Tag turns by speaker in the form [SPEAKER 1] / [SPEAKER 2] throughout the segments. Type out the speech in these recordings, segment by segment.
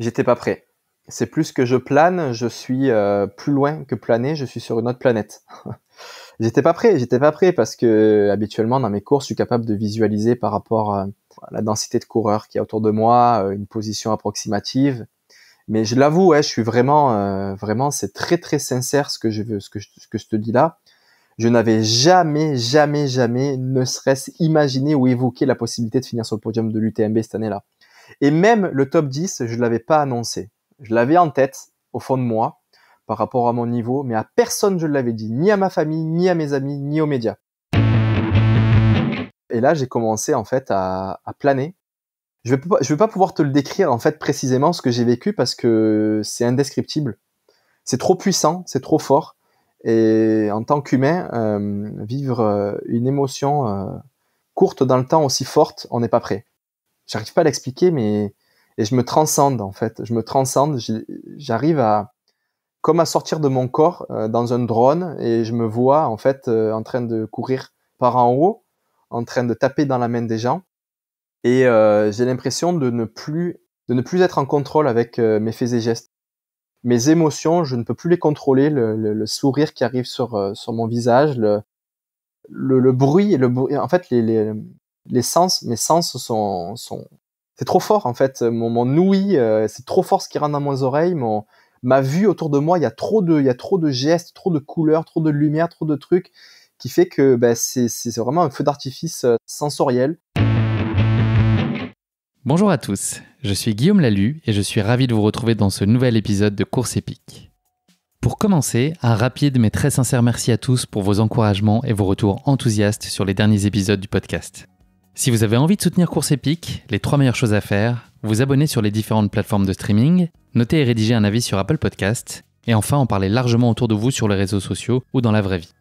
[SPEAKER 1] J'étais pas prêt. C'est plus que je plane, je suis euh, plus loin que planer, je suis sur une autre planète. j'étais pas prêt, j'étais pas prêt parce que habituellement dans mes cours, je suis capable de visualiser par rapport à la densité de coureurs qui est autour de moi, euh, une position approximative. Mais je l'avoue, hein, je suis vraiment, euh, vraiment, c'est très très sincère ce que je veux, ce que ce que je te dis là. Je n'avais jamais, jamais, jamais, ne serait-ce imaginé ou évoqué la possibilité de finir sur le podium de l'UTMB cette année-là. Et même le top 10, je ne l'avais pas annoncé. Je l'avais en tête, au fond de moi, par rapport à mon niveau, mais à personne je ne l'avais dit, ni à ma famille, ni à mes amis, ni aux médias. Et là, j'ai commencé en fait à, planer. Je ne vais, pas pouvoir te le décrire en fait précisément ce que j'ai vécu parce que c'est indescriptible. C'est trop puissant, c'est trop fort. Et en tant qu'humain, euh, vivre euh, une émotion euh, courte dans le temps aussi forte, on n'est pas prêt j'arrive pas à l'expliquer, mais et je me transcende en fait. Je me transcende. J'arrive à comme à sortir de mon corps euh, dans un drone et je me vois en fait euh, en train de courir par en haut, en train de taper dans la main des gens et euh, j'ai l'impression de ne plus de ne plus être en contrôle avec mes faits et gestes. Mes émotions, je ne peux plus les contrôler, le, le, sourire qui arrive sur, sur mon visage, le, le, le bruit, en fait les, les, les sens, mes sens sont, c'est trop fort en fait. Mon, ouïe, euh, c'est trop fort ce qui rentre dans mes oreilles. ma vue autour de moi, il y a trop de, il y a trop de gestes, trop de couleurs, trop de lumière, trop de trucs qui fait que ben, c'est, vraiment un feu d'artifice euh, sensoriel.
[SPEAKER 2] Bonjour à tous, je suis Guillaume Lalu et je suis ravi de vous retrouver dans ce nouvel épisode de Course épique. Pour commencer, un rapide mais très sincère merci à tous pour vos encouragements et vos retours enthousiastes sur les derniers épisodes du podcast. Si vous avez envie de soutenir Course Épique, les trois meilleures choses à faire, vous abonner sur les différentes plateformes de streaming, noter et rédiger un avis sur Apple Podcast, et enfin en parler largement autour de vous sur les réseaux sociaux ou dans la vraie vie.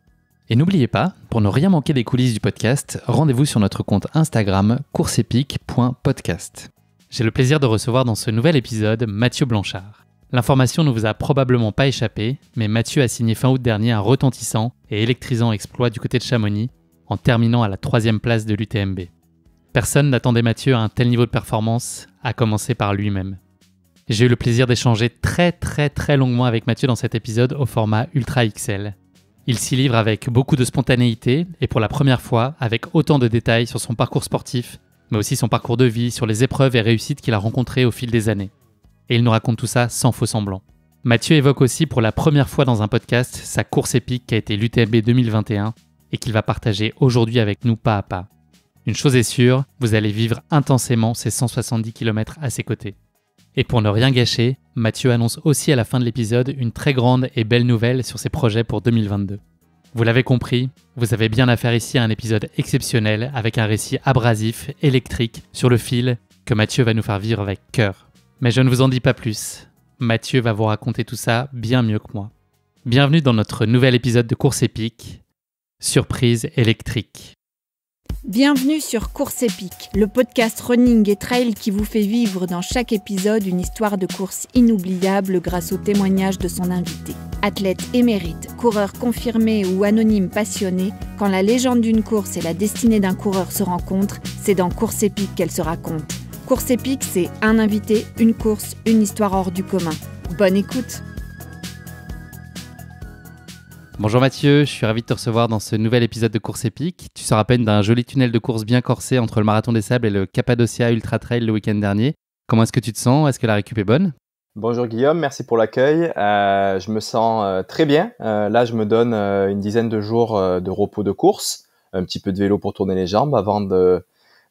[SPEAKER 2] Et n'oubliez pas, pour ne rien manquer des coulisses du podcast, rendez-vous sur notre compte Instagram courseepique.podcast. J'ai le plaisir de recevoir dans ce nouvel épisode Mathieu Blanchard. L'information ne vous a probablement pas échappé, mais Mathieu a signé fin août dernier un retentissant et électrisant exploit du côté de Chamonix en terminant à la troisième place de l'UTMB. Personne n'attendait Mathieu à un tel niveau de performance, à commencer par lui-même. J'ai eu le plaisir d'échanger très très très longuement avec Mathieu dans cet épisode au format Ultra XL. Il s'y livre avec beaucoup de spontanéité et pour la première fois avec autant de détails sur son parcours sportif, mais aussi son parcours de vie, sur les épreuves et réussites qu'il a rencontrées au fil des années. Et il nous raconte tout ça sans faux semblant. Mathieu évoque aussi pour la première fois dans un podcast sa course épique qui a été l'UTMB 2021 et qu'il va partager aujourd'hui avec nous pas à pas. Une chose est sûre, vous allez vivre intensément ces 170 km à ses côtés. Et pour ne rien gâcher, Mathieu annonce aussi à la fin de l'épisode une très grande et belle nouvelle sur ses projets pour 2022. Vous l'avez compris, vous avez bien affaire ici à un épisode exceptionnel avec un récit abrasif, électrique, sur le fil, que Mathieu va nous faire vivre avec cœur. Mais je ne vous en dis pas plus. Mathieu va vous raconter tout ça bien mieux que moi. Bienvenue dans notre nouvel épisode de Course épique, Surprise électrique. Bienvenue sur Course Épique, le podcast running et trail qui vous fait vivre dans chaque épisode une histoire de course inoubliable grâce au témoignage de son invité.
[SPEAKER 1] Athlète émérite, coureur confirmé ou anonyme passionné, quand la légende d'une course et la destinée d'un coureur se rencontrent, c'est dans Course Épique qu'elle se raconte. Course Épique, c'est un invité, une course, une histoire hors du commun. Bonne écoute!
[SPEAKER 2] Bonjour Mathieu, je suis ravi de te recevoir dans ce nouvel épisode de Course épique. Tu sors à peine d'un joli tunnel de course bien corsé entre le Marathon des Sables et le Cappadocia Ultra Trail le week-end dernier. Comment est-ce que tu te sens Est-ce que la récup est bonne
[SPEAKER 1] Bonjour Guillaume, merci pour l'accueil. Euh, je me sens euh, très bien. Euh, là, je me donne une dizaine de jours de repos de course, un petit peu de vélo pour tourner les jambes avant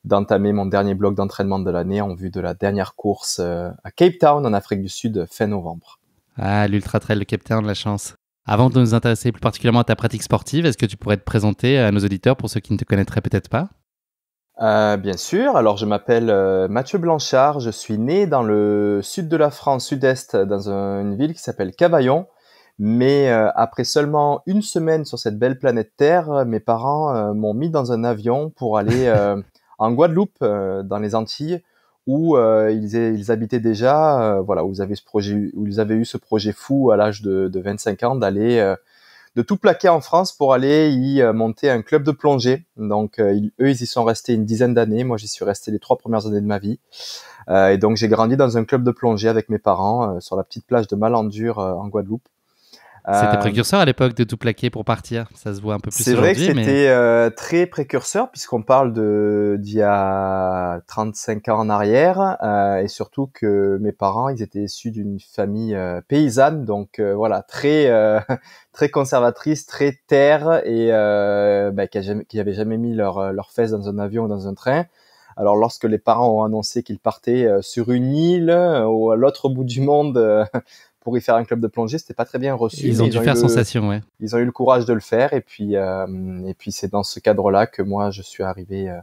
[SPEAKER 1] d'entamer mon dernier bloc d'entraînement de l'année en vue de la dernière course à Cape Town en Afrique du Sud fin novembre.
[SPEAKER 2] Ah, l'Ultra Trail de Cape Town, la chance. Avant de nous intéresser plus particulièrement à ta pratique sportive, est-ce que tu pourrais te présenter à nos auditeurs pour ceux qui ne te connaîtraient peut-être pas
[SPEAKER 1] euh, bien sûr, alors je m'appelle euh, Mathieu Blanchard, je suis né dans le sud de la France, sud-est, dans une ville qui s'appelle Cavaillon, mais euh, après seulement une semaine sur cette belle planète Terre, mes parents m'ont mis dans un avion pour aller en Guadeloupe, dans les Antilles, où euh, ils, habitaient déjà, euh, voilà, où ils avaient ce projet, où ils avaient eu ce projet fou à l'âge de, de 25 ans d'aller, euh, de tout plaquer en France pour aller y monter un club de plongée. Donc eux, ils y sont restés une dizaine d'années. Moi, j'y suis resté les trois premières années de ma vie. et donc j'ai grandi dans un club de plongée avec mes parents sur la petite plage de Malendure en Guadeloupe.
[SPEAKER 2] C'était euh, précurseur à l'époque de tout plaquer pour partir. Ça se voit un peu plus. C'est vrai que c'était
[SPEAKER 1] euh, très précurseur puisqu'on parle de d'il y a 35 ans en arrière euh, et surtout que mes parents ils étaient issus d'une famille paysanne donc voilà très très conservatrice, très terre et bah, qui, n'avaient jamais, jamais mis leurs leur fesses dans un avion ou dans un train. Alors lorsque les parents ont annoncé qu'ils partaient sur une île ou à l'autre bout du monde pour y faire un club de plongée, c'était pas très bien reçu. Ils ont dû faire sensation, Ils ont eu le courage de le faire, et puis, euh, et puis c'est dans ce cadre-là que moi je suis arrivé euh,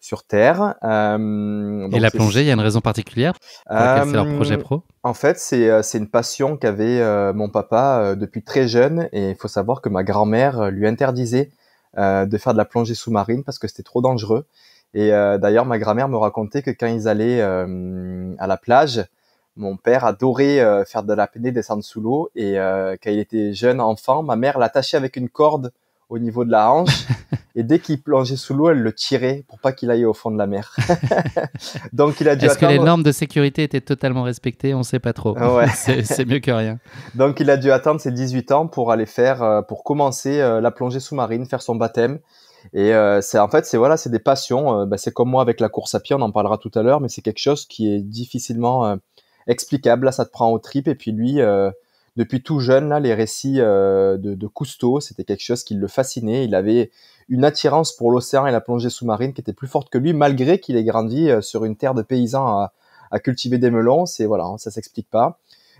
[SPEAKER 1] sur Terre. Euh, et la plongée, il
[SPEAKER 2] y a une raison particulière pour laquelle c'est leur projet pro
[SPEAKER 1] En fait, c'est c'est une passion qu'avait mon papa depuis très jeune, et il faut savoir que ma grand-mère lui interdisait de faire de la plongée sous-marine parce que c'était trop dangereux. Et d'ailleurs, ma grand-mère me racontait que quand ils allaient à la plage, mon père adorait euh, faire de la plongée descendre sous l'eau. Et euh, quand il était jeune, enfant, ma mère l'attachait avec une corde au niveau de la hanche. et dès qu'il plongeait sous l'eau, elle le tirait pour pas qu'il aille au fond de la mer. Donc il a dû Est-ce que les normes
[SPEAKER 2] de sécurité étaient totalement respectées On ne sait pas trop. c'est, mieux que rien.
[SPEAKER 1] Donc il a dû attendre ses 18 ans pour aller faire, euh, pour commencer la plongée sous-marine, faire son baptême. Et c'est en fait, c'est voilà, c'est des passions. Bah, c'est comme moi avec la course à pied, on en parlera tout à l'heure, mais c'est quelque chose qui est difficilement explicable. Là, ça te prend aux tripes. Et puis lui, euh, depuis tout jeune, là, les récits euh, de, Cousteau, c'était quelque chose qui le fascinait. Il avait une attirance pour l'océan et la plongée sous-marine qui était plus forte que lui, malgré qu'il ait grandi euh, sur une terre de paysans à, cultiver des melons. C'est voilà, hein, ça s'explique pas.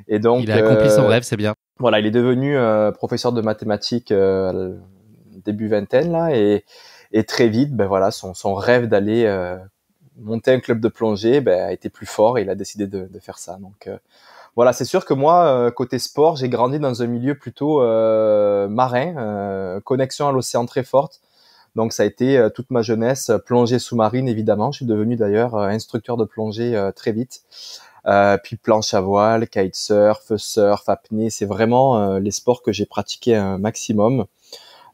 [SPEAKER 1] Et donc, il a accompli son rêve, c'est bien. Voilà, il est devenu professeur de mathématiques début vingtaine là et très vite, ben voilà, son, rêve d'aller monter un club de plongée, ben, a été plus fort et il a décidé de, faire ça. Donc euh, voilà, c'est sûr que moi, euh, côté sport, j'ai grandi dans un milieu plutôt euh, marin, connexion à l'océan très forte. Donc ça a été toute ma jeunesse, plongée sous-marine évidemment. Je suis devenu d'ailleurs instructeur de plongée très vite. puis planche à voile, kitesurf, surf, apnée, c'est vraiment les sports que j'ai pratiqués un maximum.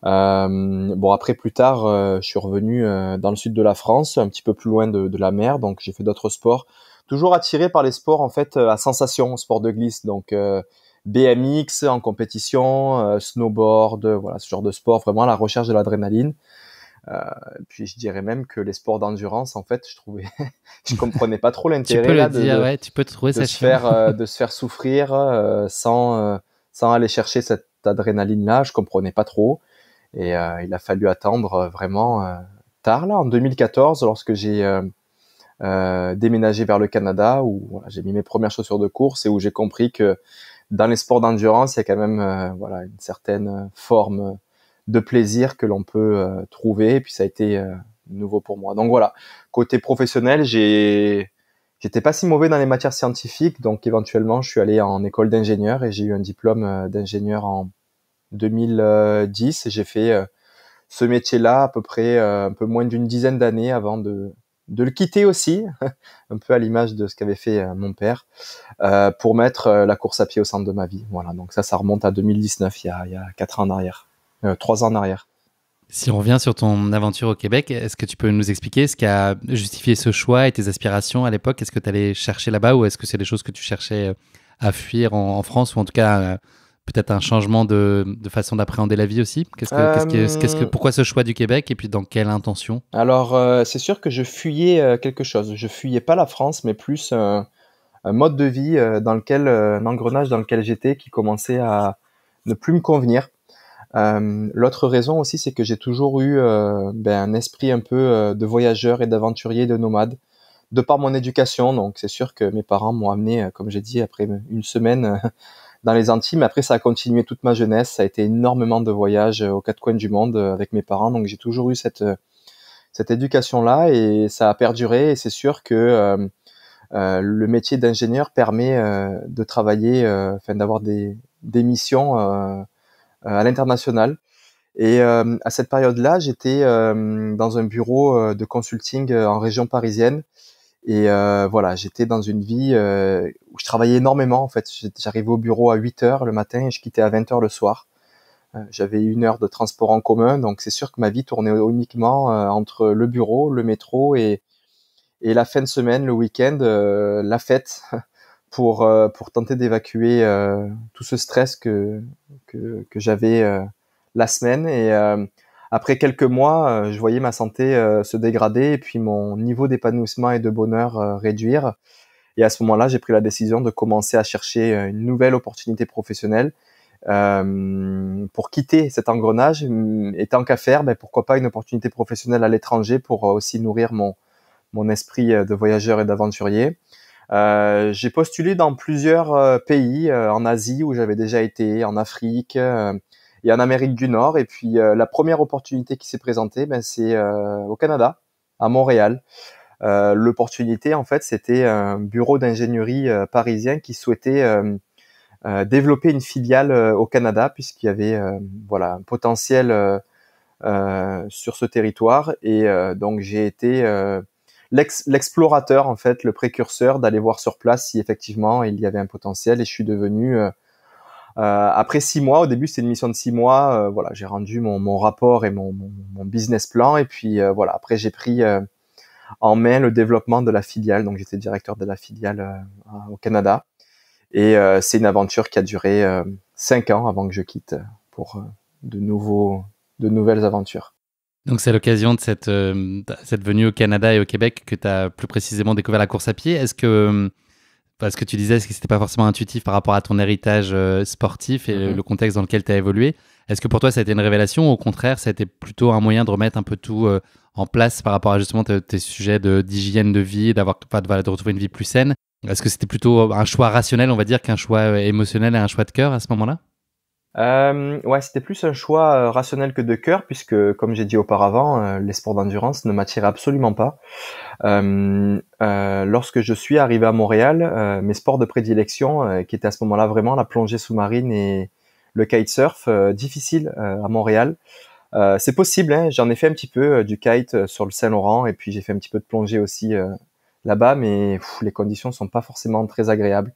[SPEAKER 1] Euh, bon après plus tard, euh, je suis revenu euh, dans le sud de la France, un petit peu plus loin de, de la mer, donc j'ai fait d'autres sports. Toujours attiré par les sports en fait à sensation, sport de glisse, donc BMX en compétition, snowboard, voilà ce genre de sport, vraiment à la recherche de l'adrénaline. Euh, puis je dirais même que les sports d'endurance, en fait, je trouvais, je comprenais pas trop l'intérêt. tu peux de, dire, ouais, tu peux trouver se faire, de se faire souffrir sans sans aller chercher cette adrénaline là. Je comprenais pas trop. Et euh, il a fallu attendre euh, vraiment euh, tard, là, en 2014, lorsque j'ai déménagé vers le Canada, où voilà, j'ai mis mes premières chaussures de course et où j'ai compris que dans les sports d'endurance, il y a quand même voilà, une certaine forme de plaisir que l'on peut trouver. Et puis ça a été nouveau pour moi. Donc voilà, côté professionnel, j'ai j'étais pas si mauvais dans les matières scientifiques, donc éventuellement je suis allé en école d'ingénieur et j'ai eu un diplôme d'ingénieur en 2010. J'ai fait euh, ce métier-là à peu près euh, un peu moins d'une dizaine d'années avant de, de le quitter aussi, un peu à l'image de ce qu'avait fait euh, mon père, pour mettre la course à pied au centre de ma vie. Voilà, donc ça, ça remonte à 2019, il y a, il y a 4 ans en arrière, trois ans en arrière.
[SPEAKER 2] Si on revient sur ton aventure au Québec, est-ce que tu peux nous expliquer ce qui a justifié ce choix et tes aspirations à l'époque Est-ce que tu allais chercher là-bas ou est-ce que c'est des choses que tu cherchais à fuir en, en France ou en tout cas peut-être un changement de, façon d'appréhender la vie aussi Qu'est-ce que, euh, Pourquoi ce choix du Québec et puis dans quelle intention
[SPEAKER 1] Alors, euh, c'est sûr que je fuyais euh, quelque chose. Je fuyais pas la France, mais plus un, mode de vie dans lequel, un engrenage dans lequel j'étais qui commençait à ne plus me convenir. L'autre raison aussi, c'est que j'ai toujours eu ben, un esprit un peu de voyageur et d'aventurier, de nomade, de par mon éducation. Donc, c'est sûr que mes parents m'ont amené, comme j'ai dit, après une semaine dans les Antilles. Mais après, ça a continué toute ma jeunesse. Ça a été énormément de voyages euh, aux quatre coins du monde euh, avec mes parents. Donc j'ai toujours eu cette euh, cette éducation-là et ça a perduré. Et c'est sûr que le métier d'ingénieur permet de travailler, enfin d'avoir des, des missions à l'international. Et à cette période-là, j'étais dans un bureau de consulting en région parisienne et euh, voilà, j'étais dans une vie euh, où je travaillais énormément. En fait, j'arrivais au bureau à 8 heures le matin et je quittais à 20 heures le soir. Euh, j'avais une heure de transport en commun, donc c'est sûr que ma vie tournait uniquement euh, entre le bureau, le métro et, et la fin de semaine, le week-end, la fête, pour, pour tenter d'évacuer tout ce stress que, que, que j'avais la semaine. Et après quelques mois, euh, je voyais ma santé euh, se dégrader et puis mon niveau d'épanouissement et de bonheur euh, réduire. Et à ce moment-là, j'ai pris la décision de commencer à chercher une nouvelle opportunité professionnelle pour quitter cet engrenage. Hum, et tant qu'à faire, ben, pourquoi pas une opportunité professionnelle à l'étranger pour aussi nourrir mon, mon esprit de voyageur et d'aventurier. j'ai postulé dans plusieurs pays, en Asie où j'avais déjà été, en Afrique et en Amérique du Nord. Et puis euh, la première opportunité qui s'est présentée, ben, c'est euh, au Canada, à Montréal. Euh, l'opportunité, en fait, c'était un bureau d'ingénierie parisien qui souhaitait développer une filiale au Canada puisqu'il y avait voilà un potentiel sur ce territoire et donc j'ai été l'explorateur en fait le précurseur d'aller voir sur place si effectivement il y avait un potentiel et je suis devenu euh, après six mois, au début c'était une mission de six mois. Euh, voilà, j'ai rendu mon, rapport et mon, business plan. Et puis euh, voilà, après j'ai pris en main le développement de la filiale. Donc j'étais directeur de la filiale au Canada. Et c'est une aventure qui a duré cinq ans avant que je quitte pour de nouveaux, de nouvelles aventures.
[SPEAKER 2] Donc c'est l'occasion de cette, cette venue au Canada et au Québec que tu as plus précisément découvert la course à pied. Est-ce que est-ce que tu disais que c'était pas forcément intuitif par rapport à ton héritage euh, sportif et mhm. le contexte dans lequel tu as évolué. Est-ce que pour toi, ça a été une révélation ou au contraire, ça a été plutôt un moyen de remettre un peu tout euh, en place par rapport à justement tes, sujets d'hygiène de, vie, d'avoir de, de, retrouver une vie plus saine Est-ce que c'était plutôt un choix rationnel, on va dire, qu'un choix euh, émotionnel et un choix de cœur à ce moment-là
[SPEAKER 1] euh, ouais, c'était plus un choix euh, rationnel que de cœur, puisque, comme j'ai dit auparavant, euh, les sports d'endurance ne m'attiraient absolument pas. Euh, lorsque je suis arrivé à Montréal, mes sports de prédilection, qui étaient à ce moment-là vraiment la plongée sous-marine et le kitesurf, difficile à Montréal. c'est possible, hein, j'en ai fait un petit peu du kite sur le Saint-Laurent, et puis j'ai fait un petit peu de plongée aussi là-bas, mais les conditions sont pas forcément très agréables,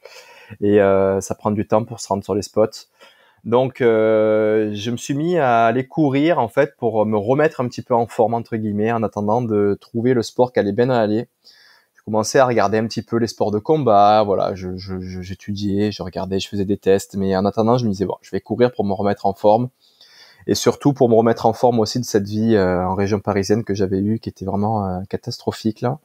[SPEAKER 1] et ça prend du temps pour se rendre sur les spots. Donc, euh, je me suis mis à aller courir en fait pour me remettre un petit peu en forme entre guillemets, en attendant de trouver le sport qui allait bien aller. Je commençais à regarder un petit peu les sports de combat, voilà, j'étudiais, je, regardais, je faisais des tests, mais en attendant, je me disais bon, je vais courir pour me remettre en forme et surtout pour me remettre en forme aussi de cette vie euh, en région parisienne que j'avais eue, qui était vraiment euh, catastrophique là.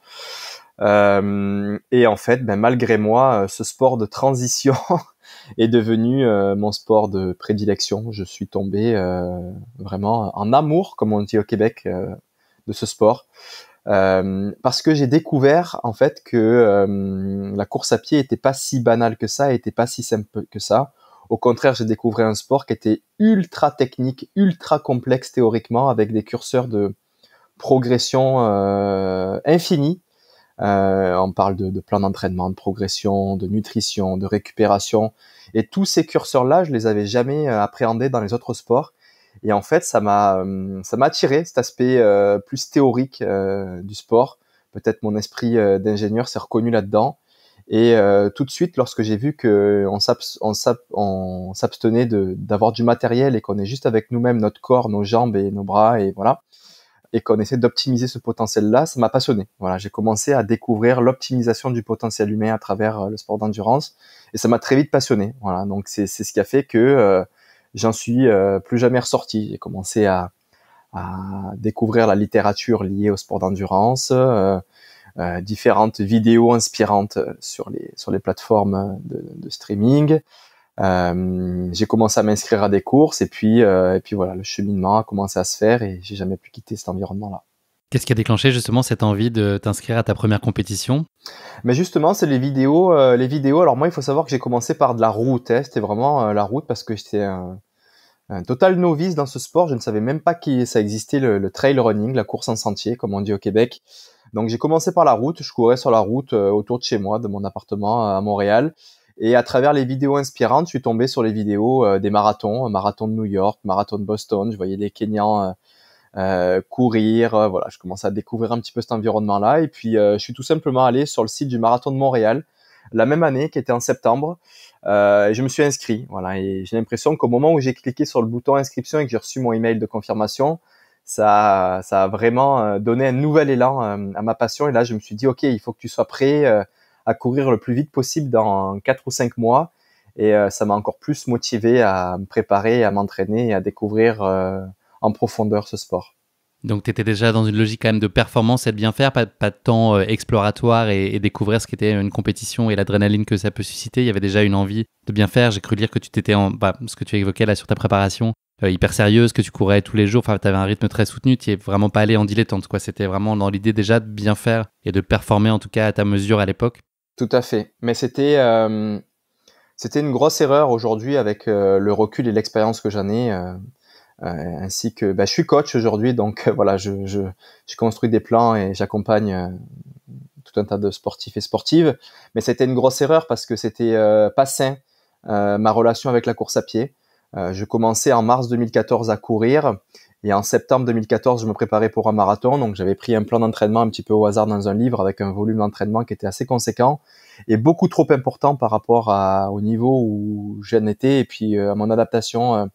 [SPEAKER 1] et en fait, ben, malgré moi, ce sport de transition est devenu euh, mon sport de prédilection. Je suis tombé euh, vraiment en amour, comme on dit au Québec, euh, de ce sport. parce que j'ai découvert en fait que la course à pied n'était pas si banale que ça, n'était pas si simple que ça. Au contraire, j'ai découvert un sport qui était ultra technique, ultra complexe théoriquement, avec des curseurs de progression euh, on parle de, de plan d'entraînement, de progression, de nutrition, de récupération. Et tous ces curseurs-là, je les avais jamais euh, appréhendés dans les autres sports. Et en fait, ça m'a euh, ça m'a attiré cet aspect plus théorique du sport. Peut-être mon esprit d'ingénieur s'est reconnu là-dedans. Et tout de suite, lorsque j'ai vu que on s'abstenait d'avoir du matériel et qu'on est juste avec nous-mêmes, notre corps, nos jambes et nos bras, et voilà, et qu'on essaie d'optimiser ce potentiel-là, ça m'a passionné. Voilà, j'ai commencé à découvrir l'optimisation du potentiel humain à travers euh, le sport d'endurance et ça m'a très vite passionné. Voilà, donc c'est ce qui a fait que euh, j'en suis euh, plus jamais ressorti. J'ai commencé à, à, découvrir la littérature liée au sport d'endurance, euh, différentes vidéos inspirantes sur les sur les plateformes de, de streaming. Euh, j'ai commencé à m'inscrire à des courses et puis euh, et puis voilà, le cheminement a commencé à se faire et j'ai jamais pu quitter cet environnement-là.
[SPEAKER 2] Qu'est-ce qui a déclenché justement cette envie de t'inscrire à ta première compétition
[SPEAKER 1] Mais justement, c'est les vidéos. Euh, les vidéos. Alors moi, il faut savoir que j'ai commencé par de la route. Hein. C'était vraiment la route parce que j'étais un, total novice dans ce sport. Je ne savais même pas que ça existait le, trail running, la course en sentier, comme on dit au Québec. Donc j'ai commencé par la route. Je courais sur la route autour de chez moi, de mon appartement à Montréal. Et à travers les vidéos inspirantes, je suis tombé sur les vidéos euh, des marathons, marathon de New York, marathon de Boston. Je voyais des Kenyans euh, euh courir. Euh, voilà, je commençais à découvrir un petit peu cet environnement-là. Et puis, je suis tout simplement allé sur le site du marathon de Montréal la même année, qui était en septembre. Euh, je me suis inscrit. Voilà, et j'ai l'impression qu'au moment où j'ai cliqué sur le bouton inscription et que j'ai reçu mon email de confirmation, ça, ça a vraiment donné un nouvel élan à ma passion. Et là, je me suis dit, ok, il faut que tu sois prêt à courir le plus vite possible dans 4 ou 5 mois. Et euh, ça m'a encore plus motivé à me préparer, à m'entraîner et à découvrir euh, en profondeur ce sport.
[SPEAKER 2] Donc tu étais déjà dans une logique quand même de performance et de bien faire, pas, de temps euh, exploratoire et, découvrir ce qu'était une compétition et l'adrénaline que ça peut susciter. Il y avait déjà une envie de bien faire. J'ai cru lire que tu t'étais, en, bah, ce que tu évoquais là sur ta préparation, hyper sérieuse, que tu courais tous les jours, enfin tu avais un rythme très soutenu, tu n'es vraiment pas allé en dilettante. C'était vraiment dans l'idée déjà de bien faire et de performer en tout cas à ta mesure à l'époque.
[SPEAKER 1] Tout à fait. Mais euh, c'était une grosse erreur aujourd'hui avec euh, le recul et l'expérience que j'en ai. Euh, ainsi que bah, je suis coach aujourd'hui, donc voilà, je, je, construis des plans et j'accompagne tout un tas de sportifs et sportives. Mais c'était une grosse erreur parce que c'était pas sain ma relation avec la course à pied. je commençais en mars 2014 à courir et en septembre 2014, je me préparais pour un marathon, donc j'avais pris un plan d'entraînement un petit peu au hasard dans un livre avec un volume d'entraînement qui était assez conséquent et beaucoup trop important par rapport au niveau où j'en étais et puis euh, à mon adaptation euh,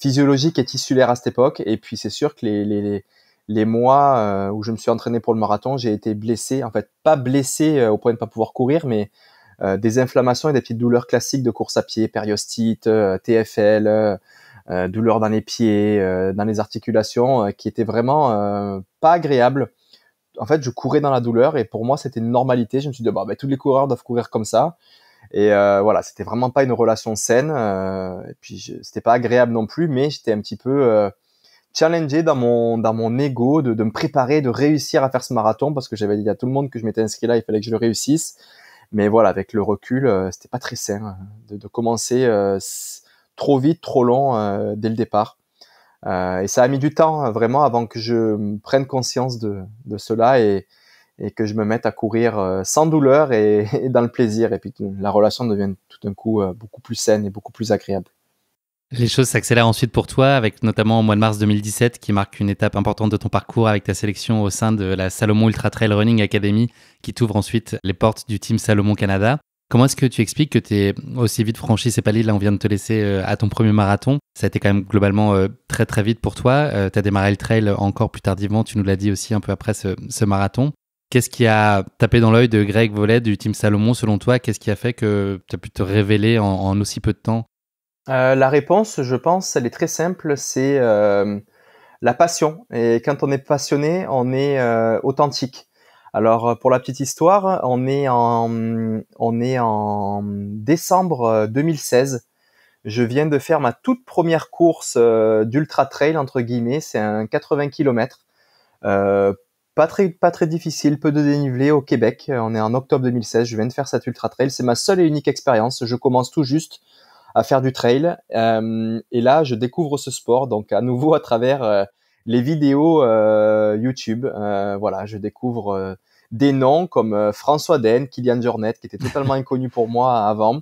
[SPEAKER 1] physiologique et tissulaire à cette époque. Et puis c'est sûr que les, les, les, mois euh, où je me suis entraîné pour le marathon, j'ai été blessé, en fait pas blessé au point de ne pas pouvoir courir, mais des inflammations et des petites douleurs classiques de course à pied, périostite, TFL euh, douleur dans les pieds, euh, dans les articulations, euh, qui était vraiment pas agréable. En fait, je courais dans la douleur et pour moi, c'était une normalité. Je me suis dit, bah, bah tous les coureurs doivent courir comme ça. Et voilà, c'était vraiment pas une relation saine. et puis, c'était pas agréable non plus, mais j'étais un petit peu challengé dans mon dans mon ego de, me préparer, de réussir à faire ce marathon parce que j'avais dit à tout le monde que je m'étais inscrit là, il fallait que je le réussisse. Mais voilà, avec le recul, c'était pas très sain de, de commencer trop vite, trop long, euh, dès le départ. Euh, et ça a mis du temps hein, vraiment avant que je prenne conscience de, cela et, que je me mette à courir euh, sans douleur et, et dans le plaisir. Et puis la relation devient tout d'un coup beaucoup plus saine et beaucoup plus agréable.
[SPEAKER 2] Les choses s'accélèrent ensuite pour toi, avec notamment au mois de mars 2017, qui marque une étape importante de ton parcours avec ta sélection au sein de la Salomon Ultra Trail Running Academy, qui t'ouvre ensuite les portes du Team Salomon Canada. Comment est-ce que tu expliques que tu es aussi vite franchi ces paliers Là, on vient de te laisser euh, à ton premier marathon. Ça a été quand même globalement euh, très très vite pour toi. Euh, tu as démarré le trail encore plus tardivement, tu nous l'as dit aussi un peu après ce, marathon. Qu'est-ce qui a tapé dans l'œil de Greg Volet du Team Salomon selon toi Qu'est-ce qui a fait que tu as pu te révéler en, aussi peu de temps
[SPEAKER 1] La réponse, je pense, elle est très simple, c'est la passion. Et quand on est passionné, on est authentique. Alors euh, pour la petite histoire, on est en, on est en décembre 2016. Euh, je viens de faire ma toute première course euh, d'ultra trail entre guillemets, c'est un 80 km. pas très, pas très difficile, peu de dénivelé au Québec. On est en octobre 2016, je viens de faire cette ultra trail. C'est ma seule et unique expérience. Je commence tout juste à faire du trail. et là, je découvre ce sport, donc à nouveau à travers les vidéos euh, YouTube. Euh, voilà, je découvre euh, des noms comme François Den, Kylian Jornet, qui était totalement inconnu pour moi avant.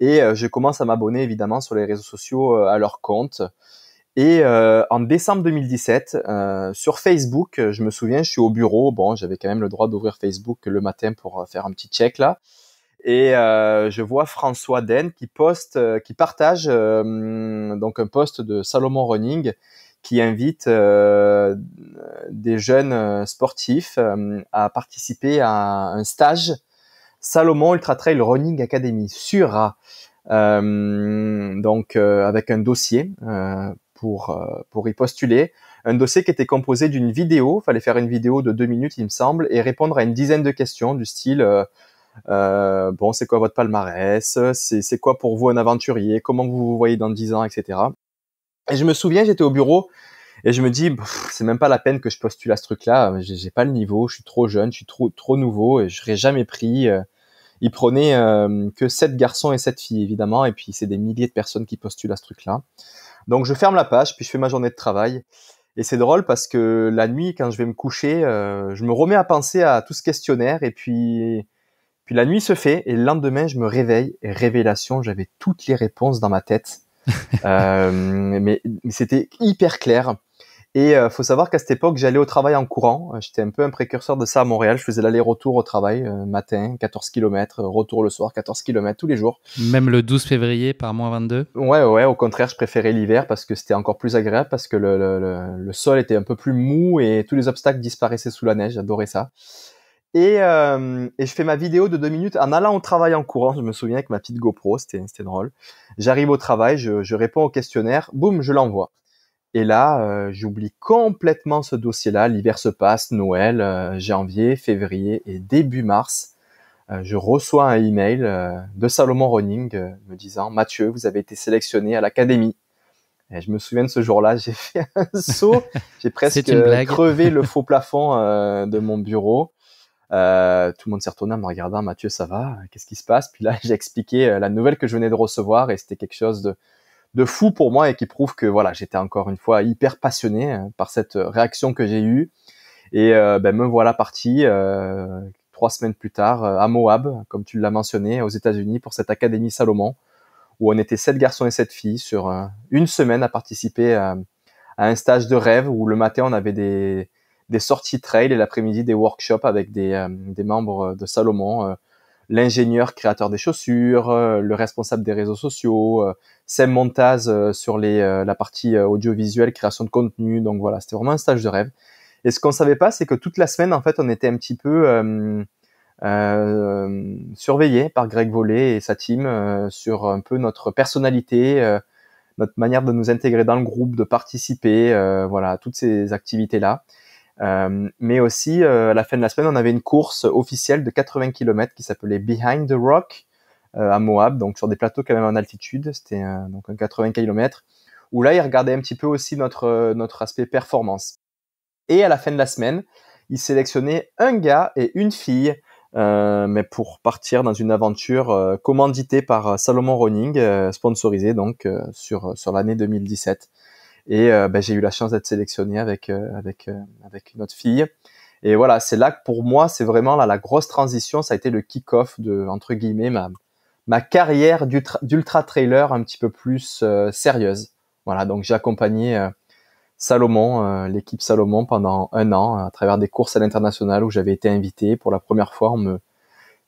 [SPEAKER 1] Et je commence à m'abonner évidemment sur les réseaux sociaux à leur compte. Et en décembre 2017, sur Facebook, je me souviens, je suis au bureau. Bon, j'avais quand même le droit d'ouvrir Facebook le matin pour faire un petit check là. Et je vois François Den qui poste, qui partage donc un post de Salomon Running qui invite euh, des jeunes euh, sportifs euh, à participer à un stage Salomon Ultra Trail Running Academy sur euh, donc avec un dossier pour pour y postuler, un dossier qui était composé d'une vidéo, fallait faire une vidéo de deux minutes il me semble et répondre à une dizaine de questions du style bon c'est quoi votre palmarès, c'est c'est quoi pour vous un aventurier, comment vous vous voyez dans dix ans etc. Et je me souviens, j'étais au bureau et je me dis, c'est même pas la peine que je postule à ce truc-là. J'ai pas le niveau, je suis trop jeune, je suis trop trop nouveau et je serai jamais pris. Euh. Il prenait euh, que sept garçons et sept filles évidemment, et puis c'est des milliers de personnes qui postulent à ce truc-là. Donc je ferme la page, puis je fais ma journée de travail. Et c'est drôle parce que la nuit, quand je vais me coucher, euh, je me remets à penser à tout ce questionnaire, et puis puis la nuit se fait, et le lendemain je me réveille et révélation, j'avais toutes les réponses dans ma tête Euh, mais, c'était hyper clair. Et euh, faut savoir qu'à cette époque, j'allais au travail en courant. Euh, j'étais un peu un précurseur de ça à Montréal. Je faisais l'aller-retour au travail matin, 14 km, retour le soir, 14 km tous les jours.
[SPEAKER 2] Même le 12 février par moins 22
[SPEAKER 1] Ouais, ouais, au contraire, je préférais l'hiver parce que c'était encore plus agréable, parce que le, sol était un peu plus mou et tous les obstacles disparaissaient sous la neige. J'adorais ça. Euh, et, je fais ma vidéo de deux minutes en allant au travail en courant. Je me souviens avec ma petite GoPro, c'était drôle. J'arrive au travail, je, réponds au questionnaire, boum, je l'envoie. Et là, euh, j'oublie complètement ce dossier-là. L'hiver se passe, Noël, euh, janvier, février et début mars, je reçois un email de Salomon Running me disant Mathieu, vous avez été sélectionné à l'académie. Et je me souviens de ce jour-là, j'ai fait un saut, j'ai presque crevé le faux plafond de mon bureau. Euh, tout le monde s'est retourné en me regardant, Mathieu, ça va Qu'est-ce qui se passe Puis là, j'ai expliqué euh, la nouvelle que je venais de recevoir et c'était quelque chose de, de fou pour moi et qui prouve que voilà, j'étais encore une fois hyper passionné hein, par cette euh, réaction que j'ai eue. Et ben, me voilà parti trois semaines plus tard à Moab, comme tu l'as mentionné, aux États-Unis pour cette Académie Salomon, où on était sept garçons et sept filles sur une semaine à participer à un stage de rêve où le matin on avait des, des sorties trail et l'après-midi des workshops avec des, euh, des membres euh, de Salomon, euh, l'ingénieur créateur des chaussures, le responsable des réseaux sociaux, Sam Montaz sur les, la partie audiovisuelle, création de contenu. Donc voilà, c'était vraiment un stage de rêve. Et ce qu'on savait pas, c'est que toute la semaine, en fait, on était un petit peu euh, surveillé par Greg Volé et sa team sur un peu notre personnalité, notre manière de nous intégrer dans le groupe, de participer, voilà, toutes ces activités-là. Euh, mais aussi, euh, à la fin de la semaine, on avait une course officielle de 80 km qui s'appelait Behind the Rock euh, à Moab, donc sur des plateaux quand même en altitude. C'était donc un 80 km où là, il regardait un petit peu aussi notre notre aspect performance. Et à la fin de la semaine, il sélectionnait un gars et une fille, mais pour partir dans une aventure commanditée par Salomon Running, sponsorisée donc sur sur l'année 2017. Et euh, ben, j'ai eu la chance d'être sélectionné avec euh, avec euh, avec une autre fille. Et voilà, c'est là que pour moi, c'est vraiment là la grosse transition. Ça a été le kick-off de entre guillemets ma ma carrière d'ultra trailer un petit peu plus sérieuse. Voilà, donc j'ai accompagné Salomon, l'équipe Salomon pendant un an à travers des courses à l'international où j'avais été invité pour la première fois. On me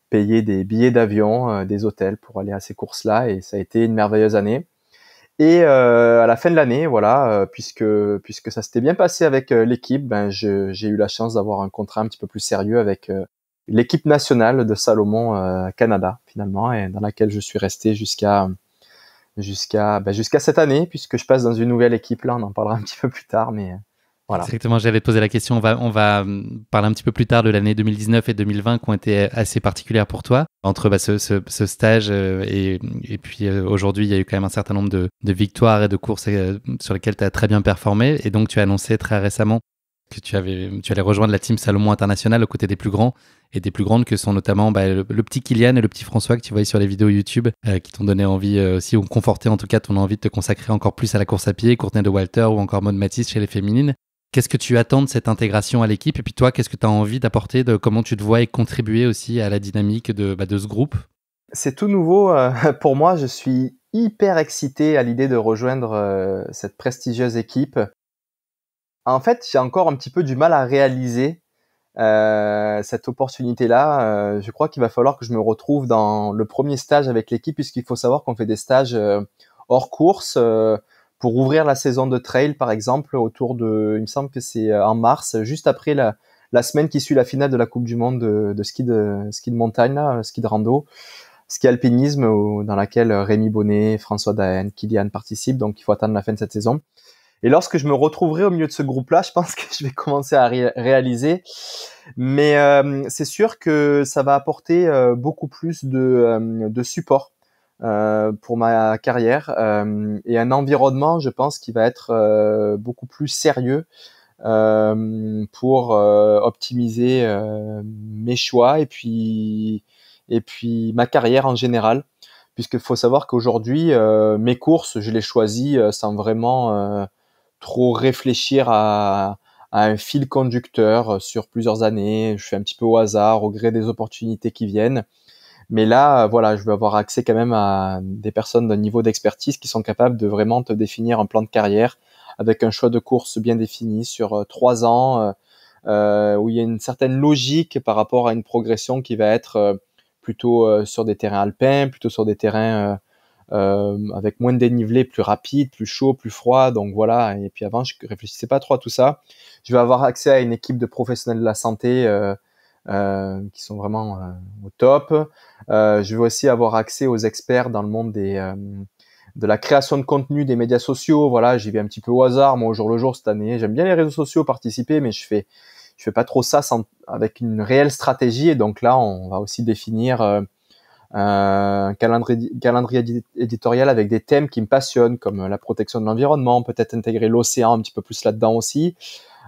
[SPEAKER 1] payait des billets d'avion, des hôtels pour aller à ces courses-là et ça a été une merveilleuse année. Et euh, à la fin de l'année, voilà, euh, puisque puisque ça s'était bien passé avec euh, l'équipe, ben j'ai eu la chance d'avoir un contrat un petit peu plus sérieux avec l'équipe nationale de Salomon Canada finalement, et dans laquelle je suis resté jusqu'à jusqu'à ben, jusqu'à cette année, puisque je passe dans une nouvelle équipe là, on en parlera un petit peu plus tard, mais
[SPEAKER 2] Exactement, J'avais posé la question. On va, hum, parler un petit peu plus tard de l'année 2019 et 2020 qui ont été assez particulières pour toi. Entre bah, ce, stage euh, et, puis euh, aujourd'hui, il y a eu quand même un certain nombre de, victoires et de courses euh, sur lesquelles tu as très bien performé. Et donc, tu as annoncé très récemment que tu, avais, tu allais rejoindre la team Salomon International aux côtés des plus grands et des plus grandes que sont notamment bah, le, petit Kylian et le petit François que tu voyais sur les vidéos YouTube qui t'ont donné envie si aussi ou conforté en tout cas ton envie de te consacrer encore plus à la course à pied, Courtenay de Walter ou encore mode Matisse chez les féminines. Qu'est-ce que tu attends de cette intégration à l'équipe Et puis toi, qu'est-ce que tu as envie d'apporter de Comment tu te vois et contribuer aussi à la dynamique de, bah, ce groupe
[SPEAKER 1] C'est tout nouveau euh, pour moi. Je suis hyper excité à l'idée de rejoindre euh, cette prestigieuse équipe. En fait, j'ai encore un petit peu du mal à réaliser euh, cette opportunité-là. je crois qu'il va falloir que je me retrouve dans le premier stage avec l'équipe, puisqu'il faut savoir qu'on fait des stages hors course pour ouvrir la saison de trail, par exemple, autour de, il me semble que c'est euh, en mars, juste après la, la semaine qui suit la finale de la Coupe du Monde de, de ski de ski de montagne, là, euh, ski de rando, ski alpinisme, dans laquelle euh, Rémi Bonnet, François Daen, Kylian participent. Donc, il faut attendre la fin de cette saison. Et lorsque je me retrouverai au milieu de ce groupe-là, je pense que je vais commencer à réaliser. Mais c'est sûr que ça va apporter beaucoup plus de, euh, de support euh, pour ma carrière euh, et un environnement, je pense, qui va être euh, beaucoup plus sérieux pour optimiser mes choix et puis et puis ma carrière en général puisqu'il faut savoir qu'aujourd'hui, mes courses, je les choisis sans vraiment trop réfléchir à, à, un fil conducteur sur plusieurs années. Je fais un petit peu au hasard, au gré des opportunités qui viennent. Mais là, euh, voilà, je veux avoir accès quand même à des personnes d'un niveau d'expertise qui sont capables de vraiment te définir un plan de carrière avec un choix de course bien défini sur euh, trois ans, euh, où il y a une certaine logique par rapport à une progression qui va être plutôt sur des terrains alpins, plutôt sur des terrains euh, avec moins de dénivelé, plus rapide, plus chaud, plus froid. Donc voilà. Et puis avant, je réfléchissais pas trop à tout ça. Je vais avoir accès à une équipe de professionnels de la santé. Euh, euh, qui sont vraiment euh, au top. Euh, je veux aussi avoir accès aux experts dans le monde des, de la création de contenu des médias sociaux. Voilà, j'y vais un petit peu au hasard, moi, au jour le jour cette année. J'aime bien les réseaux sociaux, participer, mais je fais je fais pas trop ça avec une réelle stratégie. Et donc là, on va aussi définir un calendrier, calendrier éditorial avec des thèmes qui me passionnent, comme la protection de l'environnement, peut-être intégrer l'océan un petit peu plus là-dedans aussi.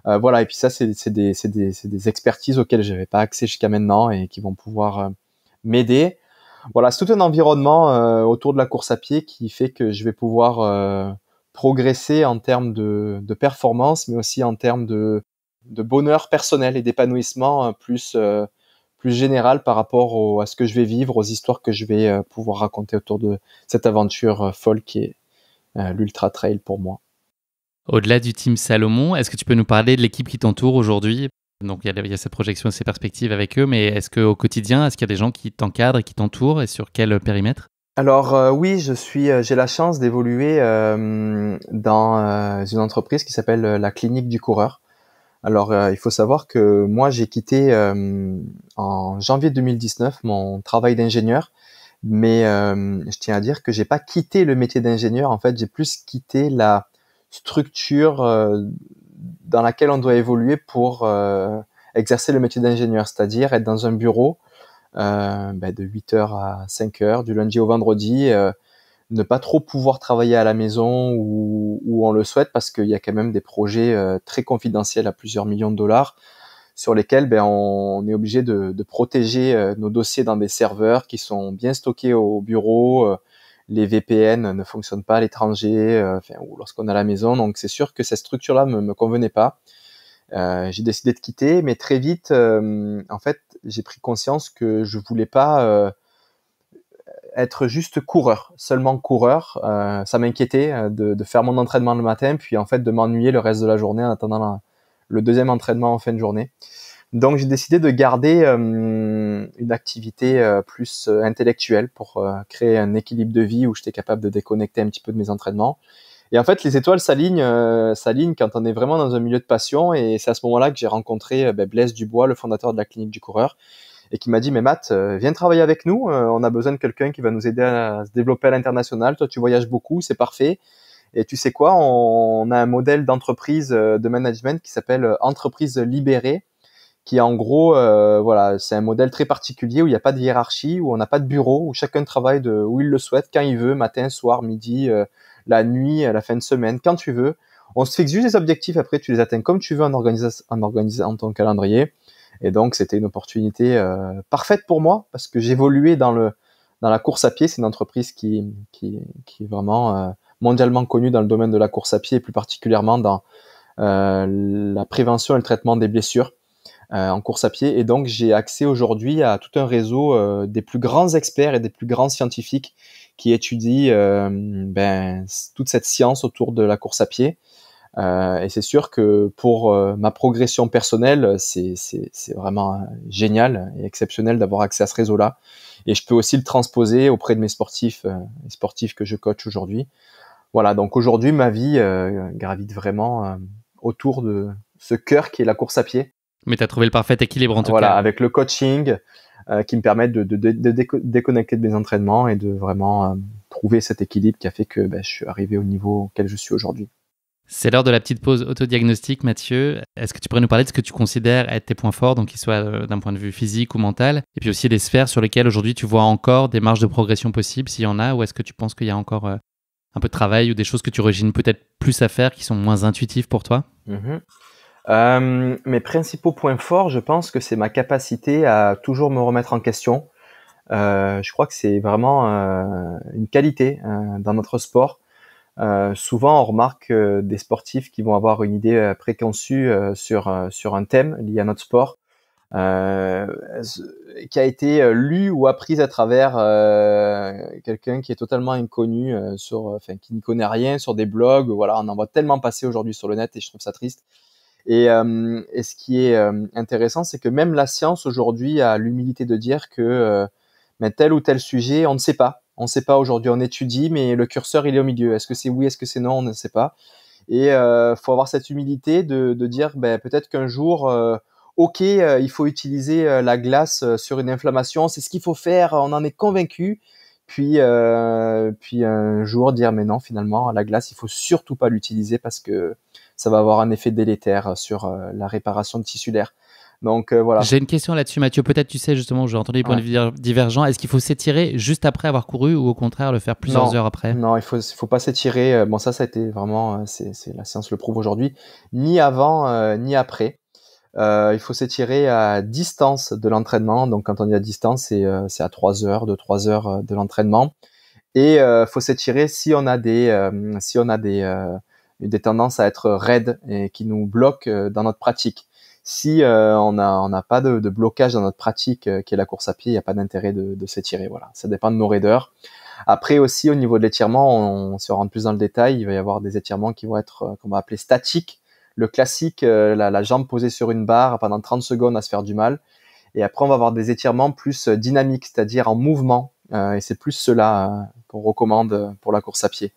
[SPEAKER 1] Euh, voilà, et puis ça, c'est des, des, des, expertises auxquelles je n'avais pas accès jusqu'à maintenant et qui vont pouvoir euh, m'aider. Voilà, c'est tout un environnement euh, autour de la course à pied qui fait que je vais pouvoir progresser en termes de, de, performance, mais aussi en termes de, de bonheur personnel et d'épanouissement plus, plus général par rapport à ce que je vais vivre, aux histoires que je vais pouvoir raconter autour de cette aventure folle qui est l'ultra trail pour moi.
[SPEAKER 2] Au-delà du team Salomon, est-ce que tu peux nous parler de l'équipe qui t'entoure aujourd'hui Donc il y, y, a cette projection et ces perspectives avec eux, mais est-ce qu'au quotidien, est-ce qu'il y a des gens qui t'encadrent et qui t'entourent et sur quel euh, périmètre
[SPEAKER 1] alors euh, oui, je suis, euh, j'ai la chance d'évoluer dans une entreprise qui s'appelle la Clinique du coureur. Alors il faut savoir que moi j'ai quitté en janvier 2019 mon travail d'ingénieur, mais je tiens à dire que j'ai pas quitté le métier d'ingénieur. En fait, j'ai plus quitté la structure euh, dans laquelle on doit évoluer pour euh, exercer le métier d'ingénieur, c'est-à-dire être dans un bureau euh, ben, de 8h à 5h, du lundi au vendredi, ne pas trop pouvoir travailler à la maison où, on le souhaite parce qu'il y a quand même des projets très confidentiels à plusieurs millions de dollars sur lesquels ben, on, est obligé de, de protéger nos dossiers dans des serveurs qui sont bien stockés au bureau, les VPN ne fonctionnent pas à l'étranger, euh, ou lorsqu'on est à la maison. Donc c'est sûr que cette structure-là ne me convenait pas. Euh, j'ai décidé de quitter, mais très vite, euh, en fait, j'ai pris conscience que je ne voulais pas être juste coureur, seulement coureur. ça m'inquiétait de, faire mon entraînement le matin, puis en fait de m'ennuyer le reste de la journée en attendant le deuxième entraînement en fin de journée. Donc j'ai décidé de garder euh, une activité euh, plus euh, intellectuelle pour créer un équilibre de vie où j'étais capable de déconnecter un petit peu de mes entraînements. Et en fait, les étoiles s'alignent, s'alignent quand on est vraiment dans un milieu de passion. Et c'est à ce moment-là que j'ai rencontré ben, Blaise Dubois, le fondateur de la clinique du coureur, et qui m'a dit "Mais Matt, viens travailler avec nous. on a besoin de quelqu'un qui va nous aider à se développer à l'international. Toi, tu voyages beaucoup, c'est parfait." Et tu sais quoi, on a un modèle d'entreprise de management qui s'appelle entreprise libérée qui en gros, euh, voilà, c'est un modèle très particulier où il n'y a pas de hiérarchie, où on n'a pas de bureau, où chacun travaille de, où il le souhaite, quand il veut, matin, soir, midi, euh, la nuit, à euh, la fin de semaine, quand tu veux. On se fixe juste des objectifs, après tu les atteins comme tu veux en organisant, en organisant ton calendrier. Et donc c'était une opportunité parfaite pour moi parce que j'évoluais dans le dans la course à pied. C'est une entreprise qui qui, qui est vraiment mondialement connue dans le domaine de la course à pied et plus particulièrement dans la prévention et le traitement des blessures euh, en course à pied. Et donc, j'ai accès aujourd'hui à tout un réseau euh, des plus grands experts et des plus grands scientifiques qui étudient euh, ben, toute cette science autour de la course à pied. et c'est sûr que pour ma progression personnelle, c'est vraiment génial et exceptionnel d'avoir accès à ce réseau-là. Et je peux aussi le transposer auprès de mes sportifs, les sportifs que je coach aujourd'hui. Voilà, donc aujourd'hui, ma vie gravite vraiment autour de ce cœur qui est la course à pied.
[SPEAKER 2] Mais tu as trouvé le parfait équilibre en tout cas. Voilà,
[SPEAKER 1] avec le coaching euh, qui me permet de, déconnecter de mes entraînements et de vraiment trouver euh, cet équilibre qui a fait que bah, je suis arrivé au niveau auquel je suis aujourd'hui.
[SPEAKER 2] C'est l'heure de la petite pause autodiagnostique, Mathieu. Est-ce que tu pourrais nous parler de ce que tu considères être tes points forts, donc qu'ils soient euh, d'un point de vue physique ou mental, et puis aussi des sphères sur lesquelles aujourd'hui tu vois encore des marges de progression possibles, s'il y en a, ou est-ce que tu penses qu'il y a encore un peu de travail ou des choses que tu origines peut-être plus à faire qui sont moins intuitives pour toi
[SPEAKER 1] mm-hmm. Euh, mes principaux points forts, je pense que c'est ma capacité à toujours me remettre en question. Euh, je crois que c'est vraiment euh, une qualité euh, dans notre sport. Euh, souvent, on remarque des sportifs qui vont avoir une idée préconçue sur, sur un thème lié à notre sport, qui a été lu ou apprise à travers quelqu'un qui est totalement inconnu, sur, qui n'y connaît rien, sur des blogs. Voilà, on en voit tellement passer aujourd'hui sur le net et je trouve ça triste. Euh, et, ce qui est euh, intéressant, c'est que même la science aujourd'hui a l'humilité de dire que euh, mais tel ou tel sujet, on ne sait pas. On ne sait pas aujourd'hui, on étudie, mais le curseur, il est au milieu. Est-ce que c'est oui, est-ce que c'est non, on ne sait pas. Et il faut avoir cette humilité de, de dire ben, peut-être qu'un jour, ok, il faut utiliser la glace sur une inflammation, c'est ce qu'il faut faire, on en est convaincu. Puis, puis un jour dire mais non, finalement, la glace, il faut surtout pas l'utiliser parce que ça va avoir un effet délétère sur euh, la réparation tissulaire. Donc euh, voilà. J'ai
[SPEAKER 2] une question là-dessus, Mathieu. Peut-être tu sais justement, j'ai entendu point points ouais. divergents. Est-ce qu'il faut s'étirer juste après avoir couru ou au contraire le faire plusieurs heures après
[SPEAKER 1] Non, il faut, faut pas s'étirer. Euh, bon, ça, ça a été vraiment, c'est, la science le prouve aujourd'hui, ni avant ni après. il faut s'étirer à distance de l'entraînement. Donc quand on dit à distance, c'est, à 3 heures, de 3 heures de l'entraînement. Et il faut s'étirer si on a des, si on a des des tendances à être raides et qui nous bloquent euh, dans notre pratique. Si euh, on n'a pas de, blocage dans notre pratique euh, qui est la course à pied, il n'y a pas d'intérêt de, s'étirer. Voilà, ça dépend de nos raideurs. Après aussi au niveau de l'étirement, on, se rentre plus dans le détail. Il va y avoir des étirements qui vont être qu'on va appeler statiques. Le classique, la, jambe posée sur une barre pendant 30 secondes à se faire du mal. Et après, on va avoir des étirements plus dynamiques, c'est-à-dire en mouvement. et c'est plus cela qu'on recommande pour la course à pied.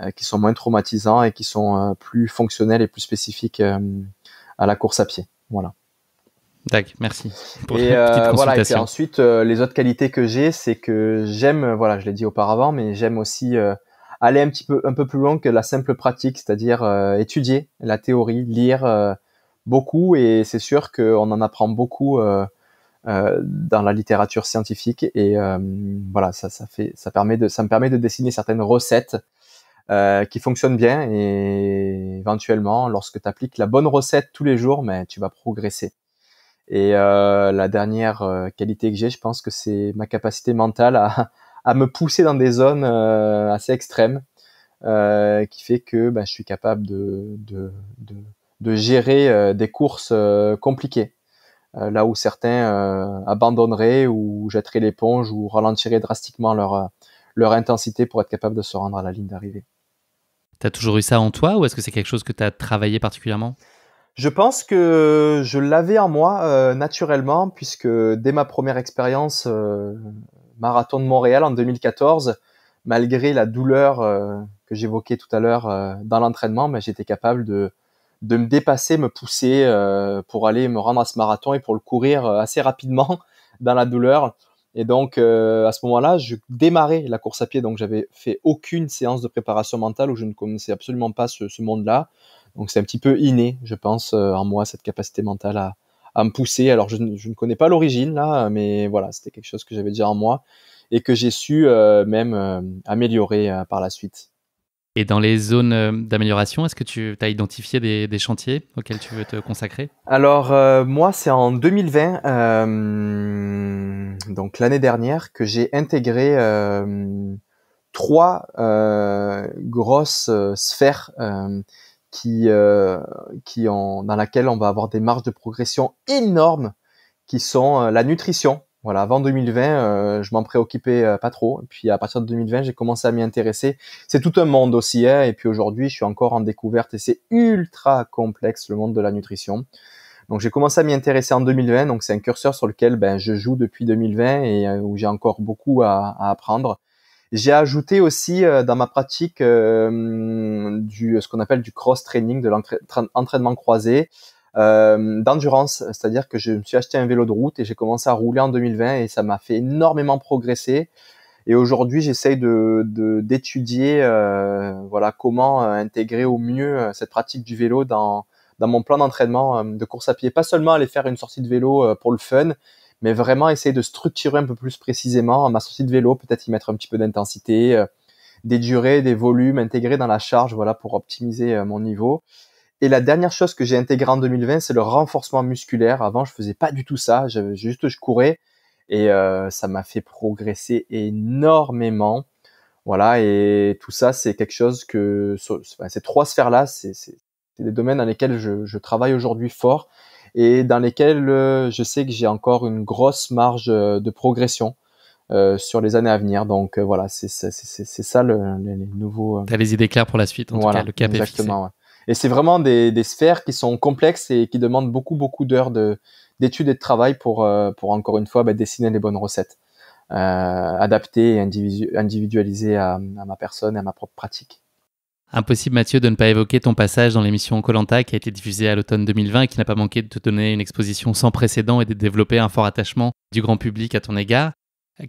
[SPEAKER 1] Euh, qui sont moins traumatisants et qui sont euh, plus fonctionnels et plus spécifiques euh, à la course à pied. Voilà.
[SPEAKER 2] D'accord, merci. Pour et, voilà, et puis
[SPEAKER 1] ensuite, les autres qualités que j'ai, c'est que j'aime, voilà, je l'ai dit auparavant, mais j'aime aussi aller un petit peu, un peu plus loin que la simple pratique, c'est-à-dire étudier la théorie, lire beaucoup, et c'est sûr qu'on en apprend beaucoup dans la littérature scientifique, et voilà, ça, ça fait, ça permet de, ça me permet de dessiner certaines recettes euh, qui fonctionne bien et éventuellement, lorsque tu appliques la bonne recette tous les jours, mais tu vas progresser. Et euh, la dernière euh, qualité que j'ai, je pense que c'est ma capacité mentale à, me pousser dans des zones assez extrêmes, qui fait que bah, je suis capable de, de, gérer des courses compliquées. là où certains abandonneraient ou jetteraient l'éponge ou ralentiraient drastiquement leur, leur intensité pour être capable de se rendre à la ligne d'arrivée.
[SPEAKER 2] T'as toujours eu ça en toi ou est-ce que c'est quelque chose que tu as travaillé particulièrement
[SPEAKER 1] Je pense que je l'avais en moi euh, naturellement puisque dès ma première expérience euh, marathon de Montréal en 2014, malgré la douleur euh, que j'évoquais tout à l'heure dans l'entraînement, j'étais capable de, de me dépasser, me pousser pour aller me rendre à ce marathon et pour le courir assez rapidement dans la douleur. Et donc, euh, à ce moment-là, je démarrais la course à pied. Donc, j'avais fait aucune séance de préparation mentale où je ne connaissais absolument pas ce, monde-là. Donc, c'est un petit peu inné, je pense, euh, en moi, cette capacité mentale à, me pousser. Alors, je, ne connais pas l'origine, là, mais voilà, c'était quelque chose que j'avais déjà en moi et que j'ai su euh, même améliorer par la suite.
[SPEAKER 2] Et dans les zones euh, d'amélioration, est-ce que tu as identifié des, chantiers auxquels tu veux te consacrer
[SPEAKER 1] Alors euh, moi, c'est en 2020, euh, donc l'année dernière, que j'ai intégré trois grosses sphères qui dans laquelle on va avoir des marges de progression énormes, qui sont la nutrition, voilà, avant 2020, euh, je m'en préoccupais euh, pas trop. puis à partir de 2020, j'ai commencé à m'y intéresser. C'est tout un monde aussi, hein, et puis aujourd'hui, je suis encore en découverte et c'est ultra complexe le monde de la nutrition. Donc j'ai commencé à m'y intéresser en 2020, donc c'est un curseur sur lequel ben, je joue depuis 2020 et euh, où j'ai encore beaucoup à, apprendre. J'ai ajouté aussi dans ma pratique du ce qu'on appelle du cross training, de l'entraînement croisé, euh, d'endurance, c'est-à-dire que je me suis acheté un vélo de route et j'ai commencé à rouler en 2020 et ça m'a fait énormément progresser. Et aujourd'hui, j'essaye de d'étudier euh, voilà comment euh, intégrer au mieux cette pratique du vélo dans dans mon plan d'entraînement de course à pied. Pas seulement aller faire une sortie de vélo pour le fun, mais vraiment essayer de structurer un peu plus précisément ma sortie de vélo, peut-être y mettre un petit peu d'intensité, des durées, des volumes intégrés dans la charge, voilà pour optimiser mon niveau. Et la dernière chose que j'ai intégrée en 2020, c'est le renforcement musculaire. Avant, je faisais pas du tout ça. J'avais juste, je courais et euh, ça m'a fait progresser énormément. Voilà, et tout ça, c'est quelque chose que ces trois sphères-là, c'est des domaines dans lesquels je, je travaille aujourd'hui fort et dans lesquels euh, je sais que j'ai encore une grosse marge euh, de progression. Euh, sur les années à venir. Donc euh, voilà, c'est ça le, les, nouveaux.
[SPEAKER 2] T'as les idées claires pour la suite, en voilà, tout cas, le cap exactement,
[SPEAKER 1] est et c'est vraiment des, sphères qui sont complexes et qui demandent beaucoup, beaucoup d'heures d'études et de travail pour, euh, pour encore une fois, bah, dessiner les bonnes recettes, euh, adaptées et individualisées à, ma personne et à ma propre pratique.
[SPEAKER 2] Impossible, Mathieu, de ne pas évoquer ton passage dans l'émission Colanta qui a été diffusée à l'automne 2020 et qui n'a pas manqué de te donner une exposition sans précédent et de développer un fort attachement du grand public à ton égard.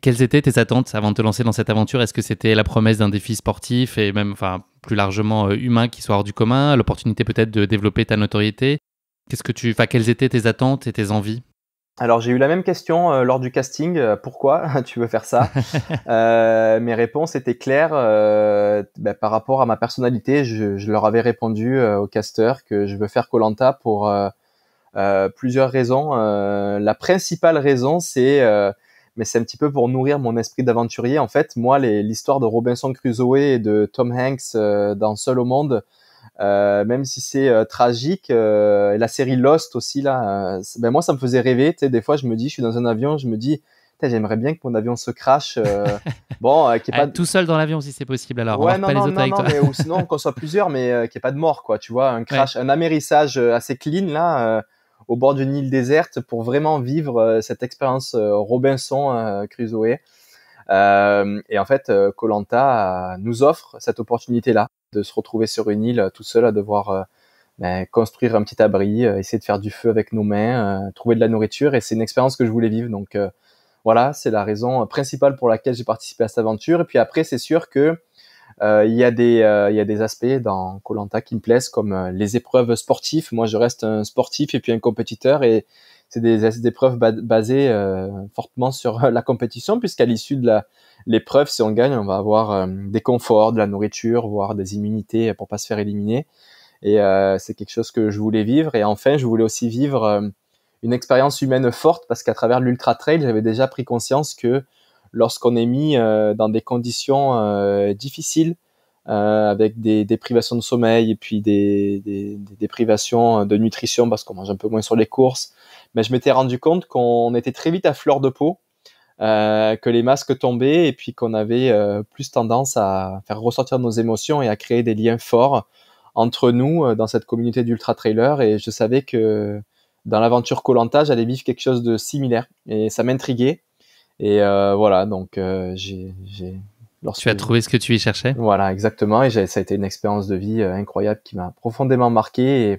[SPEAKER 2] Quelles étaient tes attentes avant de te lancer dans cette aventure Est-ce que c'était la promesse d'un défi sportif et même enfin, plus largement euh, humain qui soit hors du commun, l'opportunité peut-être de développer ta notoriété Qu'est-ce que tu, enfin, quelles étaient tes attentes et tes envies
[SPEAKER 1] alors j'ai eu la même question euh, lors du casting, euh, pourquoi tu veux faire ça Mes réponses étaient claires bah, par rapport à ma personnalité. Je, leur avais répondu au casteur que je veux faire Colanta pour plusieurs raisons. la principale raison, c'est mais c'est un petit peu pour nourrir mon esprit d'aventurier. En fait, moi, l'histoire de Robinson Crusoe et de Tom Hanks euh, dans Seul au monde, euh, même si c'est euh, tragique, la série Lost aussi là, ben moi ça me faisait rêver. Tu sais, des fois je me dis, je suis dans un avion, je me dis, j'aimerais bien que mon avion se crache.
[SPEAKER 2] bon, est ah, pas tout seul dans l'avion si c'est possible. Alors, ouais, non, ou
[SPEAKER 1] sinon qu'on soit plusieurs, mais qu'il n'y ait pas de mort, quoi. Tu vois, un crash, un amérissage assez clean là au bord d'une île déserte pour vraiment vivre euh, cette expérience euh, Robinson euh, Crusoe. Euh, et en fait, Colanta nous offre cette opportunité-là de se retrouver sur une île tout seul à devoir ben, construire un petit abri, essayer de faire du feu avec nos mains, trouver de la nourriture. Et c'est une expérience que je voulais vivre. Donc voilà, c'est la raison principale pour laquelle j'ai participé à cette aventure. Et puis après, c'est sûr que euh, il y, a des, euh, y a des aspects dans Colanta qui me plaisent, comme euh, les épreuves sportives. Moi, je reste un sportif et puis un compétiteur. Et c'est des, des, épreuves basées fortement sur la compétition, puisqu'à l'issue de l'épreuve, si on gagne, on va avoir des conforts, de la nourriture, voire des immunités pour pas se faire éliminer. Et c'est quelque chose que je voulais vivre. Et enfin, je voulais aussi vivre une expérience humaine forte parce qu'à travers l'ultra trail, j'avais déjà pris conscience que lorsqu'on est mis euh, dans des conditions euh, difficiles, euh, avec des, privations de sommeil et puis des, privations de nutrition parce qu'on mange un peu moins sur les courses. Mais je m'étais rendu compte qu'on était très vite à fleur de peau, que les masques tombaient et puis qu'on avait plus tendance à faire ressortir nos émotions et à créer des liens forts entre nous dans cette communauté d'ultra trailer. Et je savais que dans l'aventure Colanta, j'allais vivre quelque chose de similaire et ça m'intriguait. Et euh, voilà, donc euh, j'ai. Lorsque... Tu as trouvé
[SPEAKER 2] ce que tu y cherchais
[SPEAKER 1] Voilà, exactement. Et ça a été une expérience de vie euh, incroyable qui m'a profondément marqué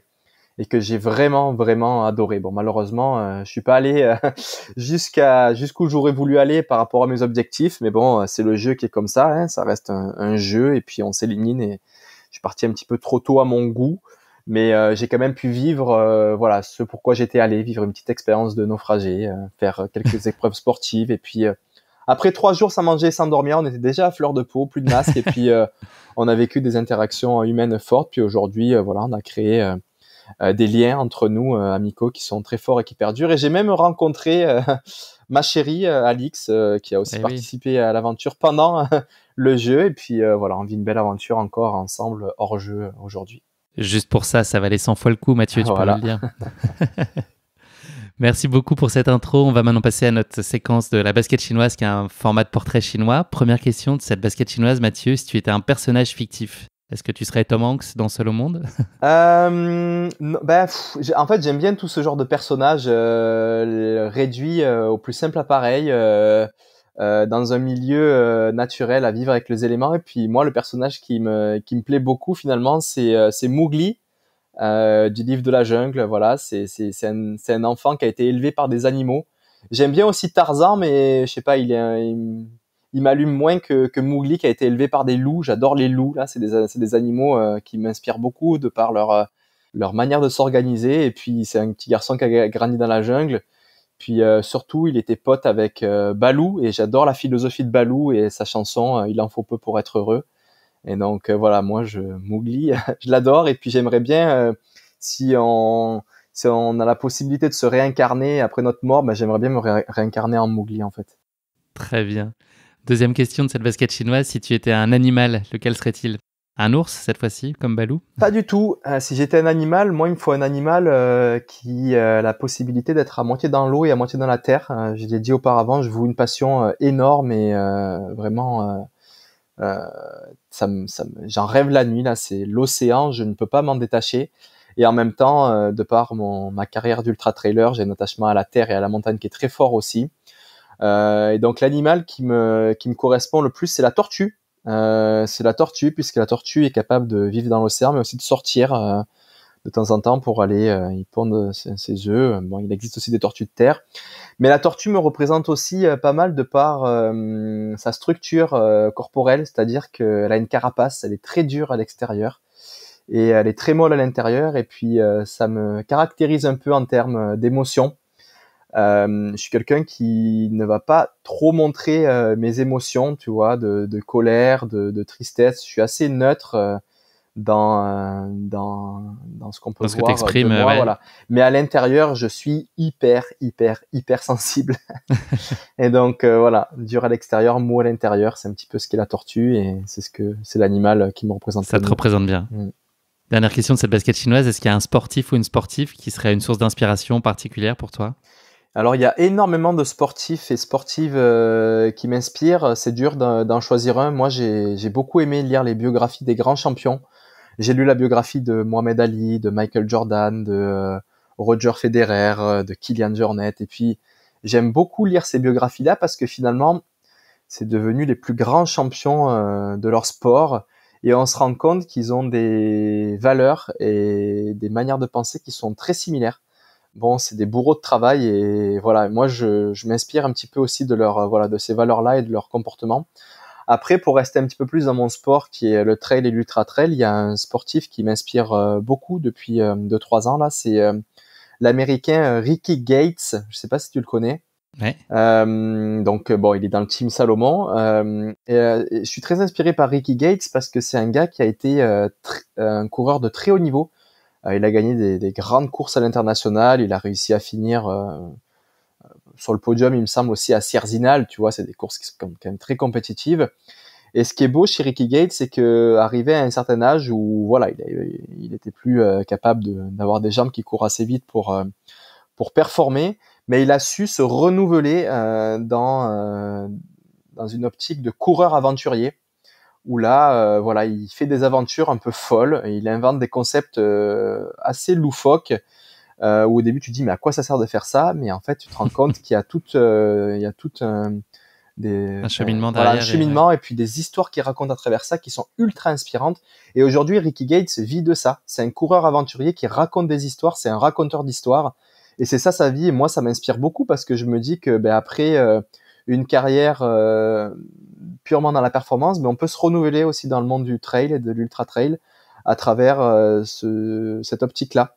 [SPEAKER 1] et, que j'ai vraiment, vraiment adoré. Bon, malheureusement, je suis pas allé jusqu'à jusqu'où j'aurais voulu aller par rapport à mes objectifs. Mais bon, c'est le jeu qui est comme ça. Hein, ça reste un, un, jeu et puis on s'élimine. Et je suis parti un petit peu trop tôt à mon goût mais euh, j'ai quand même pu vivre euh, voilà ce pourquoi j'étais allé vivre une petite expérience de naufragé euh, faire quelques épreuves sportives et puis après trois jours sans manger sans dormir on était déjà à fleur de peau plus de masque et puis on a vécu des interactions humaines fortes puis aujourd'hui voilà on a créé des liens entre nous amicaux qui sont très forts et qui perdurent et j'ai même rencontré ma chérie Alix qui a aussi eh participé à l'aventure pendant le jeu et puis voilà on vit une belle aventure encore ensemble hors jeu aujourd'hui
[SPEAKER 2] Juste pour ça, ça valait 100 fois le coup, Mathieu, tu peux le dire. Merci beaucoup pour cette intro. On va maintenant passer à notre séquence de la basket chinoise, qui est un format de portrait chinois. Première question de cette basket chinoise, Mathieu, si tu étais un personnage fictif, est-ce que tu serais Tom Hanks dans Seul au Monde
[SPEAKER 1] euh, bah, En fait, j'aime bien tout ce genre de personnage euh, réduit euh, au plus simple appareil. Euh, dans un milieu euh, naturel à vivre avec les éléments. Et puis moi, le personnage qui me, qui me plaît beaucoup finalement, c'est euh, Mowgli euh, du livre de la jungle. Voilà, c'est un, un enfant qui a été élevé par des animaux. J'aime bien aussi Tarzan, mais je sais pas, il, il, m'allume moins que, que Mowgli qui a été élevé par des loups. J'adore les loups, là, c'est des, des animaux qui m'inspirent beaucoup de par leur, leur manière de s'organiser. Et puis c'est un petit garçon qui a grandi dans la jungle puis euh, surtout, il était pote avec euh, Balou et j'adore la philosophie de Balou et sa chanson euh, Il en faut peu pour être heureux. Et donc voilà, moi je Mowgli, je l'adore et puis j'aimerais bien si on on a la possibilité de se réincarner après notre mort, ben, j'aimerais bien me réincarner en Mowgli en fait.
[SPEAKER 2] Très bien. Deuxième question de cette basket chinoise, si tu étais un animal, lequel serait-il un ours cette fois-ci, comme Balou
[SPEAKER 1] Pas du tout. Euh, si j'étais un animal, moi il me faut un animal euh, qui euh, a la possibilité d'être à moitié dans l'eau et à moitié dans la terre. je l'ai dit auparavant, je vous une passion énorme et vraiment, j'en rêve la nuit là. C'est l'océan, je ne peux pas m'en détacher. Et en même temps, de par ma carrière d'ultra trailer, j'ai un attachement à la terre et à la montagne qui est très fort aussi. et donc l'animal qui me, qui me correspond le plus, c'est la tortue. Euh, c'est la tortue, puisque la tortue est capable de vivre dans l'océan, mais aussi de sortir euh, de temps en temps pour aller euh, y pondre ses, œufs. Bon, il existe aussi des tortues de terre. Mais la tortue me représente aussi pas mal de par sa structure corporelle, c'est-à-dire qu'elle a une carapace, elle est très dure à l'extérieur et elle est très molle à l'intérieur. Et puis ça me caractérise un peu en termes d'émotion. Euh, je suis quelqu'un qui ne va pas trop montrer euh, mes émotions, tu vois, de, colère, de, tristesse. Je suis assez neutre euh, dans, dans, dans ce qu'on peut voir. de moi, voilà. Mais à l'intérieur, je suis hyper, hyper, hyper sensible. et donc, voilà, dur à l'extérieur, mou à l'intérieur, c'est un petit peu ce qu'est la tortue et c'est ce que c'est l'animal qui me représente. Ça te représente bien.
[SPEAKER 2] Mm. Dernière question de cette basket chinoise, est-ce qu'il y a un sportif ou une sportive qui serait une source d'inspiration particulière pour toi
[SPEAKER 1] alors il y a énormément de sportifs et sportives euh, qui m'inspirent. C'est dur d'en choisir un. Moi j'ai beaucoup aimé lire les biographies des grands champions. J'ai lu la biographie de Mohamed Ali, de Michael Jordan, de euh, Roger Federer, euh, de Kylian Jornet. Et puis j'aime beaucoup lire ces biographies-là parce que finalement c'est devenu les plus grands champions de leur sport. Et on se rend compte qu'ils ont des valeurs et des manières de penser qui sont très similaires bon, c'est des bourreaux de travail et voilà. Moi, je, m'inspire un petit peu aussi de leur, euh, voilà, de ces valeurs-là et de leur comportement. Après, pour rester un petit peu plus dans mon sport, qui est le trail et l'ultra trail, il y a un sportif qui m'inspire euh, beaucoup depuis 2-3 euh, ans là. C'est l'américain Ricky Gates. Je sais pas si tu le connais. donc bon, il est dans le team Salomon. et, je suis très inspiré par Ricky Gates parce que c'est un gars qui a été un coureur de très haut niveau. Euh, il a gagné des, grandes courses à l'international. Il a réussi à finir euh, sur le podium, il me semble aussi à Sierzinal. Tu vois, c'est des courses qui sont quand même très compétitives. Et ce qui est beau chez Ricky Gates, c'est que arrivé à un certain âge où voilà, il, a, était plus euh, capable d'avoir des jambes qui courent assez vite pour pour performer, mais il a su se renouveler dans dans une optique de coureur aventurier où là, euh, voilà, il fait des aventures un peu folles, il invente des concepts euh, assez loufoques. Euh, où au début tu dis mais à quoi ça sert de faire ça Mais en fait tu te rends compte qu'il y a tout, il y des, un cheminement derrière, un cheminement et, puis des histoires qu'il raconte à travers ça qui sont ultra inspirantes. Et aujourd'hui Ricky Gates vit de ça. C'est un coureur aventurier qui raconte des histoires, c'est un raconteur d'histoires. Et c'est ça sa vie. Et moi ça m'inspire beaucoup parce que je me dis que ben, après une carrière euh, purement dans la performance, mais on peut se renouveler aussi dans le monde du trail et de l'ultra trail à travers euh, cette optique-là.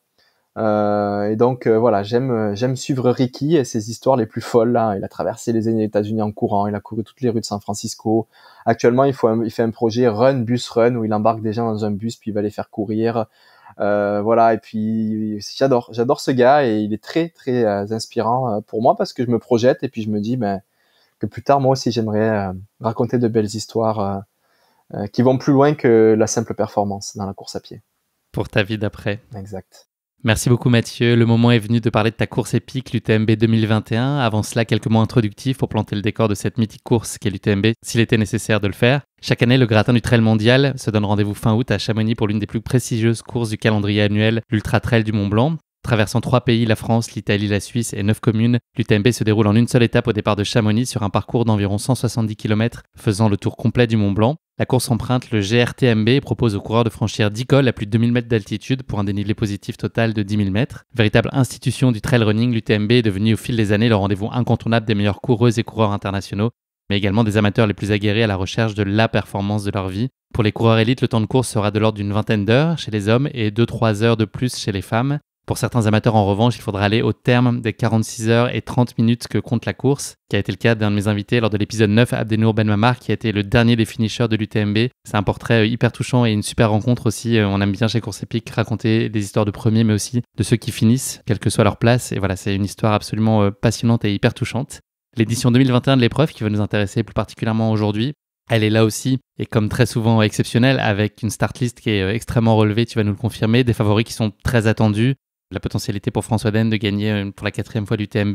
[SPEAKER 1] Euh, et donc voilà, j'aime j'aime suivre Ricky et ses histoires les plus folles là. Hein. Il a traversé les États-Unis en courant, il a couru toutes les rues de San Francisco. Actuellement, il, il fait un projet Run Bus Run où il embarque des gens dans un bus puis il va les faire courir. voilà, et puis j'adore, j'adore ce gars et il est très très inspirant pour moi parce que je me projette et puis je me dis ben plus tard, moi aussi, j'aimerais euh, raconter de belles histoires euh, euh, qui vont plus loin que la simple performance dans la course à pied.
[SPEAKER 2] Pour ta vie d'après. Exact. Merci beaucoup Mathieu. Le moment est venu de parler de ta course épique, l'UTMB 2021. Avant cela, quelques mots introductifs pour planter le décor de cette mythique course qu'est l'UTMB, s'il était nécessaire de le faire. Chaque année, le gratin du Trail mondial se donne rendez-vous fin août à Chamonix pour l'une des plus prestigieuses courses du calendrier annuel, l'Ultra Trail du Mont Blanc. Traversant trois pays, la France, l'Italie, la Suisse et neuf communes, l'UTMB se déroule en une seule étape au départ de Chamonix sur un parcours d'environ 170 km faisant le tour complet du Mont Blanc. La course emprunte le GRTMB propose aux coureurs de franchir 10 cols à plus de 2000 mètres d'altitude pour un dénivelé positif total de 10 000 mètres. Véritable institution du trail running, l'UTMB est devenu au fil des années le rendez-vous incontournable des meilleures coureuses et coureurs internationaux, mais également des amateurs les plus aguerris à la recherche de la performance de leur vie. Pour les coureurs élites, le temps de course sera de l'ordre d'une vingtaine d'heures chez les hommes et 2-3 heures de plus chez les femmes. Pour certains amateurs, en revanche, il faudra aller au terme des 46 heures et 30 minutes que compte la course, qui a été le cas d'un de mes invités lors de l'épisode 9, Abdenour ben Mamar, qui a été le dernier des finishers de l'UTMB. C'est un portrait euh, hyper touchant et une super rencontre aussi. Euh, on aime bien chez Course Epic raconter des histoires de premiers, mais aussi de ceux qui finissent, quelle que soit leur place. Et voilà, c'est une histoire absolument euh, passionnante et hyper touchante. L'édition 2021 de l'épreuve, qui va nous intéresser plus particulièrement aujourd'hui, elle est là aussi, et comme très souvent exceptionnelle, avec une start list qui est extrêmement relevée, tu vas nous le confirmer, des favoris qui sont très attendus, la potentialité pour François Den de gagner euh, pour la quatrième fois l'UTMB,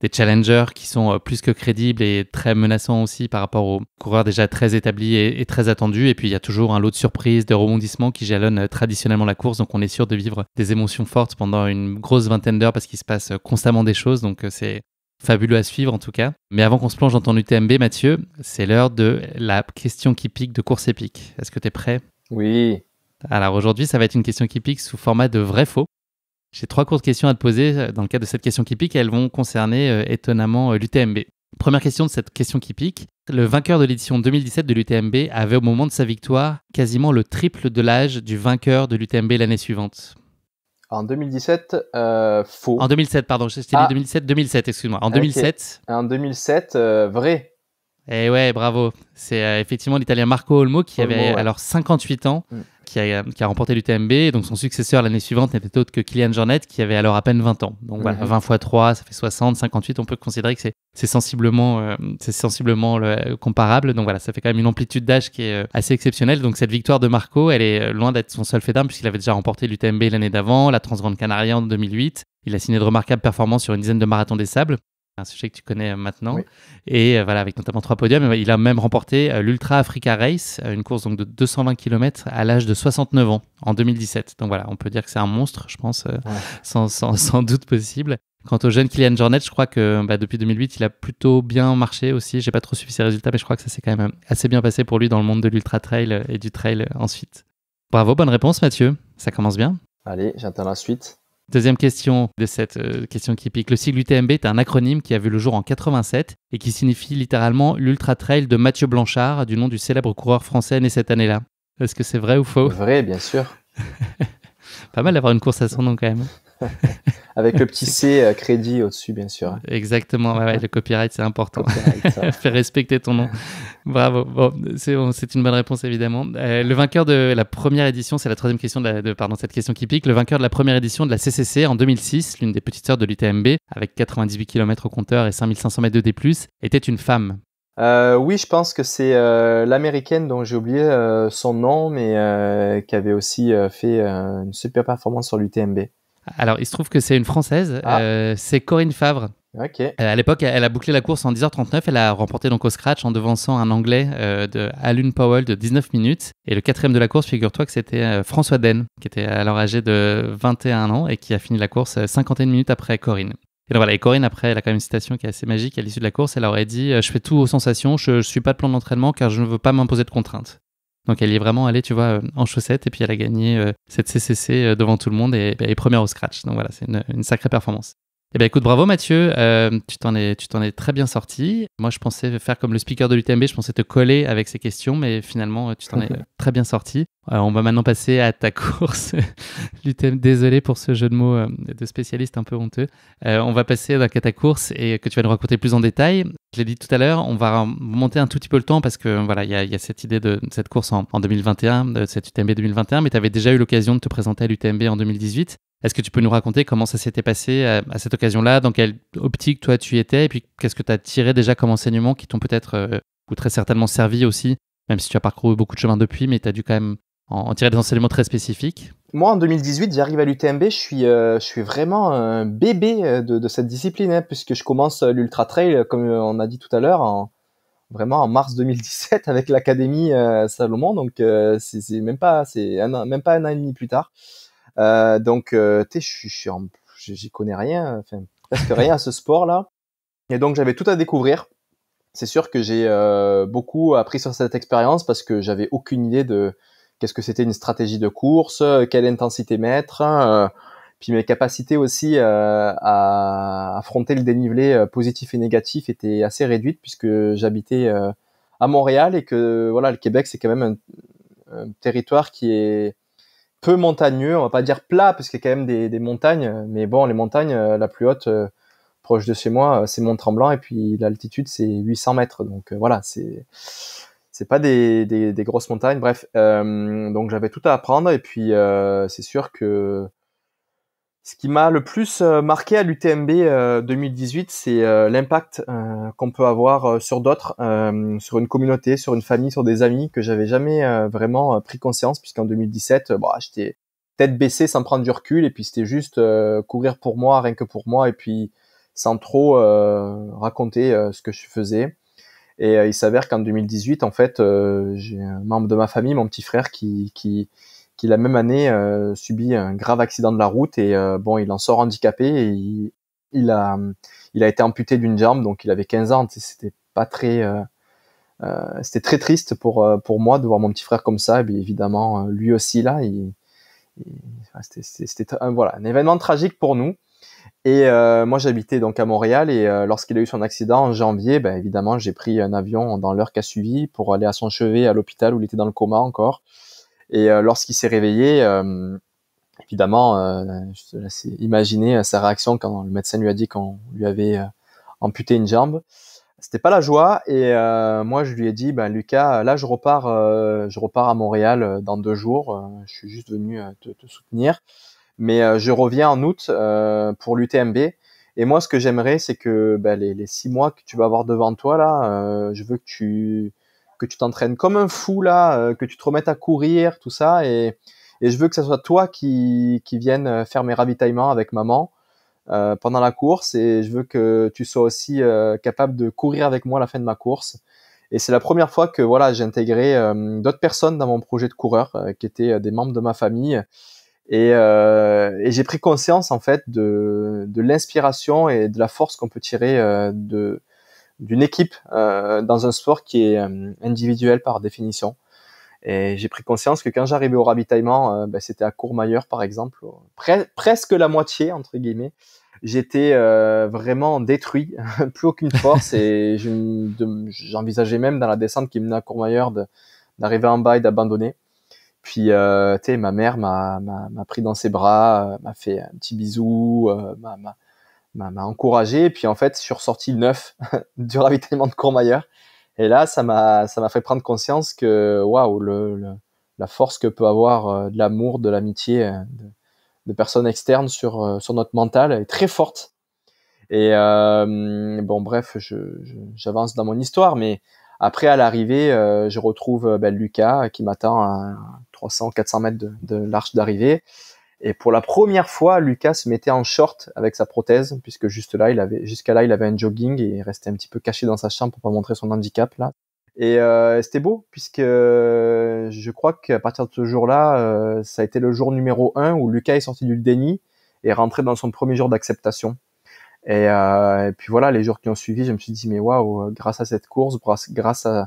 [SPEAKER 2] des challengers qui sont euh, plus que crédibles et très menaçants aussi par rapport aux coureurs déjà très établis et, et très attendus. Et puis il y a toujours un lot de surprises, de rebondissements qui jalonnent euh, traditionnellement la course. Donc on est sûr de vivre des émotions fortes pendant une grosse vingtaine d'heures parce qu'il se passe constamment des choses. Donc c'est fabuleux à suivre en tout cas. Mais avant qu'on se plonge dans ton UTMB, Mathieu, c'est l'heure de la question qui pique de course épique. Est-ce que tu es prêt Oui. Alors aujourd'hui, ça va être une question qui pique sous format de vrai-faux. J'ai trois courtes questions à te poser euh, dans le cadre de cette question qui pique elles vont concerner euh, étonnamment euh, l'UTMB. Première question de cette question qui pique. Le vainqueur de l'édition 2017 de l'UTMB avait au moment de sa victoire quasiment le triple de l'âge du vainqueur de l'UTMB l'année suivante.
[SPEAKER 1] En 2017, faux. En 2007, pardon, C'était
[SPEAKER 2] 2007, 2007, excuse-moi. En 2007.
[SPEAKER 1] En 2007, vrai.
[SPEAKER 2] Eh ouais, bravo. C'est effectivement l'italien Marco Olmo qui avait alors 58 ans. Mm qui a, remporté l'UTMB. donc son successeur l'année suivante n'était autre que Kylian Jornet, qui avait alors à peine 20 ans. Donc voilà, 20 mhm. fois 3, ça fait 60, 58. On peut considérer que c'est sensiblement, euh, comparable. Donc voilà, ça fait quand même une amplitude d'âge qui est euh, assez exceptionnelle. Donc cette victoire de Marco, elle est euh, loin d'être son seul fait d'armes, puisqu'il avait déjà remporté l'UTMB l'année d'avant, la Transgrande Canaria en 2008. Il a signé de remarquables performances sur une dizaine de marathons des sables un sujet que tu connais euh, maintenant. Et euh, voilà, avec notamment trois podiums, il a même remporté euh, l'Ultra Africa Race, une course donc de 220 km à l'âge de 69 ans en 2017. Donc voilà, on peut dire que c'est un monstre, je pense, sans, doute possible. Quant au jeune Kylian Jornet, je crois que bah, depuis 2008, il a plutôt bien marché aussi. J'ai pas trop suivi ses résultats, mais je crois que ça s'est quand même assez bien passé pour lui dans le monde de l'ultra trail et du trail ensuite. Bravo, bonne réponse Mathieu. Ça commence bien.
[SPEAKER 1] Allez, j'attends la suite.
[SPEAKER 2] Deuxième question de cette euh, question qui pique. Le sigle UTMB est un acronyme qui a vu le jour en 87 et qui signifie littéralement l'Ultra Trail de Mathieu Blanchard, du nom du célèbre coureur français né cette année-là. Est-ce que c'est vrai ou faux Vrai, bien sûr. Pas mal d'avoir une course à son nom quand même.
[SPEAKER 1] Avec le petit C euh, crédit au-dessus, bien sûr.
[SPEAKER 2] Exactement, le copyright, c'est important. Fais respecter ton nom. Bravo. c'est une bonne réponse, évidemment. Euh, le vainqueur de la première édition, c'est la troisième question de, pardon, cette question qui pique. Le vainqueur de la première édition de la CCC en 2006, l'une des petites sœurs de l'UTMB, avec 98 km au compteur et 5500 mètres de D+, était une femme.
[SPEAKER 1] Euh, oui, je pense que c'est l'américaine dont j'ai oublié son nom, mais qui avait aussi fait une super
[SPEAKER 2] performance sur l'UTMB. Alors, il se trouve que c'est une Française. Ah. Euh, c'est Corinne Favre. Euh, à l'époque, elle a bouclé la course en 10h39. Elle a remporté donc au scratch en devançant un Anglais euh, de Alun Powell de 19 minutes. Et le quatrième de la course, figure-toi que c'était François Den, qui était alors âgé de 21 ans et qui a fini la course 51 minutes après Corinne. Et donc voilà, et Corinne, après, elle a quand même une citation qui est assez magique. À l'issue de la course, elle aurait dit Je fais tout aux sensations, je ne suis pas de plan d'entraînement car je ne veux pas m'imposer de contraintes. Donc elle y est vraiment allée, tu vois, euh, en chaussettes et puis elle a gagné euh, cette CCC euh, devant tout le monde bah, et, première au scratch. Donc voilà, c'est une sacrée performance. Eh bien, écoute, bravo Mathieu, euh, tu t'en es, tu t'en es très bien sorti. Moi, je pensais faire comme le speaker de l'UTMB, je pensais te coller avec ces questions, mais finalement, euh, tu t'en es très bien sorti. Euh, on va maintenant passer à ta course. L'UTM, désolé pour ce jeu de mots de spécialiste un peu honteux. on va passer à ta course et que tu vas nous raconter plus en détail. Je l'ai dit tout à l'heure, on va monter un tout petit peu le temps parce que voilà, il y, a cette idée de cette course en, en 2021, de cette UTMB 2021, mais tu avais déjà eu l'occasion de te présenter à l'UTMB en 2018. Est-ce que tu peux nous raconter comment ça s'était passé euh, à, cette occasion-là Dans quelle optique toi tu étais Et puis qu'est-ce que tu as tiré déjà comme enseignement qui t'ont peut-être euh, ou très certainement servi aussi Même si tu as parcouru beaucoup de chemin depuis, mais tu as dû quand même en, tirer des enseignements très spécifiques.
[SPEAKER 1] Moi en 2018, j'arrive à l'UTMB, je suis, euh, je suis vraiment un bébé de, cette discipline, hein, puisque je commence l'Ultra Trail, comme on a dit tout à l'heure, vraiment en mars 2017 avec l'Académie Salomon, donc c'est même, pas, même pas un an et demi plus tard. Euh, donc, euh, tu j'y connais rien, enfin, presque rien à ce sport-là. Et donc, j'avais tout à découvrir. C'est sûr que j'ai euh, beaucoup appris sur cette expérience parce que j'avais aucune idée de qu'est-ce que c'était une stratégie de course, quelle intensité mettre, hein, puis mes capacités aussi à affronter le dénivelé positif et négatif étaient assez réduites puisque j'habitais à Montréal et que voilà le Québec c'est quand même un territoire qui est peu montagneux, on va pas dire plat parce qu'il y a quand même des, montagnes, mais bon, les montagnes, euh, la plus haute euh, proche de chez moi, euh, c'est Mont-Tremblant et puis l'altitude c'est 800 mètres, donc voilà, c'est c'est pas des, des, des, grosses montagnes. Bref, donc j'avais tout à apprendre et puis c'est sûr que ce qui m'a le plus euh, marqué à l'UTMB 2018, euh, c'est euh, l'impact qu'on peut avoir sur d'autres, sur une communauté, sur une famille, sur des amis que j'avais jamais vraiment pris conscience, puisqu'en 2017, bon, bah, j'étais tête baissée sans prendre du recul, et puis c'était juste courir pour moi, rien que pour moi, et puis sans trop raconter ce que je faisais. Et il s'avère qu'en 2018, en fait, j'ai un membre de ma famille, mon petit frère, qui, qui qui la même année euh, subit un grave accident de la route et euh, bon, il en sort handicapé et il, a il a été amputé d'une jambe donc il avait 15 ans, c'était pas très euh, c'était très triste pour moi de voir mon petit frère comme ça et évidemment lui aussi là il, c'était un voilà, un événement tragique pour nous. Et moi j'habitais donc à Montréal et lorsqu'il a eu son accident en janvier, ben évidemment j'ai pris un avion dans l'heure qu'a suivi pour aller à son chevet à l'hôpital où il était dans le coma encore. Et euh, lorsqu'il s'est réveillé, euh, évidemment, euh, je te laisse imaginer sa réaction quand le médecin lui a dit qu'on lui avait amputé une jambe. C'était pas la joie et moi je lui ai dit ben Lucas là je repars je repars à Montréal dans deux jours je suis juste venu te, te soutenir mais je reviens en août pour l'UTMB et moi, ce que j'aimerais, c'est que ben, les, six mois que tu vas avoir devant toi, là, je veux que tu, que tu t'entraînes comme un fou là, euh, que tu te remettes à courir, tout ça. Et, je veux que ce soit toi qui, qui vienne euh, faire mes ravitaillements avec maman euh, pendant la course. Et je veux que tu sois aussi capable de courir avec moi à la fin de ma course. Et c'est la première fois que voilà, j'ai intégré d'autres personnes dans mon projet de coureur, qui étaient des membres de ma famille. Et, j'ai pris conscience en fait de l'inspiration et de la force qu'on peut tirer de, d'une équipe euh, dans un sport qui est euh, individuel par définition. Et j'ai pris conscience que quand j'arrivais au ravitaillement, euh, ben, c'était à Courmayeur par exemple, presque la moitié entre guillemets, j'étais vraiment détruit, plus aucune force et j'envisageais même dans la descente qui menait à Courmayeur d'arriver en bas et d'abandonner. Puis euh, tu sais, ma mère m'a pris dans ses bras, m'a fait un petit bisou, m'a m'a encouragé. Et puis en fait, je suis ressorti neuf du ravitaillement de Courmayeur. Et là, ça m'a ça m'a fait prendre conscience que waouh, le, la force que peut avoir euh, de l'amour, de l'amitié euh, de, personnes externes sur euh, sur notre mental est très forte. Et bon, bref, j'avance dans mon histoire, mais après à l'arrivée, je retrouve ben, Lucas qui m'attend à 300-400 mètres de, de l'arche d'arrivée. Et pour la première fois, Lucas se mettait en short avec sa prothèse, puisque juste là, il avait, jusqu'à là, il avait un jogging et il restait un petit peu caché dans sa chambre pour pas montrer son handicap, là. Et euh, c'était beau, puisque euh, je crois qu'à partir de ce jour-là, euh, ça a été le jour numéro un où Lucas est sorti du déni et rentré dans son premier jour d'acceptation. Et, et, puis voilà, les jours qui ont suivi, je me suis dit, mais waouh, grâce à cette course, grâce à,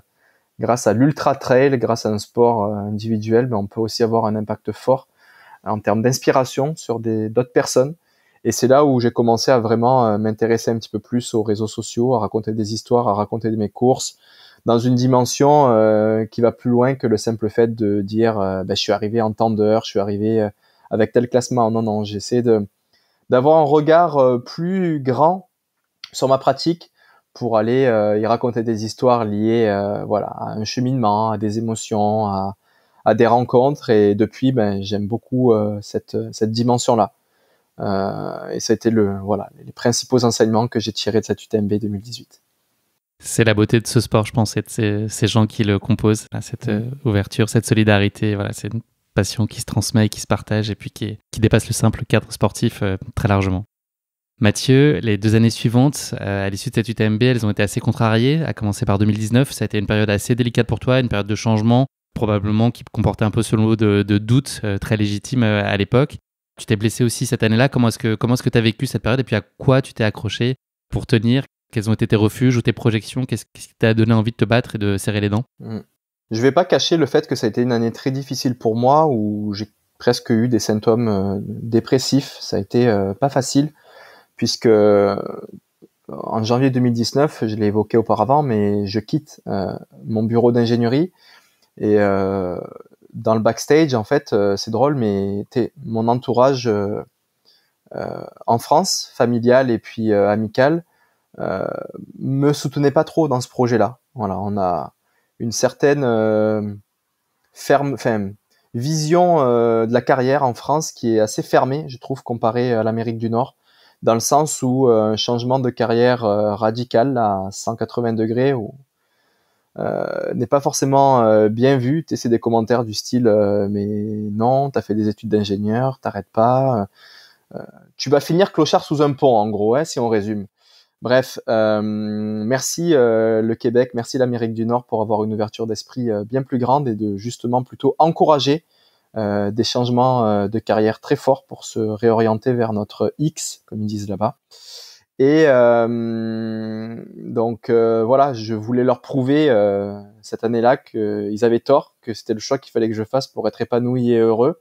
[SPEAKER 1] grâce à l'ultra trail, grâce à un sport individuel, mais ben, on peut aussi avoir un impact fort en termes d'inspiration sur d'autres personnes. Et c'est là où j'ai commencé à vraiment euh, m'intéresser un petit peu plus aux réseaux sociaux, à raconter des histoires, à raconter mes courses, dans une dimension euh, qui va plus loin que le simple fait de dire euh, ben, je suis arrivé en temps d'heure, je suis arrivé avec tel classement. Non, non, j'essaie de d'avoir un regard plus grand sur ma pratique pour aller y raconter des histoires liées voilà à un cheminement, à des émotions, à, à des rencontres et depuis, ben, j'aime beaucoup euh, cette, cette dimension-là. Euh, et ça a été le, voilà, les principaux enseignements que j'ai tirés de cette UTMB 2018.
[SPEAKER 2] C'est la beauté de ce sport, je pense, et de ces, gens qui le composent, cette euh, ouverture, cette solidarité. Voilà, c'est une passion qui se transmet, et qui se partage et puis qui, qui dépasse le simple cadre sportif très largement. Mathieu, les deux années suivantes, à l'issue de cette UTMB, elles ont été assez contrariées, à commencer par 2019. Ça a été une période assez délicate pour toi, une période de changement, probablement qui comportait un peu ce lot de, de doutes euh, très légitimes euh, à l'époque. Tu t'es blessé aussi cette année-là. Comment est-ce que comment est-ce que tu as vécu cette période et puis à quoi tu t'es accroché pour tenir Quels ont été tes refuges ou tes projections Qu'est-ce qui t'a donné envie de te battre et de serrer les dents
[SPEAKER 1] Je mmh. Je vais pas cacher le fait que ça a été une année très difficile pour moi où j'ai presque eu des symptômes euh, dépressifs. Ça a été pas facile puisque en janvier 2019, je l'ai évoqué auparavant, mais je quitte mon bureau d'ingénierie et euh, dans le backstage, en fait, euh, c'est drôle, mais mon entourage euh, en France, familial et puis amical, me soutenait pas trop dans ce projet-là. Voilà, on a une certaine ferme, enfin, vision de la carrière en France qui est assez fermée, je trouve, comparée à l'Amérique du Nord, dans le sens où un changement de carrière radical à 180 degrés, ou euh, n'est pas forcément euh, bien vu. Tu sais, des commentaires du style euh, mais non, t'as fait des études d'ingénieur, t'arrêtes pas. tu vas finir clochard sous un pont, en gros, hein, si on résume. Bref, merci le Québec, merci l'Amérique du Nord pour avoir une ouverture d'esprit bien plus grande et de justement plutôt encourager des changements de carrière très forts pour se réorienter vers notre X, comme ils disent là-bas. Et euh, donc euh, voilà, je voulais leur prouver euh, cette année-là qu'ils avaient tort, que c'était le choix qu'il fallait que je fasse pour être épanoui et heureux.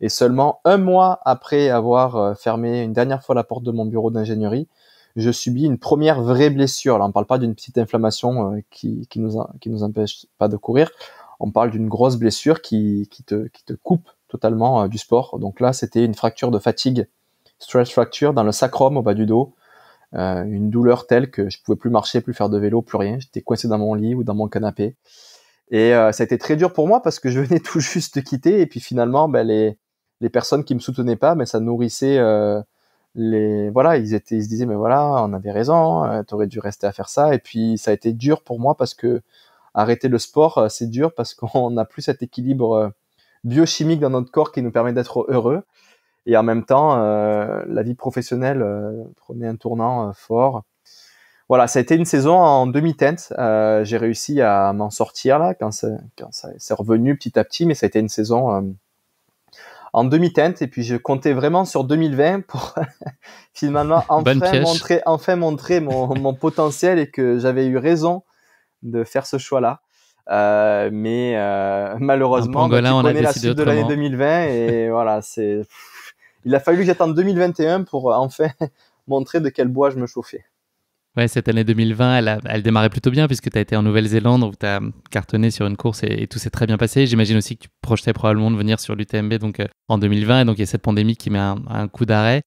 [SPEAKER 1] Et seulement un mois après avoir fermé une dernière fois la porte de mon bureau d'ingénierie, je subis une première vraie blessure. Là, on ne parle pas d'une petite inflammation qui, qui, nous, qui nous empêche pas de courir. On parle d'une grosse blessure qui, te, qui te coupe totalement du sport. Donc là, c'était une fracture de fatigue, stress fracture dans le sacrum au bas du dos, euh, une douleur telle que je pouvais plus marcher, plus faire de vélo, plus rien. J'étais coincé dans mon lit ou dans mon canapé. Et euh, ça a été très dur pour moi parce que je venais tout juste de quitter. Et puis finalement, ben, les, personnes qui me soutenaient pas, mais ben, ça nourrissait euh, les. Voilà, ils, étaient, ils se disaient, mais voilà, on avait raison, Tu aurais dû rester à faire ça. Et puis ça a été dur pour moi parce que arrêter le sport, c'est dur parce qu'on n'a plus cet équilibre biochimique dans notre corps qui nous permet d'être heureux. Et en même temps, euh, la vie professionnelle euh, prenait un tournant euh, fort. Voilà, ça a été une saison en demi-teinte. j'ai réussi à m'en sortir là quand, c'est, ça, revenu petit à petit, mais ça a été une saison en demi-teinte et puis je comptais vraiment sur 2020 pour finalement enfin montrer, enfin montrer mon, potentiel et que j'avais eu raison de faire ce choix-là. mais malheureusement, bah, on a la suite de l'année 2020 et voilà, c'est il a fallu que j'attende 2021 pour euh, enfin montrer de quel bois je me chauffais.
[SPEAKER 2] Ouais, cette année 2020, elle, démarrait plutôt bien puisque tu as été en Nouvelle-Zélande où tu as cartonné sur une course et, tout s'est très bien passé. J'imagine aussi que tu projetais probablement de venir sur l'UTMB donc euh, en 2020 et donc il y a cette pandémie qui met un coup d'arrêt.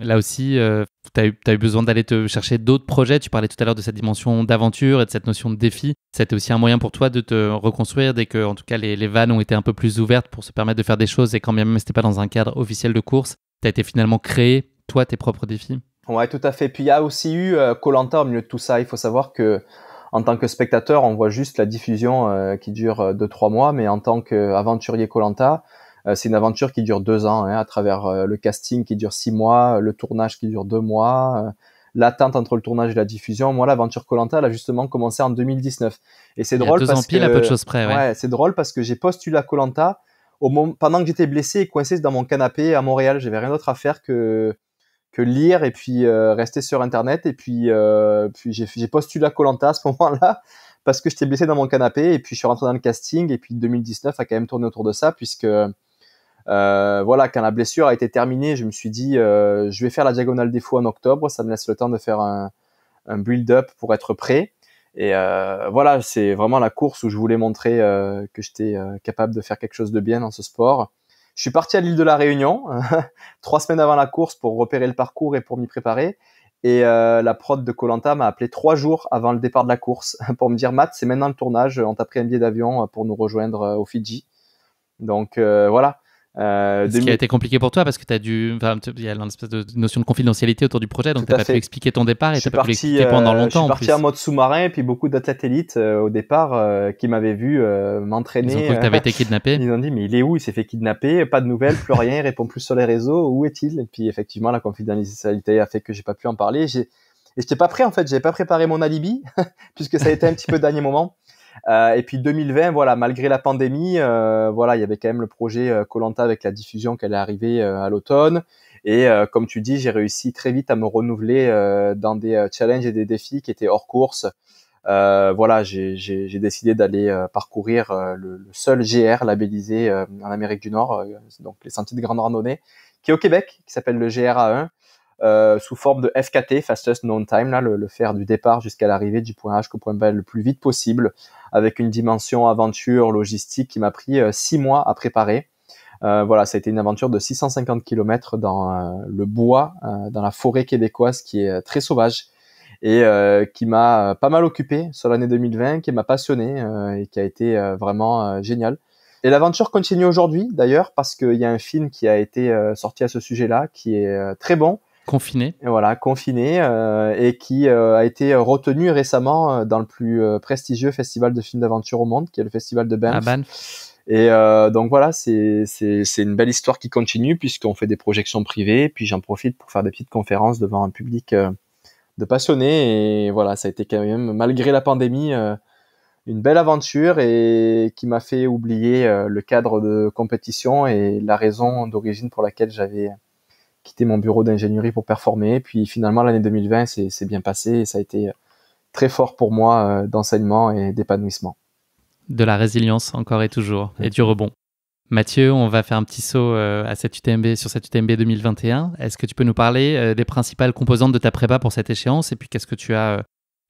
[SPEAKER 2] Là aussi, euh, tu as, eu besoin d'aller te chercher d'autres projets. Tu parlais tout à l'heure de cette dimension d'aventure et de cette notion de défi. C'était aussi un moyen pour toi de te reconstruire dès que, en tout cas, les, les vannes ont été un peu plus ouvertes pour se permettre de faire des choses. Et quand bien même c'était pas dans un cadre officiel de course, tu as été finalement créé, toi, tes propres défis.
[SPEAKER 1] Ouais, tout à fait. Puis il y a aussi eu euh, Colanta au milieu de tout ça. Il faut savoir que en tant que spectateur, on voit juste la diffusion euh, qui dure 2-3 mois, mais en tant qu'aventurier Colanta, euh, c'est une aventure qui dure deux ans, hein, à travers euh, le casting qui dure six mois, le tournage qui dure deux mois, euh, l'attente entre le tournage et la diffusion. Moi, l'aventure Colanta, elle a justement commencé en 2019. Et c'est drôle parce que à peu de choses près. Ouais. c'est drôle parce que j'ai postulé à Colanta au moment pendant que j'étais blessé et coincé dans mon canapé à Montréal. J'avais rien d'autre à faire que que lire et puis rester sur internet et puis puis j'ai postulé à Colanta à ce moment-là parce que j'étais blessé dans mon canapé et puis je suis rentré dans le casting et puis 2019 a quand même tourné autour de ça puisque euh, voilà, quand la blessure a été terminée, je me suis dit, euh, je vais faire la diagonale des fous en octobre. Ça me laisse le temps de faire un, build-up pour être prêt. Et euh, voilà, c'est vraiment la course où je voulais montrer que j'étais capable de faire quelque chose de bien dans ce sport. Je suis parti à l'île de la Réunion trois semaines avant la course pour repérer le parcours et pour m'y préparer. Et la prod de Colanta m'a appelé trois jours avant le départ de la course pour me dire Matt, c'est maintenant le tournage. On t'a pris un billet d'avion pour nous rejoindre aux Fidji. Donc voilà, euh, Ce qui a été compliqué
[SPEAKER 2] pour toi parce que tu as dû. il y a une espèce de notion de confidentialité autour du projet, donc tu pas fait. pu expliquer ton départ et tu pas pu pendant euh, longtemps. Je suis parti en, mode
[SPEAKER 1] sous-marin et puis beaucoup d'athlètes satellites euh, au départ euh, qui m'avaient vu m'entraîner. Ils ont que été kidnappé. Ils ont dit, mais il est où Il s'est fait kidnapper, pas de nouvelles, plus rien, il répond plus sur les réseaux, où est-il Et puis effectivement, la confidentialité a fait que j'ai pas pu en parler. Et j'étais pas prêt en fait, j'avais pas préparé mon alibi puisque ça a été un petit peu dernier moment. Euh, et puis 2020, voilà, malgré la pandémie, euh, voilà, il y avait quand même le projet euh, Colanta avec la diffusion qu'elle est arrivée à l'automne. Et comme tu dis, j'ai réussi très vite à me renouveler dans des challenges et des défis qui étaient hors course. voilà, j'ai décidé d'aller parcourir le, seul GR labellisé en Amérique du Nord, donc les sentiers de grande randonnée, qui est au Québec, qui s'appelle le gra 1 euh, sous forme de FKT, fastest known time, là, le, faire du départ jusqu'à l'arrivée du point H au point B le plus vite possible, avec une dimension aventure logistique qui m'a pris 6 euh, mois à préparer. Euh, voilà, ça a été une aventure de 650 km dans le bois, dans la forêt québécoise qui est très sauvage et qui m'a pas mal occupé sur l'année 2020, qui m'a passionné et qui a été vraiment génial. Et l'aventure continue aujourd'hui d'ailleurs parce qu'il y a un film qui a été sorti à ce sujet-là qui est très bon, Confiné. Et voilà, confiné, euh, et qui euh, a été retenu récemment euh, dans le plus euh, prestigieux festival de films d'aventure au monde, qui est le festival de Banff. Et euh, donc voilà, c'est une belle histoire qui continue puisqu'on fait des projections privées, puis j'en profite pour faire des petites conférences devant un public de passionnés. Et voilà, ça a été quand même, malgré la pandémie, une belle aventure et qui m'a fait oublier le cadre de compétition et la raison d'origine pour laquelle j'avais quitter mon bureau d'ingénierie pour performer. Puis finalement, l'année 2020 c'est bien passé et ça a été euh, très fort pour moi euh, d'enseignement et d'épanouissement.
[SPEAKER 2] De la résilience encore et toujours et du rebond. Mathieu, on va faire un petit saut euh, à cette UTMB, sur cette UTMB 2021. Est-ce que tu peux nous parler des principales composantes de ta prépa pour cette échéance et puis qu'est-ce que tu as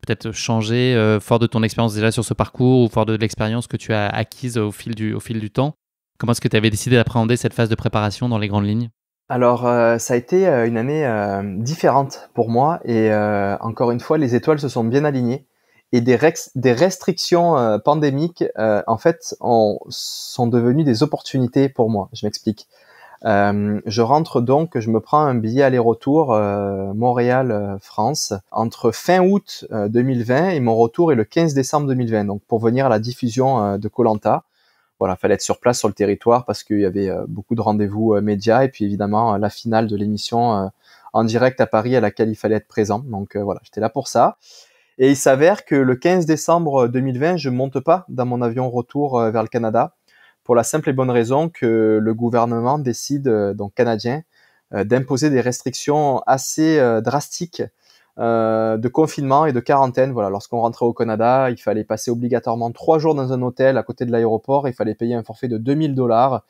[SPEAKER 2] peut-être changé fort de ton expérience déjà sur ce parcours ou fort de l'expérience que tu as acquise au fil du, au fil du temps Comment est-ce que tu avais décidé d'appréhender cette phase de préparation dans les grandes lignes
[SPEAKER 1] alors, euh, ça a été euh, une année euh, différente pour moi et encore une fois, les étoiles se sont bien alignées et des, restrictions pandémiques, en fait, sont devenues des opportunités pour moi. Je m'explique. je rentre donc, je me prends un billet aller-retour Montréal-France entre fin août 2020 et mon retour est le 15 décembre 2020, donc pour venir à la diffusion de Colanta voilà, fallait être sur place sur le territoire parce qu'il y avait euh, beaucoup de rendez-vous euh, médias et puis évidemment euh, la finale de l'émission en direct à Paris à laquelle il fallait être présent. Donc voilà, j'étais là pour ça. Et il s'avère que le 15 décembre 2020, je monte pas dans mon avion retour vers le Canada pour la simple et bonne raison que le gouvernement décide, donc canadien, d'imposer des restrictions assez drastiques euh, de confinement et de quarantaine. Voilà, lorsqu'on rentrait au Canada, il fallait passer obligatoirement trois jours dans un hôtel à côté de l'aéroport. Il fallait payer un forfait de 2000 dollars.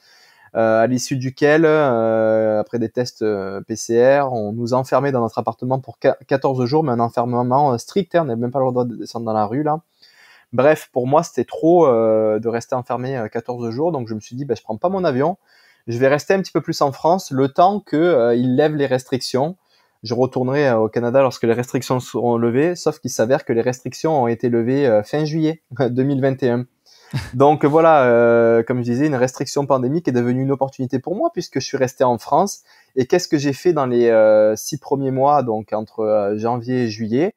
[SPEAKER 1] Euh, à l'issue duquel, euh, après des tests PCR, on nous enfermait dans notre appartement pour 14 jours, mais un enfermement strict. Hein, on n'avait même pas le droit de descendre dans la rue là. Bref, pour moi, c'était trop de rester enfermé 14 jours, donc je me suis dit, ben, je prends pas mon avion. Je vais rester un petit peu plus en France, le temps que il lève les restrictions je retournerai euh, au Canada lorsque les restrictions seront levées, sauf qu'il s'avère que les restrictions ont été levées euh, fin juillet 2021. Donc voilà, euh, comme je disais, une restriction pandémique est devenue une opportunité pour moi puisque je suis resté en France. Et qu'est-ce que j'ai fait dans les six premiers mois, donc entre janvier et juillet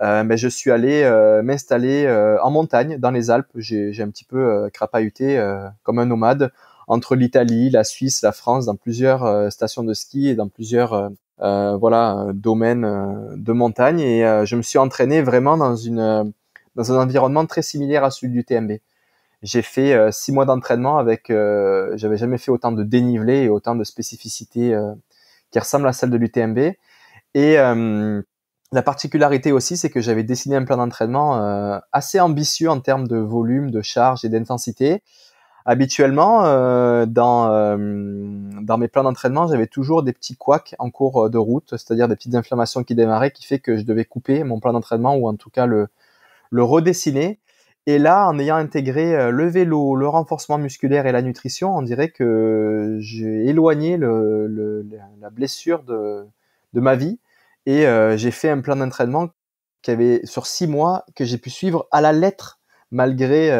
[SPEAKER 1] ben, Je suis allé m'installer en montagne, dans les Alpes. J'ai un petit peu crapahuté comme un nomade entre l'Italie, la Suisse, la France, dans plusieurs stations de ski et dans plusieurs euh, voilà, euh, domaine euh, de montagne. Et je me suis entraîné vraiment dans, une, dans un environnement très similaire à celui du TMB. J'ai fait six mois d'entraînement avec, j'avais jamais fait autant de dénivelé et autant de spécificités qui ressemblent à celles de l'UTMB. Et la particularité aussi, c'est que j'avais dessiné un plan d'entraînement assez ambitieux en termes de volume, de charge et d'intensité, habituellement, euh, dans, euh, dans mes plans d'entraînement, j'avais toujours des petits couacs en cours de route, c'est-à-dire des petites inflammations qui démarraient, qui fait que je devais couper mon plan d'entraînement ou en tout cas le, le redessiner. Et là, en ayant intégré euh, le vélo, le renforcement musculaire et la nutrition, on dirait que j'ai éloigné le, la blessure de, de ma vie et j'ai fait un plan d'entraînement qui avait sur six mois que j'ai pu suivre à la lettre malgré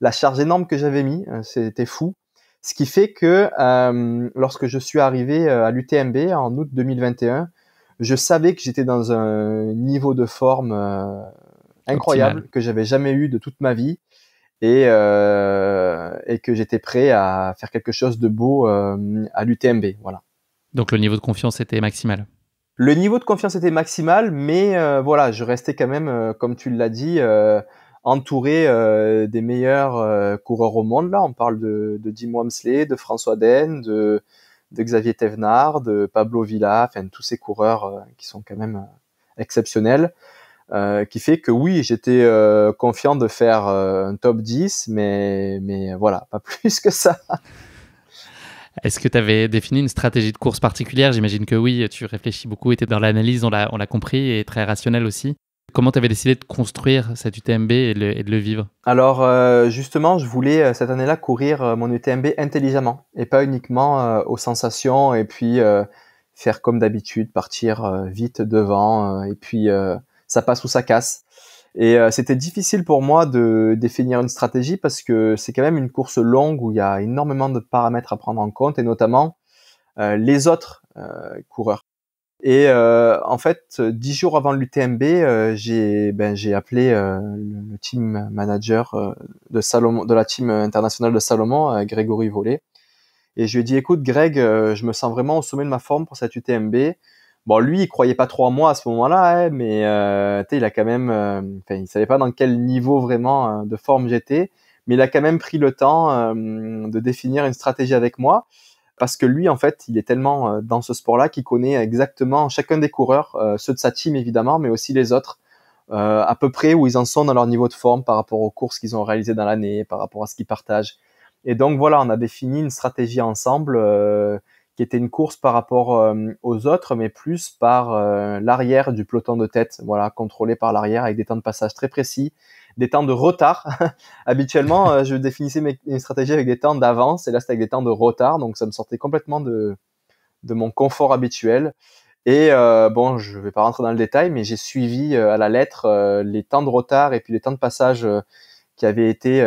[SPEAKER 1] la charge énorme que j'avais mis, euh, c'était fou. Ce qui fait que euh, lorsque je suis arrivé euh, à l'UTMB en août 2021, je savais que j'étais dans un niveau de forme
[SPEAKER 2] incroyable
[SPEAKER 1] que j'avais jamais eu de toute ma vie et, et que j'étais prêt à faire quelque chose de beau à l'UTMB. Voilà.
[SPEAKER 2] Donc le niveau de confiance était maximal.
[SPEAKER 1] Le niveau de confiance était maximal, mais voilà, je restais quand même, comme tu l'as dit, entouré euh, des meilleurs euh, coureurs au monde. Là, on parle de, de Wamsley, de François Den, de, de, Xavier Thévenard, de Pablo Villa, enfin tous ces coureurs euh, qui sont quand même exceptionnels. qui fait que oui, j'étais confiant de faire un top 10, mais, mais voilà, pas plus que ça.
[SPEAKER 2] Est-ce que tu avais défini une stratégie de course particulière J'imagine que oui, tu réfléchis beaucoup, tu étais dans l'analyse, on l'a compris, et très rationnel aussi. Comment tu avais décidé de construire cet UTMB et, de le vivre
[SPEAKER 1] Alors euh, justement, je voulais euh, cette année-là courir euh, mon UTMB intelligemment et pas uniquement aux sensations et puis faire comme d'habitude, partir vite devant et puis ça passe ou ça casse. Et c'était difficile pour moi de définir une stratégie parce que c'est quand même une course longue où il y a énormément de paramètres à prendre en compte et notamment les autres coureurs. Et euh, en fait, dix jours avant l'UTMB, euh, j'ai ben, appelé euh, le, team manager de Salomon, de la team internationale de Salomon, Grégory Vollet, et je lui ai dit écoute Greg, je me sens vraiment au sommet de ma forme pour cette UTMB. Bon, lui, il croyait pas trop en moi à ce moment-là, hein, mais il a quand même, il savait pas dans quel niveau vraiment hein, de forme j'étais, mais il a quand même pris le temps de définir une stratégie avec moi parce que lui, en fait, il est tellement euh, dans ce sport-là qu'il connaît exactement chacun des coureurs, euh, ceux de sa team évidemment, mais aussi les autres, euh, à peu près où ils en sont dans leur niveau de forme par rapport aux courses qu'ils ont réalisées dans l'année, par rapport à ce qu'ils partagent. Et donc voilà, on a défini une stratégie ensemble qui était une course par rapport aux autres, mais plus par l'arrière du peloton de tête, voilà, contrôlé par l'arrière avec des temps de passage très précis, des temps de retard. Habituellement, euh, je définissais mes, stratégie stratégies avec des temps d'avance et là, c'était avec des temps de retard. Donc, ça me sortait complètement de, mon confort habituel. Et euh, bon, je ne vais pas rentrer dans le détail, mais j'ai suivi euh, à la lettre les temps de retard et puis les temps de passage qui avaient été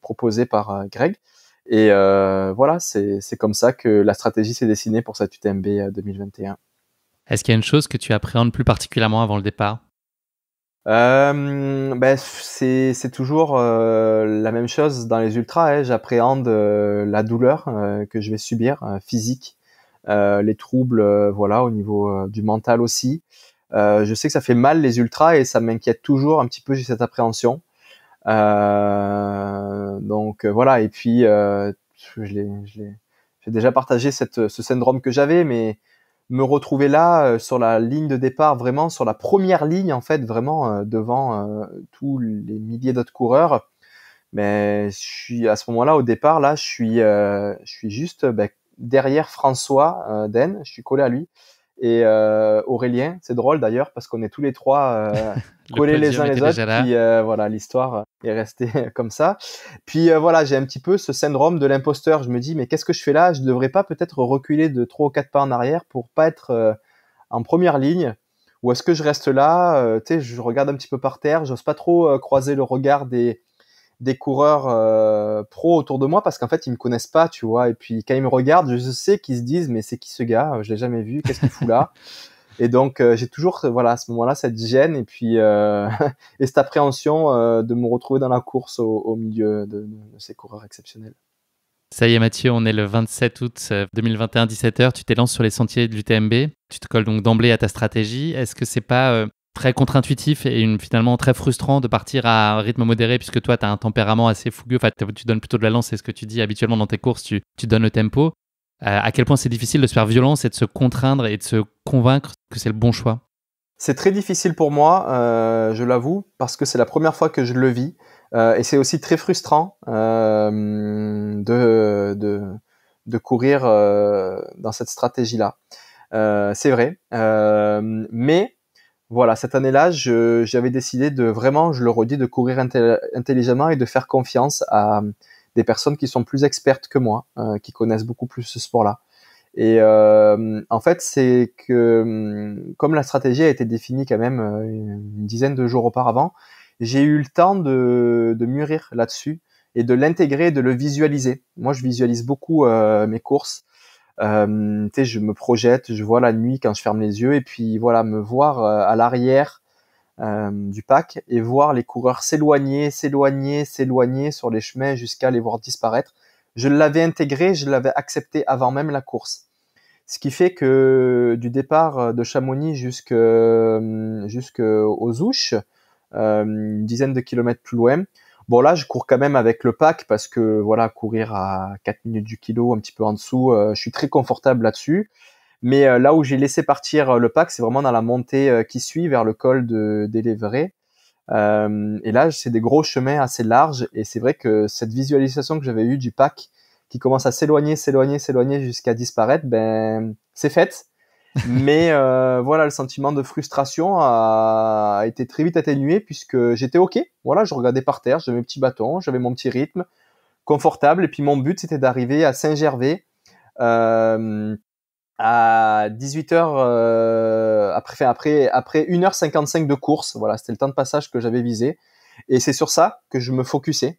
[SPEAKER 1] proposés par Greg. Et voilà, c'est comme ça que la stratégie s'est dessinée pour cette UTMB 2021.
[SPEAKER 2] Est-ce qu'il y a une chose que tu appréhendes plus particulièrement avant le départ
[SPEAKER 1] euh, ben, c'est toujours euh, la même chose dans les ultras. Hein. J'appréhende euh, la douleur euh, que je vais subir physique, les troubles, voilà, au niveau du mental aussi. je sais que ça fait mal les ultras et ça m'inquiète toujours un petit peu. J'ai cette appréhension. donc voilà. Et puis je l'ai, j'ai déjà partagé cette, ce syndrome que j'avais, mais me retrouver là euh, sur la ligne de départ, vraiment sur la première ligne en fait, vraiment euh, devant euh, tous les milliers d'autres coureurs. Mais je suis à ce moment-là au départ là, je suis je suis juste bah, derrière François Den, je suis collé à lui et euh, Aurélien. C'est drôle d'ailleurs parce qu'on est tous les trois euh, collés les uns les autres. Puis, euh, voilà, l'histoire est restée comme ça. Puis voilà, j'ai un petit peu ce syndrome de l'imposteur. Je me dis mais qu'est-ce que je fais là Je ne devrais pas peut-être reculer de trois ou quatre pas en arrière pour pas être en première ligne. Ou est-ce que je reste là Tu sais, je regarde un petit peu par terre. J'ose pas trop croiser le regard des des coureurs euh, pro autour de moi parce qu'en fait ils me connaissent pas, tu vois. Et puis quand ils me regardent, je sais qu'ils se disent mais c'est qui ce gars Je l'ai jamais vu. Qu'est-ce qu'il fout là Et donc euh, j'ai toujours euh, voilà à ce moment-là cette gêne et puis cette appréhension de me retrouver dans la course au, milieu de, ces coureurs exceptionnels.
[SPEAKER 2] Ça y est Mathieu, on est le 27 août 2021 17h, tu t'élances sur les sentiers de l'UTMB, tu te colles donc d'emblée à ta stratégie. Est-ce que c'est pas très contre-intuitif et une, finalement très frustrant de partir à un rythme modéré puisque toi tu as un tempérament assez fougueux, enfin, tu donnes plutôt de la lance, c'est ce que tu dis habituellement dans tes courses, tu, donnes le tempo. Euh, à quel point c'est difficile de se faire violence et de se contraindre et de se convaincre que c'est le bon choix
[SPEAKER 1] C'est très difficile pour moi, euh, je l'avoue, parce que c'est la première fois que je le vis euh, et c'est aussi très frustrant de, de, de, courir dans cette stratégie-là. c'est vrai, mais voilà, cette année-là, j'avais décidé de vraiment, je le redis, de courir intelligemment et de faire confiance à euh, des personnes qui sont plus expertes que moi, euh, qui connaissent beaucoup plus ce sport-là. Et euh, en fait, c'est que hum, comme la stratégie a été définie quand même une dizaine de jours auparavant, j'ai eu le temps de, mûrir là-dessus et de l'intégrer, de le visualiser. Moi, je visualise beaucoup mes courses. Euh, tu sais, je me projette, je vois la nuit quand je ferme les yeux, et puis voilà, me voir euh, à l'arrière euh, du pack et voir les coureurs s'éloigner, s'éloigner, s'éloigner sur les chemins jusqu'à les voir disparaître. Je l'avais intégré, je l'avais accepté avant même la course. Ce qui fait que du départ euh, de Chamonix jusqu'aux jusqu Ouches, une dizaine de kilomètres plus loin, Bon là, je cours quand même avec le pack parce que voilà, courir à 4 minutes du kilo, un petit peu en dessous, euh, je suis très confortable là-dessus. Mais euh, là où j'ai laissé partir euh, le pack, c'est vraiment dans la montée qui suit vers le col de Euh, et là, c'est des gros chemins assez larges et c'est vrai que cette visualisation que j'avais eue du pack qui commence à s'éloigner, s'éloigner, s'éloigner jusqu'à disparaître, ben c'est fait Mais euh, voilà, le sentiment de frustration a, été très vite atténué puisque j'étais OK. Voilà, je regardais par terre, j'avais mes petits bâtons, j'avais mon petit rythme confortable. Et puis mon but, c'était d'arriver à Saint-Gervais euh, à 18h, euh, après, après, après 1h55 de course. Voilà, c'était le temps de passage que j'avais visé. Et c'est sur ça que je me focusais.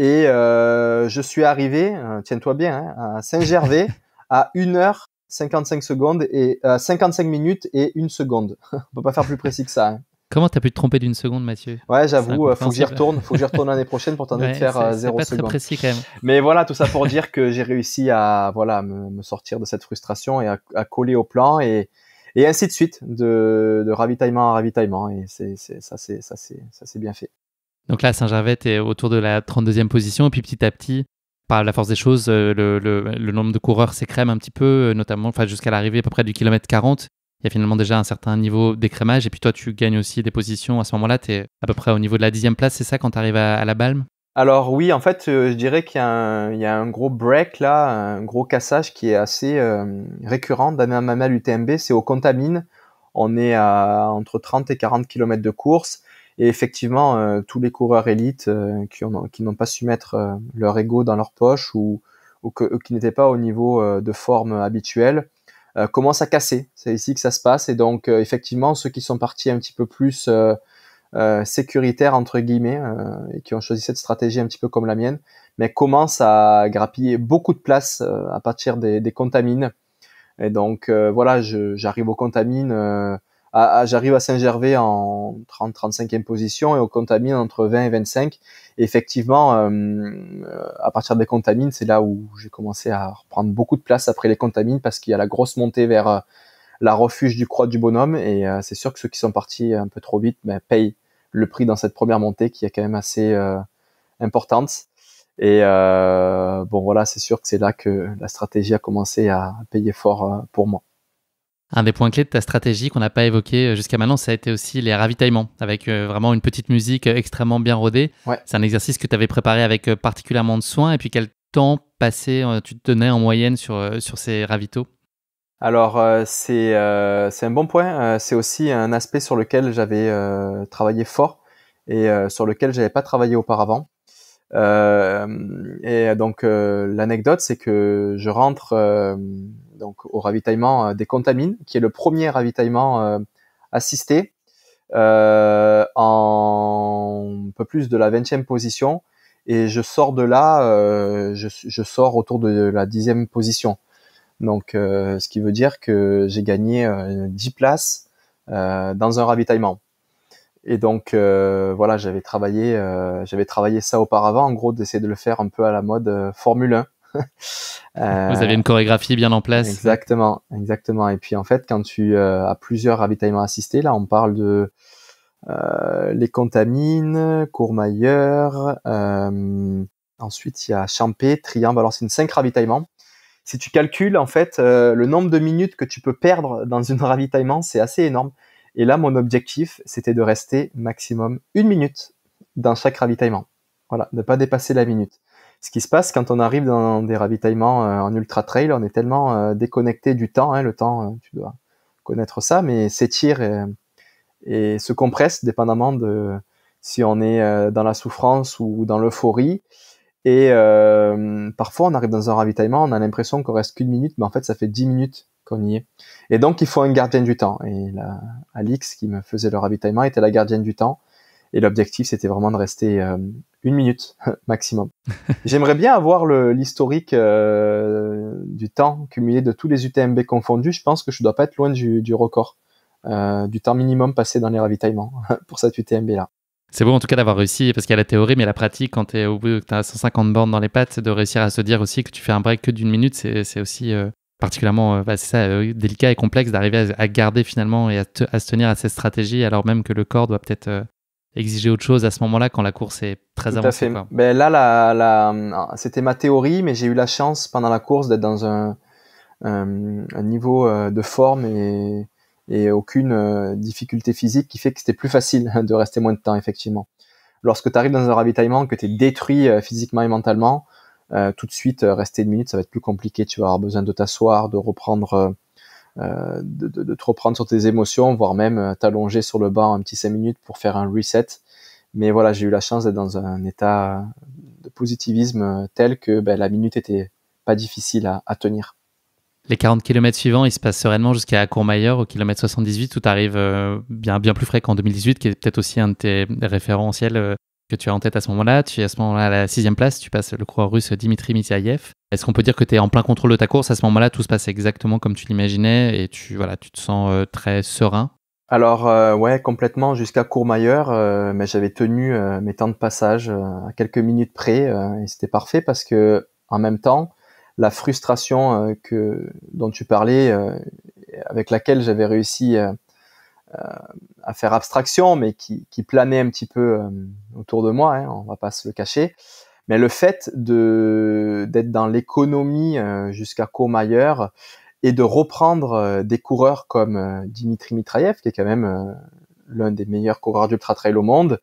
[SPEAKER 1] Et je suis arrivé, tiens-toi bien, hein, à Saint-Gervais à 1h 55 secondes et 55 euh, minutes et une seconde. On peut pas faire plus précis que ça. comment hein.
[SPEAKER 2] Comment t'as pu te tromper d'une seconde, Mathieu Ouais, j'avoue, euh, faut que j'y retourne, faut que j'y retourne l'année prochaine pour tenter de faire seconde.
[SPEAKER 1] Mais voilà, tout ça pour dire que j'ai réussi à voilà me, sortir de cette frustration et à, coller au plan et et ainsi de suite, de, ravitaillement à ravitaillement et c'est ça c'est ça c'est ça c'est bien fait.
[SPEAKER 2] Donc là, Saint-Gervais est autour de la 32e position et puis petit à petit, par la force des choses, euh, le, nombre de coureurs s'écrème un petit peu, euh, notamment enfin, jusqu'à l'arrivée à peu près du kilomètre 40. Il y a finalement déjà un certain niveau d'écrémage. Et puis toi, tu gagnes aussi des positions. À ce moment-là, tu es à peu près au niveau de la dixième place, c'est ça, quand tu arrives à, la Balme
[SPEAKER 1] Alors oui, en fait, euh, je dirais qu'il y, a un gros break là, un gros cassage qui est assez récurrent Dans à C'est au Contamine. On est à entre 30 et 40 km de course. Et effectivement, euh, tous les coureurs élites euh, qui, ont, qui n'ont pas su mettre euh, leur ego dans leur poche ou, que, qui n'étaient pas au niveau de forme habituelle commencent à casser. C'est ici que ça se passe. Et donc, effectivement, ceux qui sont partis un petit peu plus sécuritaires, entre guillemets, et qui ont choisi cette stratégie un petit peu comme la mienne, mais commencent à grappiller beaucoup de place à partir des, des contamines. Et donc, voilà, j'arrive aux contamines j'arrive à Saint-Gervais en 30-35e position et aux contamine entre 20 et 25. Et effectivement, euh, euh, à partir des contamines, c'est là où j'ai commencé à reprendre beaucoup de place après les contamines parce qu'il y a la grosse montée vers euh, la refuge du croix du bonhomme. Et c'est sûr que ceux qui sont partis un peu trop vite ben, payent le prix dans cette première montée qui est quand même assez importante. Et bon voilà, c'est sûr que c'est là que la stratégie a commencé à payer fort pour moi.
[SPEAKER 2] Un des points clés de ta stratégie qu'on n'a pas évoqué euh, jusqu'à maintenant, ça a été aussi les ravitaillements, avec euh, vraiment une petite musique euh, extrêmement bien rodée. C'est un exercice que tu avais préparé avec particulièrement de soin. Et puis quel temps passé tu te tenais en moyenne sur, sur ces ravitaux
[SPEAKER 1] alors c'est c'est un bon point. c'est aussi un aspect sur lequel j'avais travaillé fort et sur lequel j'avais pas travaillé auparavant. et donc l'anecdote c'est que je rentre donc au ravitaillement euh, des contamines, qui est le premier ravitaillement euh, assisté euh, en un peu plus de la 20e position. Et je sors de là, je, sors autour de la dixième position. Donc, ce qui veut dire que j'ai gagné 10 places dans un ravitaillement. Et donc, voilà, j'avais travaillé, j'avais travaillé ça auparavant, en gros, d'essayer de le faire un peu à la mode Formule 1. Euh, Vous avez une
[SPEAKER 2] chorégraphie bien en place.
[SPEAKER 1] Exactement, exactement. Et puis en fait, quand tu euh, as plusieurs ravitaillements assistés, là, on parle de euh, les Contamines, Courmayeur. ensuite, il y a Champé, Triangle. Alors, c'est une 5 ravitaillements si tu calcules en fait le nombre de minutes que tu peux perdre dans un ravitaillement, c'est assez énorme. Et là, mon objectif, c'était de rester maximum une minute dans chaque ravitaillement. Voilà, ne pas dépasser la minute ce qui se passe quand on arrive dans des ravitaillements euh, en ultra trail, on est tellement euh, déconnecté du temps, hein, le temps, euh, tu dois connaître ça, mais s'étire et, se compresse dépendamment de si on est dans la souffrance ou dans l'euphorie. Et parfois, on arrive dans un ravitaillement, on a l'impression qu'on reste qu'une minute, mais en fait, ça fait dix minutes qu'on y est. Et donc, il faut un gardien du temps. Et Alix, qui me faisait le ravitaillement, était la gardienne du temps. Et l'objectif, c'était vraiment de rester euh, une minute maximum. J'aimerais bien avoir l'historique euh, du temps cumulé de tous les UTMB confondus. Je pense que je ne dois pas être loin du, record, euh, du temps minimum passé dans les ravitaillements pour cette UTMB-là.
[SPEAKER 2] C'est beau en tout cas d'avoir réussi, parce qu'il y a la théorie, mais la pratique, quand tu au bout, as 150 bornes dans les pattes, de réussir à se dire aussi que tu fais un break que d'une minute, c'est aussi particulièrement bah, ça, délicat et complexe d'arriver à, garder finalement et à, se tenir à cette stratégie, alors même que le corps doit peut-être exiger autre chose à ce moment-là quand la course est très avancée.
[SPEAKER 1] Ben là, la, ah, c'était ma théorie, mais j'ai eu la chance pendant la course d'être dans un, un, niveau euh, de forme et, et aucune euh, difficulté physique qui fait que c'était plus facile de rester moins de temps, effectivement. Lorsque tu arrives dans un ravitaillement, que tu es détruit euh, physiquement et mentalement, tout de suite, rester une minute, ça va être plus compliqué. Tu vas avoir besoin de t'asseoir, de reprendre euh, de, de, trop prendre sur tes émotions, voire même euh, t'allonger sur le banc un petit 5 minutes pour faire un reset. Mais voilà, j'ai eu la chance d'être dans un état de positivisme euh, tel que ben, la minute était pas difficile à, tenir.
[SPEAKER 2] Les 40 km suivants, ils se passent sereinement jusqu'à Courmayeur, au kilomètre 78, où tu arrives bien, bien plus frais qu'en 2018, qui est peut-être aussi un de tes référentiels que tu as en tête à ce moment-là. Tu es à ce moment-là à la sixième place, tu passes le croix russe Dimitri Mitiaïev. Est-ce qu'on peut dire que tu es en plein contrôle de ta course À ce moment-là, tout se passe exactement comme tu l'imaginais et tu, voilà, tu te sens euh, très serein
[SPEAKER 1] alors euh, ouais complètement jusqu'à Courmayeur, euh, mais j'avais tenu euh, mes temps de passage à quelques minutes près et c'était parfait parce que en même temps la frustration que dont tu parlais avec laquelle j'avais réussi euh, à faire abstraction, mais qui, planait un petit peu euh, autour de moi, hein, on va pas se le cacher. Mais le fait de d'être dans l'économie euh, jusqu'à Courmayeur et de reprendre des coureurs comme Dimitri Mitraïev, qui est quand même l'un des meilleurs coureurs d'ultra trail au monde,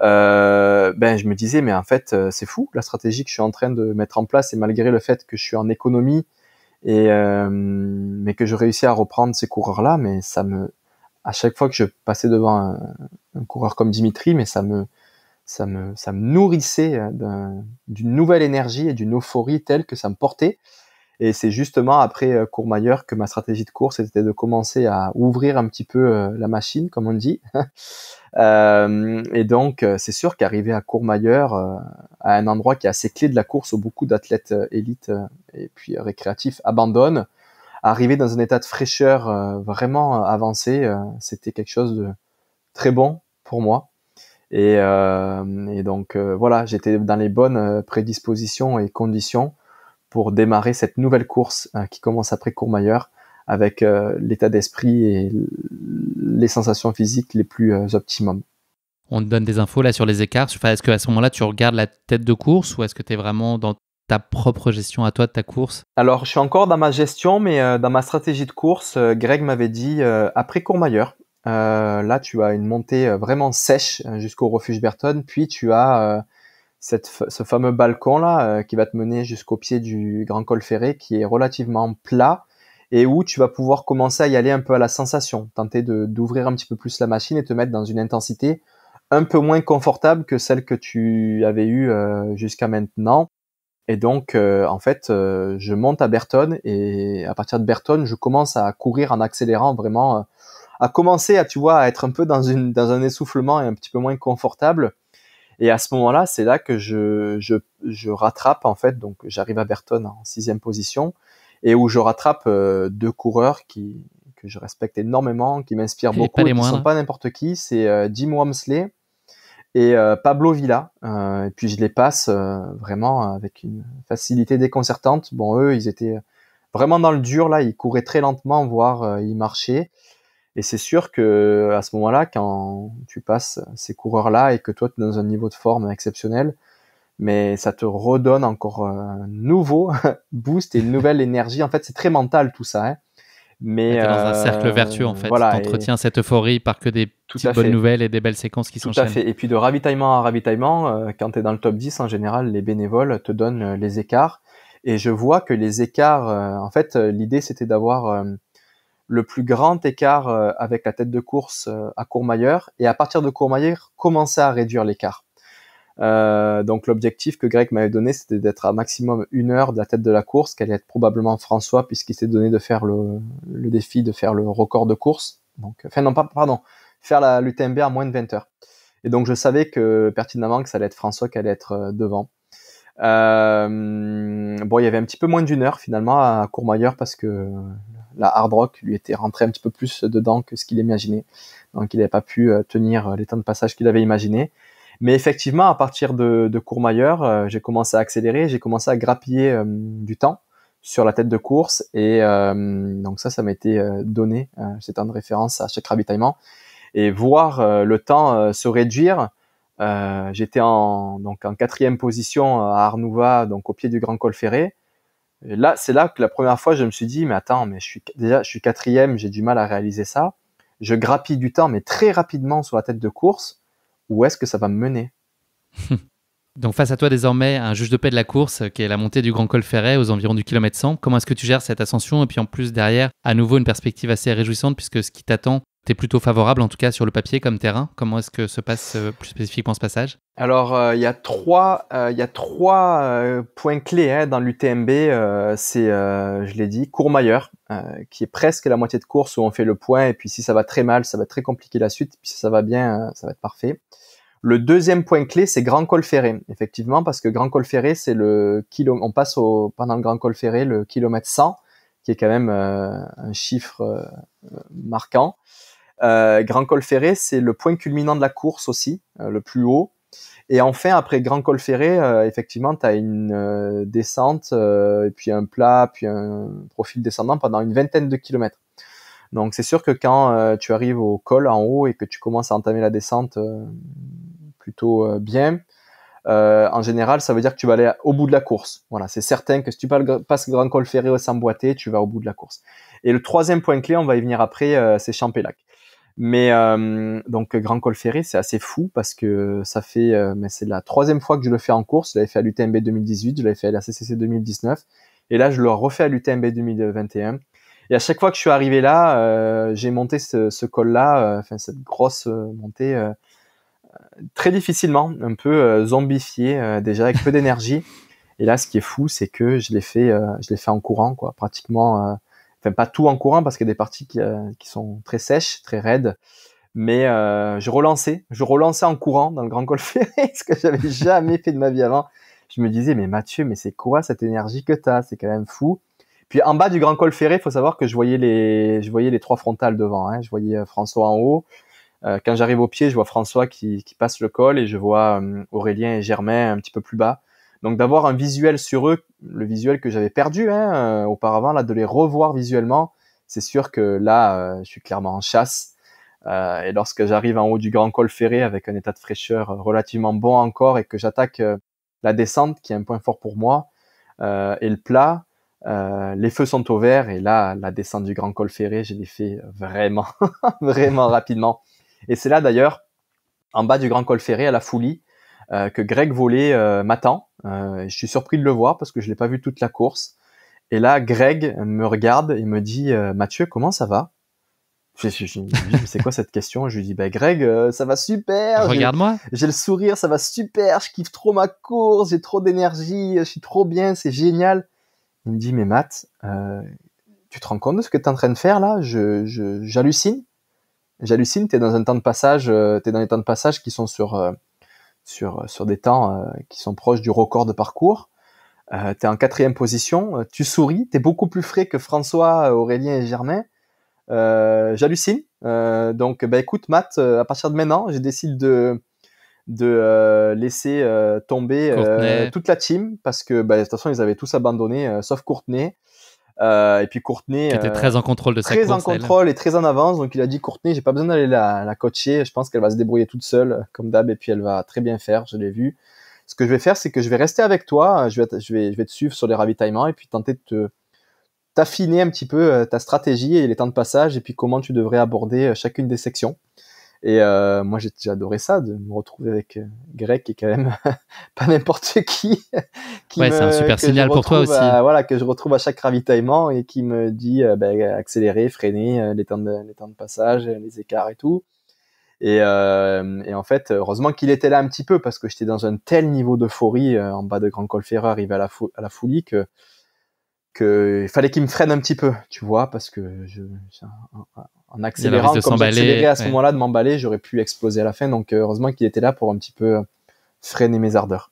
[SPEAKER 1] ben je me disais mais en fait c'est fou la stratégie que je suis en train de mettre en place et malgré le fait que je suis en économie et mais que je réussis à reprendre ces coureurs là, mais ça me à chaque fois que je passais devant un, coureur comme Dimitri, mais ça me, ça me, ça me nourrissait hein, d'une nouvelle énergie et d'une euphorie telle que ça me portait. Et c'est justement après euh, Courmayeur que ma stratégie de course était de commencer à ouvrir un petit peu euh, la machine, comme on dit. Euh, et donc, c'est sûr qu'arriver à Courmayeur, à un endroit qui est assez clé de la course où beaucoup d'athlètes élites et puis récréatifs abandonnent, arriver dans un état de fraîcheur euh, vraiment euh, avancé, euh, c'était quelque chose de très bon pour moi. Et, et donc voilà, j'étais dans les bonnes prédispositions et conditions pour démarrer cette nouvelle course qui commence après Courmayeur avec l'état d'esprit et les sensations physiques les plus
[SPEAKER 2] optimum. On te donne des infos là sur les écarts. est-ce qu'à ce, ce moment-là, tu regardes la tête de course ou est-ce que tu es vraiment dans ta propre gestion à toi de ta course
[SPEAKER 1] Alors, je suis encore dans ma gestion, mais euh, dans ma stratégie de course, euh, Greg m'avait dit euh, après Courmayeur, là tu as une montée vraiment sèche hein, jusqu'au refuge Berton, puis tu as ce fameux balcon là qui va te mener jusqu'au pied du Grand Col Ferré qui est relativement plat et où tu vas pouvoir commencer à y aller un peu à la sensation, tenter d'ouvrir un petit peu plus la machine et te mettre dans une intensité un peu moins confortable que celle que tu avais eue jusqu'à maintenant. Et donc, euh, en fait, euh, je monte à Berton et à partir de Berton, je commence à courir en accélérant vraiment, euh, à commencer à, tu vois, à être un peu dans, une, dans un essoufflement et un petit peu moins confortable. Et à ce moment-là, c'est là que je, je, je, rattrape, en fait, donc j'arrive à Berton en sixième position et où je rattrape deux coureurs qui, que je respecte énormément, qui m'inspirent beaucoup, et qui sont pas n'importe qui, c'est Jim Wamsley et euh, Pablo Villa. Euh, et puis je les passe euh, vraiment avec une facilité déconcertante. Bon, eux, ils étaient vraiment dans le dur là, ils couraient très lentement, voire ils marchaient. Et c'est sûr que à ce moment-là, quand tu passes ces coureurs-là et que toi tu es dans un niveau de forme exceptionnel, mais ça te redonne encore un nouveau boost et une nouvelle énergie. En fait, c'est très mental tout ça. Hein. Mais dans un cercle euh, vertueux en fait. Voilà, T'entretiens
[SPEAKER 2] cette euphorie par que des petites bonnes nouvelles et des belles séquences qui sont Tout à fait.
[SPEAKER 1] Et puis de ravitaillement à ravitaillement, euh, quand tu es dans le top 10 en général, les bénévoles te donnent euh, les écarts et je vois que les écarts en fait l'idée c'était d'avoir le plus grand écart avec la tête de course à Courmayeur et à partir de Courmayeur commencer à réduire l'écart. Euh, donc l'objectif que Greg m'avait donné, c'était d'être à maximum une heure de la tête de la course, qu'elle allait être probablement François, puisqu'il s'est donné de faire le, le, défi de faire le record de course. Donc, enfin non, pas, pardon, faire la l'UTMB à moins de 20 heures. Et donc je savais que pertinemment que ça allait être François qui allait être euh, devant. Euh, bon, il y avait un petit peu moins d'une heure finalement à Courmayeur parce que euh, la Hard Rock lui était rentrée un petit peu plus dedans que ce qu'il imaginait. Donc il n'avait pas pu euh, tenir les temps de passage qu'il avait imaginé. Mais effectivement, à partir de, de Courmayeur, euh, j'ai commencé à accélérer, j'ai commencé à grappiller euh, du temps sur la tête de course. Et euh, donc ça, ça m'a été donné, c'est un de référence à chaque ravitaillement. Et voir le temps se réduire, j'étais en, donc en quatrième position à Arnouva, donc au pied du Grand Col Ferré. là, c'est là que la première fois, je me suis dit, mais attends, mais je suis déjà, je suis quatrième, j'ai du mal à réaliser ça. Je grappille du temps, mais très rapidement sur la tête de course où est-ce que ça va mener
[SPEAKER 2] Donc face à toi désormais un juge de paix de la course euh, qui est la montée du Grand Col Ferret aux environs du kilomètre 100. Comment est-ce que tu gères cette ascension et puis en plus derrière à nouveau une perspective assez réjouissante puisque ce qui t'attend plutôt favorable, en tout cas sur le papier, comme terrain Comment est-ce que se passe euh, plus spécifiquement ce passage
[SPEAKER 1] Alors, euh, il y a trois, euh, a trois points clés hein, dans l'UTMB. c'est, je l'ai dit, Courmayeur, qui est presque la moitié de course où on fait le point. Et puis, si ça va très mal, ça va être très compliqué la suite. Puis, si ça va bien, ça va être parfait. Le deuxième point clé, c'est Grand Col Ferré, effectivement, parce que Grand Col Ferré, c'est le kilo, on passe pendant le Grand Col Ferré le kilomètre 100, qui est quand même un chiffre marquant. Euh, Grand Col Ferré, c'est le point culminant de la course aussi, euh, le plus haut. Et enfin, après Grand Col Ferré, euh, effectivement, tu as une descente, et puis un plat, puis un profil descendant pendant une vingtaine de kilomètres. Donc c'est sûr que quand tu arrives au col en haut et que tu commences à entamer la descente plutôt bien, en général, ça veut dire que tu vas aller au bout de la course. Voilà, c'est certain que si tu passes Grand Col Ferré sans boiter, tu vas au bout de la course. Et le troisième point clé, on va y venir après, c'est Champélac. Mais euh, donc Grand Col Ferré, c'est assez fou parce que ça fait, euh, mais c'est la troisième fois que je le fais en course. Je l'avais fait à l'UTMB 2018, je l'avais fait à la CCC 2019, et là je le refais à l'UTMB 2021. Et à chaque fois que je suis arrivé là, euh, j'ai monté ce, ce col-là, enfin cette grosse montée très difficilement, un peu zombifié déjà avec peu d'énergie. Et là, ce qui est fou, c'est que je l'ai fait, je l'ai fait en courant, quoi, pratiquement enfin pas tout en courant parce qu'il y a des parties qui, euh, qui, sont très sèches, très raides. Mais euh, je relançais, je relançais en courant dans le Grand Col Ferré, ce que j'avais jamais fait de ma vie avant. Je me disais, mais Mathieu, mais c'est quoi cette énergie que t'as C'est quand même fou. Puis en bas du Grand Col Ferré, faut savoir que je voyais les, je voyais les trois frontales devant. Hein. Je voyais euh, François en haut. quand j'arrive au pied, je vois François qui, qui, passe le col et je vois Aurélien et Germain un petit peu plus bas. Donc d'avoir un visuel sur eux, le visuel que j'avais perdu hein, euh, auparavant, là, de les revoir visuellement, c'est sûr que là, euh, je suis clairement en chasse. Euh, et lorsque j'arrive en haut du Grand Col Ferré avec un état de fraîcheur relativement bon encore et que j'attaque la descente, qui est un point fort pour moi, et le plat, les feux sont au vert et là, la descente du Grand Col Ferré, je l'ai fait vraiment, vraiment rapidement. Et c'est là d'ailleurs, en bas du Grand Col Ferré, à la foulie, euh, que Greg volait euh, m'attend. Euh, je suis surpris de le voir parce que je l'ai pas vu toute la course. Et là, Greg me regarde et me dit Mathieu, comment ça va je, je, dis « c'est quoi cette question Je lui dis, bah, Greg, ça va super. Regarde-moi. J'ai le sourire, ça va super. Je kiffe trop ma course, j'ai trop d'énergie, je suis trop bien, c'est génial. Il me dit, mais Matt, tu te rends compte de ce que tu es en train de faire là J'hallucine. J'hallucine, tu es dans un temps de passage, tu es dans les temps de passage qui sont sur euh, sur, des temps euh, qui sont proches du record de parcours. Euh, tu es en quatrième position, euh, tu souris, tu es beaucoup plus frais que François, Aurélien et Germain. Euh, J'hallucine. donc, bah, écoute, Matt, à partir de maintenant, j'ai décidé de, de laisser tomber toute la team parce que bah, de toute façon, ils avaient tous abandonné, sauf Courtenay. Euh, et puis Courtenay qui était euh, très en
[SPEAKER 2] contrôle de sa très en contrôle
[SPEAKER 1] et très en avance. Donc il a dit Courtenay, j'ai pas besoin d'aller la, la coacher. Je pense qu'elle va se débrouiller toute seule comme d'hab et puis elle va très bien faire. Je l'ai vu. Ce que je vais faire, c'est que je vais rester avec toi. Euh, je vais, te suivre sur les ravitaillements et puis tenter de t'affiner un petit peu ta stratégie et les temps de passage et puis comment tu devrais aborder chacune des sections. Et euh, moi, j'ai adoré ça, de me retrouver avec euh, Greg, qui est quand même pas n'importe qui. qui ouais, c'est un super signal pour toi aussi. voilà, que je retrouve à chaque ravitaillement et qui me dit euh, ben, accélérer, freiner, les temps, de, temps de passage, les écarts et tout. Et, en fait, heureusement qu'il était là un petit peu parce que j'étais dans un tel niveau d'euphorie en bas de Grand Col arrivé à la, à la folie que que fallait qu'il me freine un petit peu, tu vois, parce que je, en accélérant, comme accéléré à ce moment-là de m'emballer, j'aurais pu exploser à la fin. Donc euh, heureusement qu'il était là pour un petit peu euh, freiner mes ardeurs.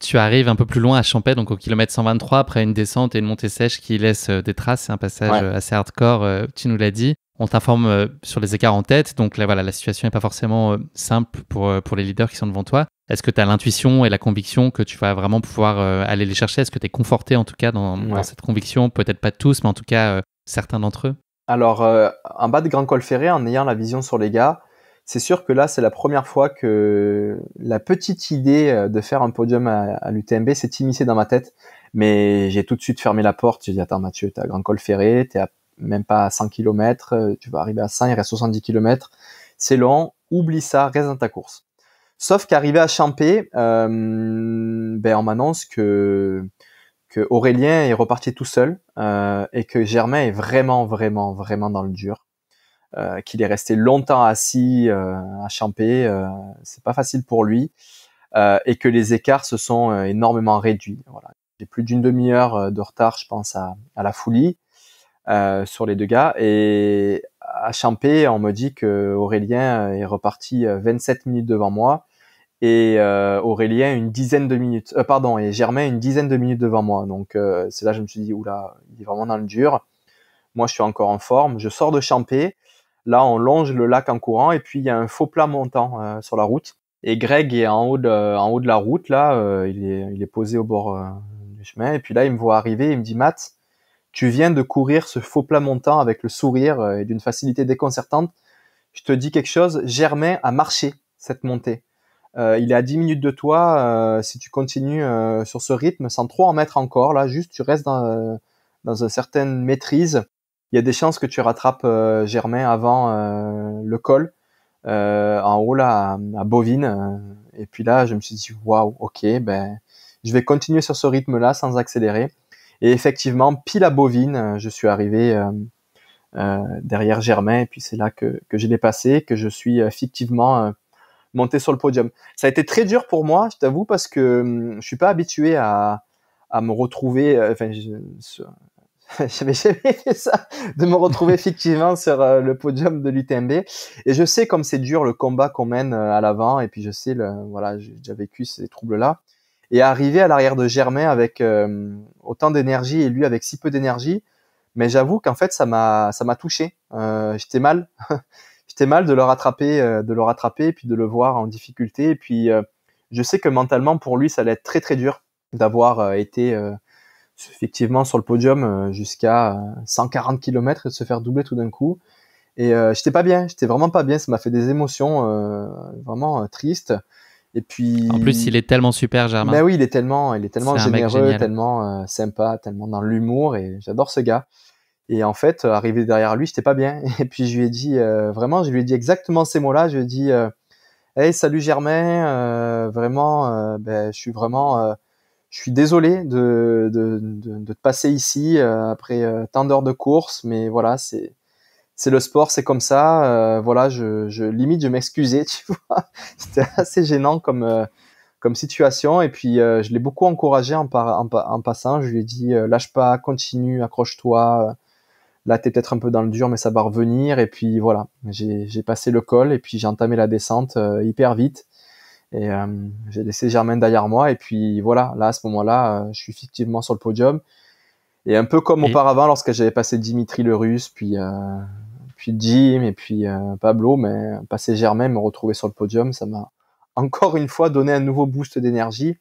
[SPEAKER 2] Tu arrives un peu plus loin à Champais, donc au kilomètre 123, après une descente et une montée sèche qui laisse euh, des traces. C'est un passage assez hardcore, tu nous l'as dit. On t'informe sur les écarts en tête, donc là, voilà, la situation n'est pas forcément simple pour, pour les leaders qui sont devant toi. Est-ce que tu as l'intuition et la conviction que tu vas vraiment pouvoir aller les chercher Est-ce que tu es conforté en tout cas dans cette conviction Peut-être pas tous, mais en tout cas certains d'entre eux
[SPEAKER 1] alors, en euh, bas de Grand Col Ferré, en ayant la vision sur les gars, c'est sûr que là, c'est la première fois que la petite idée euh, de faire un podium à, l'UTMB s'est immiscée dans ma tête. Mais j'ai tout de suite fermé la porte. J'ai dit, attends, Mathieu, t'es à Grand Col Ferré, t'es même pas à 100 km, euh, tu vas arriver à 100, il reste 70 km. C'est long, oublie ça, reste dans ta course. Sauf qu'arrivé à Champé, ben, on m'annonce que que Aurélien est reparti tout seul euh, et que Germain est vraiment, vraiment, vraiment dans le dur. Euh, qu'il est resté longtemps assis euh, à champer, c'est pas facile pour lui, et que les écarts se sont énormément réduits. Voilà. J'ai plus d'une demi-heure de retard, je pense, à, la folie sur les deux gars. Et à Champé, on me dit que Aurélien est reparti 27 minutes devant moi et euh, Aurélien une dizaine de minutes, euh, pardon, et Germain une dizaine de minutes devant moi. Donc euh, c'est là je me suis dit, oula, il est vraiment dans le dur. Moi, je suis encore en forme. Je sors de Champé. Là, on longe le lac en courant et puis il y a un faux plat montant sur la route. Et Greg est en haut de, en haut de la route, là, il, est, il est posé au bord du chemin. Et puis là, il me voit arriver, il me dit, Matt, tu viens de courir ce faux plat montant avec le sourire et d'une facilité déconcertante. Je te dis quelque chose, Germain a marché cette montée. Euh, il est à 10 minutes de toi. Euh, si tu continues euh, sur ce rythme, sans trop en mettre encore, là, juste tu restes dans, une certaine maîtrise. Il y a des chances que tu rattrapes Germain avant le col, en haut là, à, Bovine. Et puis là, je me suis dit, waouh, ok, ben, je vais continuer sur ce rythme-là sans accélérer. Et effectivement, pile à Bovine, je suis arrivé derrière Germain. Et puis c'est là que, que j'ai dépassé, que je suis fictivement monter sur le podium. Ça a été très dur pour moi, je t'avoue, parce que hum, je suis pas habitué à, me retrouver. Euh, enfin, je, j'avais jamais fait ça, de me retrouver effectivement sur euh, le podium de l'UTMB. Et je sais comme c'est dur le combat qu'on mène euh, à l'avant, et puis je sais, voilà, j'ai déjà vécu ces troubles-là. Et arriver à l'arrière de Germain avec autant d'énergie et lui avec si peu d'énergie, mais j'avoue qu'en fait ça m'a ça m'a touché. J'étais mal. mal de le rattraper, euh, de le rattraper, puis de le voir en difficulté. Et puis, euh, je sais que mentalement, pour lui, ça allait être très très dur d'avoir euh, été effectivement sur le podium jusqu'à 140 km et de se faire doubler tout d'un coup. Et j'étais pas bien, j'étais vraiment pas bien. Ça m'a fait des émotions vraiment tristes. Et puis. En plus, il
[SPEAKER 2] est tellement super, Germain. Mais ben oui, il
[SPEAKER 1] est tellement, il est tellement généreux, tellement sympa, tellement dans l'humour. Et j'adore ce gars. Et en fait, euh, arrivé derrière lui, j'étais pas bien. Et puis je lui ai dit, euh, vraiment, je lui ai dit exactement ces mots-là. Je lui ai dit, euh, hey, salut Germain, euh, vraiment, ben, je suis vraiment, je suis désolé de, de, de, de te passer ici après tant d'heures de course, mais voilà, c'est c'est le sport, c'est comme ça. voilà, je, je limite, je m'excusais, tu vois. C'était assez gênant comme comme situation. Et puis, je l'ai beaucoup encouragé en, par, en, en, passant. Je lui ai dit, lâche pas, continue, accroche-toi là t'es peut-être un peu dans le dur mais ça va revenir et puis voilà j'ai passé le col et puis j'ai entamé la descente euh, hyper vite et euh, j'ai laissé Germaine derrière moi et puis voilà là à ce moment-là euh, je suis effectivement sur le podium et un peu comme auparavant lorsque j'avais passé Dimitri le Russe puis puis Jim et puis Pablo mais passer Germain me retrouver sur le podium ça m'a encore une fois donné un nouveau boost d'énergie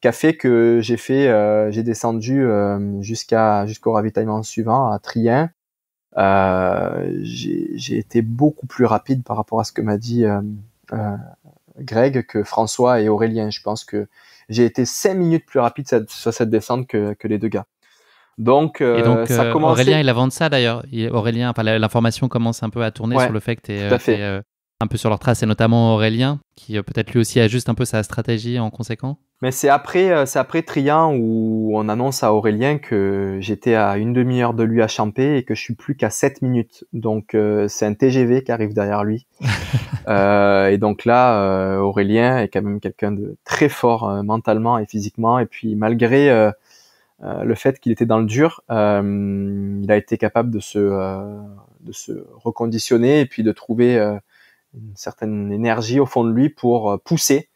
[SPEAKER 1] qui fait que j'ai fait, euh, j'ai descendu euh, jusqu'à jusqu'au ravitaillement suivant à Trien. Euh, j'ai été beaucoup plus rapide par rapport à ce que m'a dit euh, Greg que François et Aurélien. Je pense que j'ai été cinq minutes plus rapide sur cette descente que, que les deux gars. Donc, et donc Aurélien,
[SPEAKER 2] il avance ça d'ailleurs. Aurélien, l'information commence un peu à tourner sur le fait que tu es, un peu sur leur trace, et notamment Aurélien, qui euh, peut-être lui aussi ajuste un peu sa stratégie en conséquent
[SPEAKER 1] Mais c'est après, euh, c'est après où on annonce à Aurélien que j'étais à une demi-heure de lui à Champé et que je suis plus qu'à 7 minutes. Donc euh, c'est un TGV qui arrive derrière lui. et donc là, Aurélien est quand même quelqu'un de très fort mentalement et physiquement. Et puis malgré... le fait qu'il était dans le dur, il a été capable de se, de se reconditionner et puis de trouver une certaine énergie au fond de lui pour euh, pousser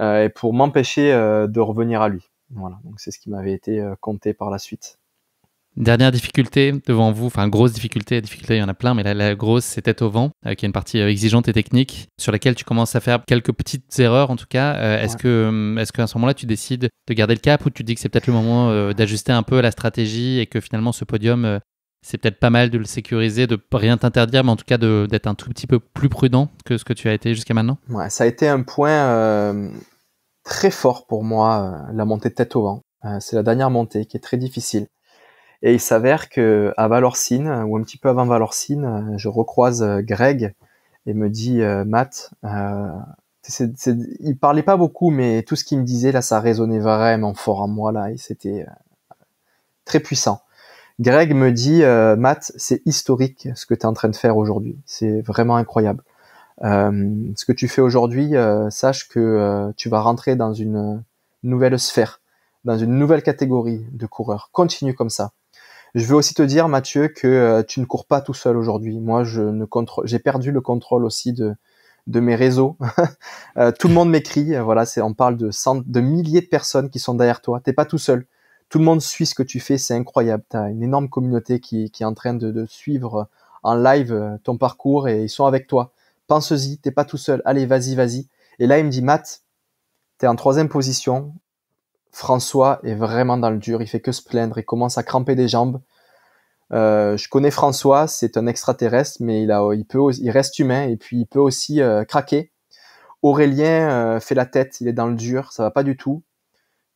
[SPEAKER 1] euh, et pour m'empêcher euh, de revenir à lui. Voilà, donc c'est ce qui m'avait été compté par la suite.
[SPEAKER 2] Dernière difficulté devant vous, enfin grosse difficulté, difficulté il y en a plein, mais la, grosse c'était au vent, qui est une partie exigeante et technique sur laquelle tu commences à faire quelques petites erreurs en tout cas. Est-ce que hum, est-ce qu'à ce moment-là tu décides de garder le cap ou tu dis que c'est peut-être le moment d'ajuster un peu la stratégie et que finalement ce podium c'est peut-être pas mal de le sécuriser, de rien t'interdire, mais en tout cas d'être un tout petit peu plus prudent que ce que tu as été jusqu'à maintenant
[SPEAKER 1] ça a été un point euh, très fort pour moi, euh, la montée de tête au vent. Euh, c'est la dernière montée qui est très difficile. Et il s'avère que à Valorcine, ou un petit peu avant Valorcine, je recroise Greg et me dit Matt, il il parlait pas beaucoup, mais tout ce qu'il me disait là, ça résonnait vraiment fort en moi là, et c'était très puissant. Greg me dit, euh, Matt, c'est historique ce que tu es en train de faire aujourd'hui. C'est vraiment incroyable. Euh, ce que tu fais aujourd'hui, euh, sache que tu vas rentrer dans une nouvelle sphère, dans une nouvelle catégorie de coureurs. Continue comme ça. Je veux aussi te dire, Mathieu, que tu ne cours pas tout seul aujourd'hui. Moi, je ne j'ai perdu le contrôle aussi de de mes réseaux. tout le monde m'écrit. Voilà, c'est on parle de de milliers de personnes qui sont derrière toi. T'es pas tout seul tout le monde suit ce que tu fais, c'est incroyable. Tu as une énorme communauté qui, est en train de, suivre euh, en live euh, ton parcours et ils sont avec toi. Pense-y, t'es pas tout seul. Allez, vas-y, vas-y. Et là, il me dit, Matt, t'es en troisième position. François est vraiment dans le dur. Il fait que se plaindre. Il commence à cramper des jambes. Euh, je connais François, c'est un extraterrestre, mais il, a, il, peut, il reste humain et puis il peut aussi craquer. Aurélien fait la tête, il est dans le dur, ça va pas du tout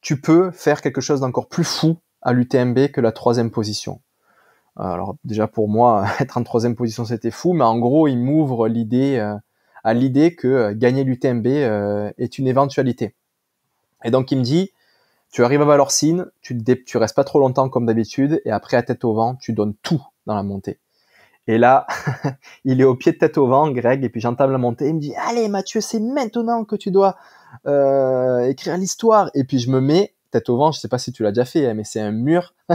[SPEAKER 1] tu peux faire quelque chose d'encore plus fou à l'UTMB que la troisième position. Euh, alors déjà pour moi, être en troisième position c'était fou, mais en gros il m'ouvre l'idée euh, à l'idée que euh, gagner l'UTMB est une éventualité. Et donc il me dit, tu arrives à Valorcine, tu, tu restes pas trop longtemps comme d'habitude, et après à tête au vent, tu donnes tout dans la montée. Et là, il est au pied de tête au vent, Greg, et puis j'entame la montée. Il me dit Allez, Mathieu, c'est maintenant que tu dois euh, écrire l'histoire. Et puis je me mets tête au vent. Je sais pas si tu l'as déjà fait, hein, mais c'est un mur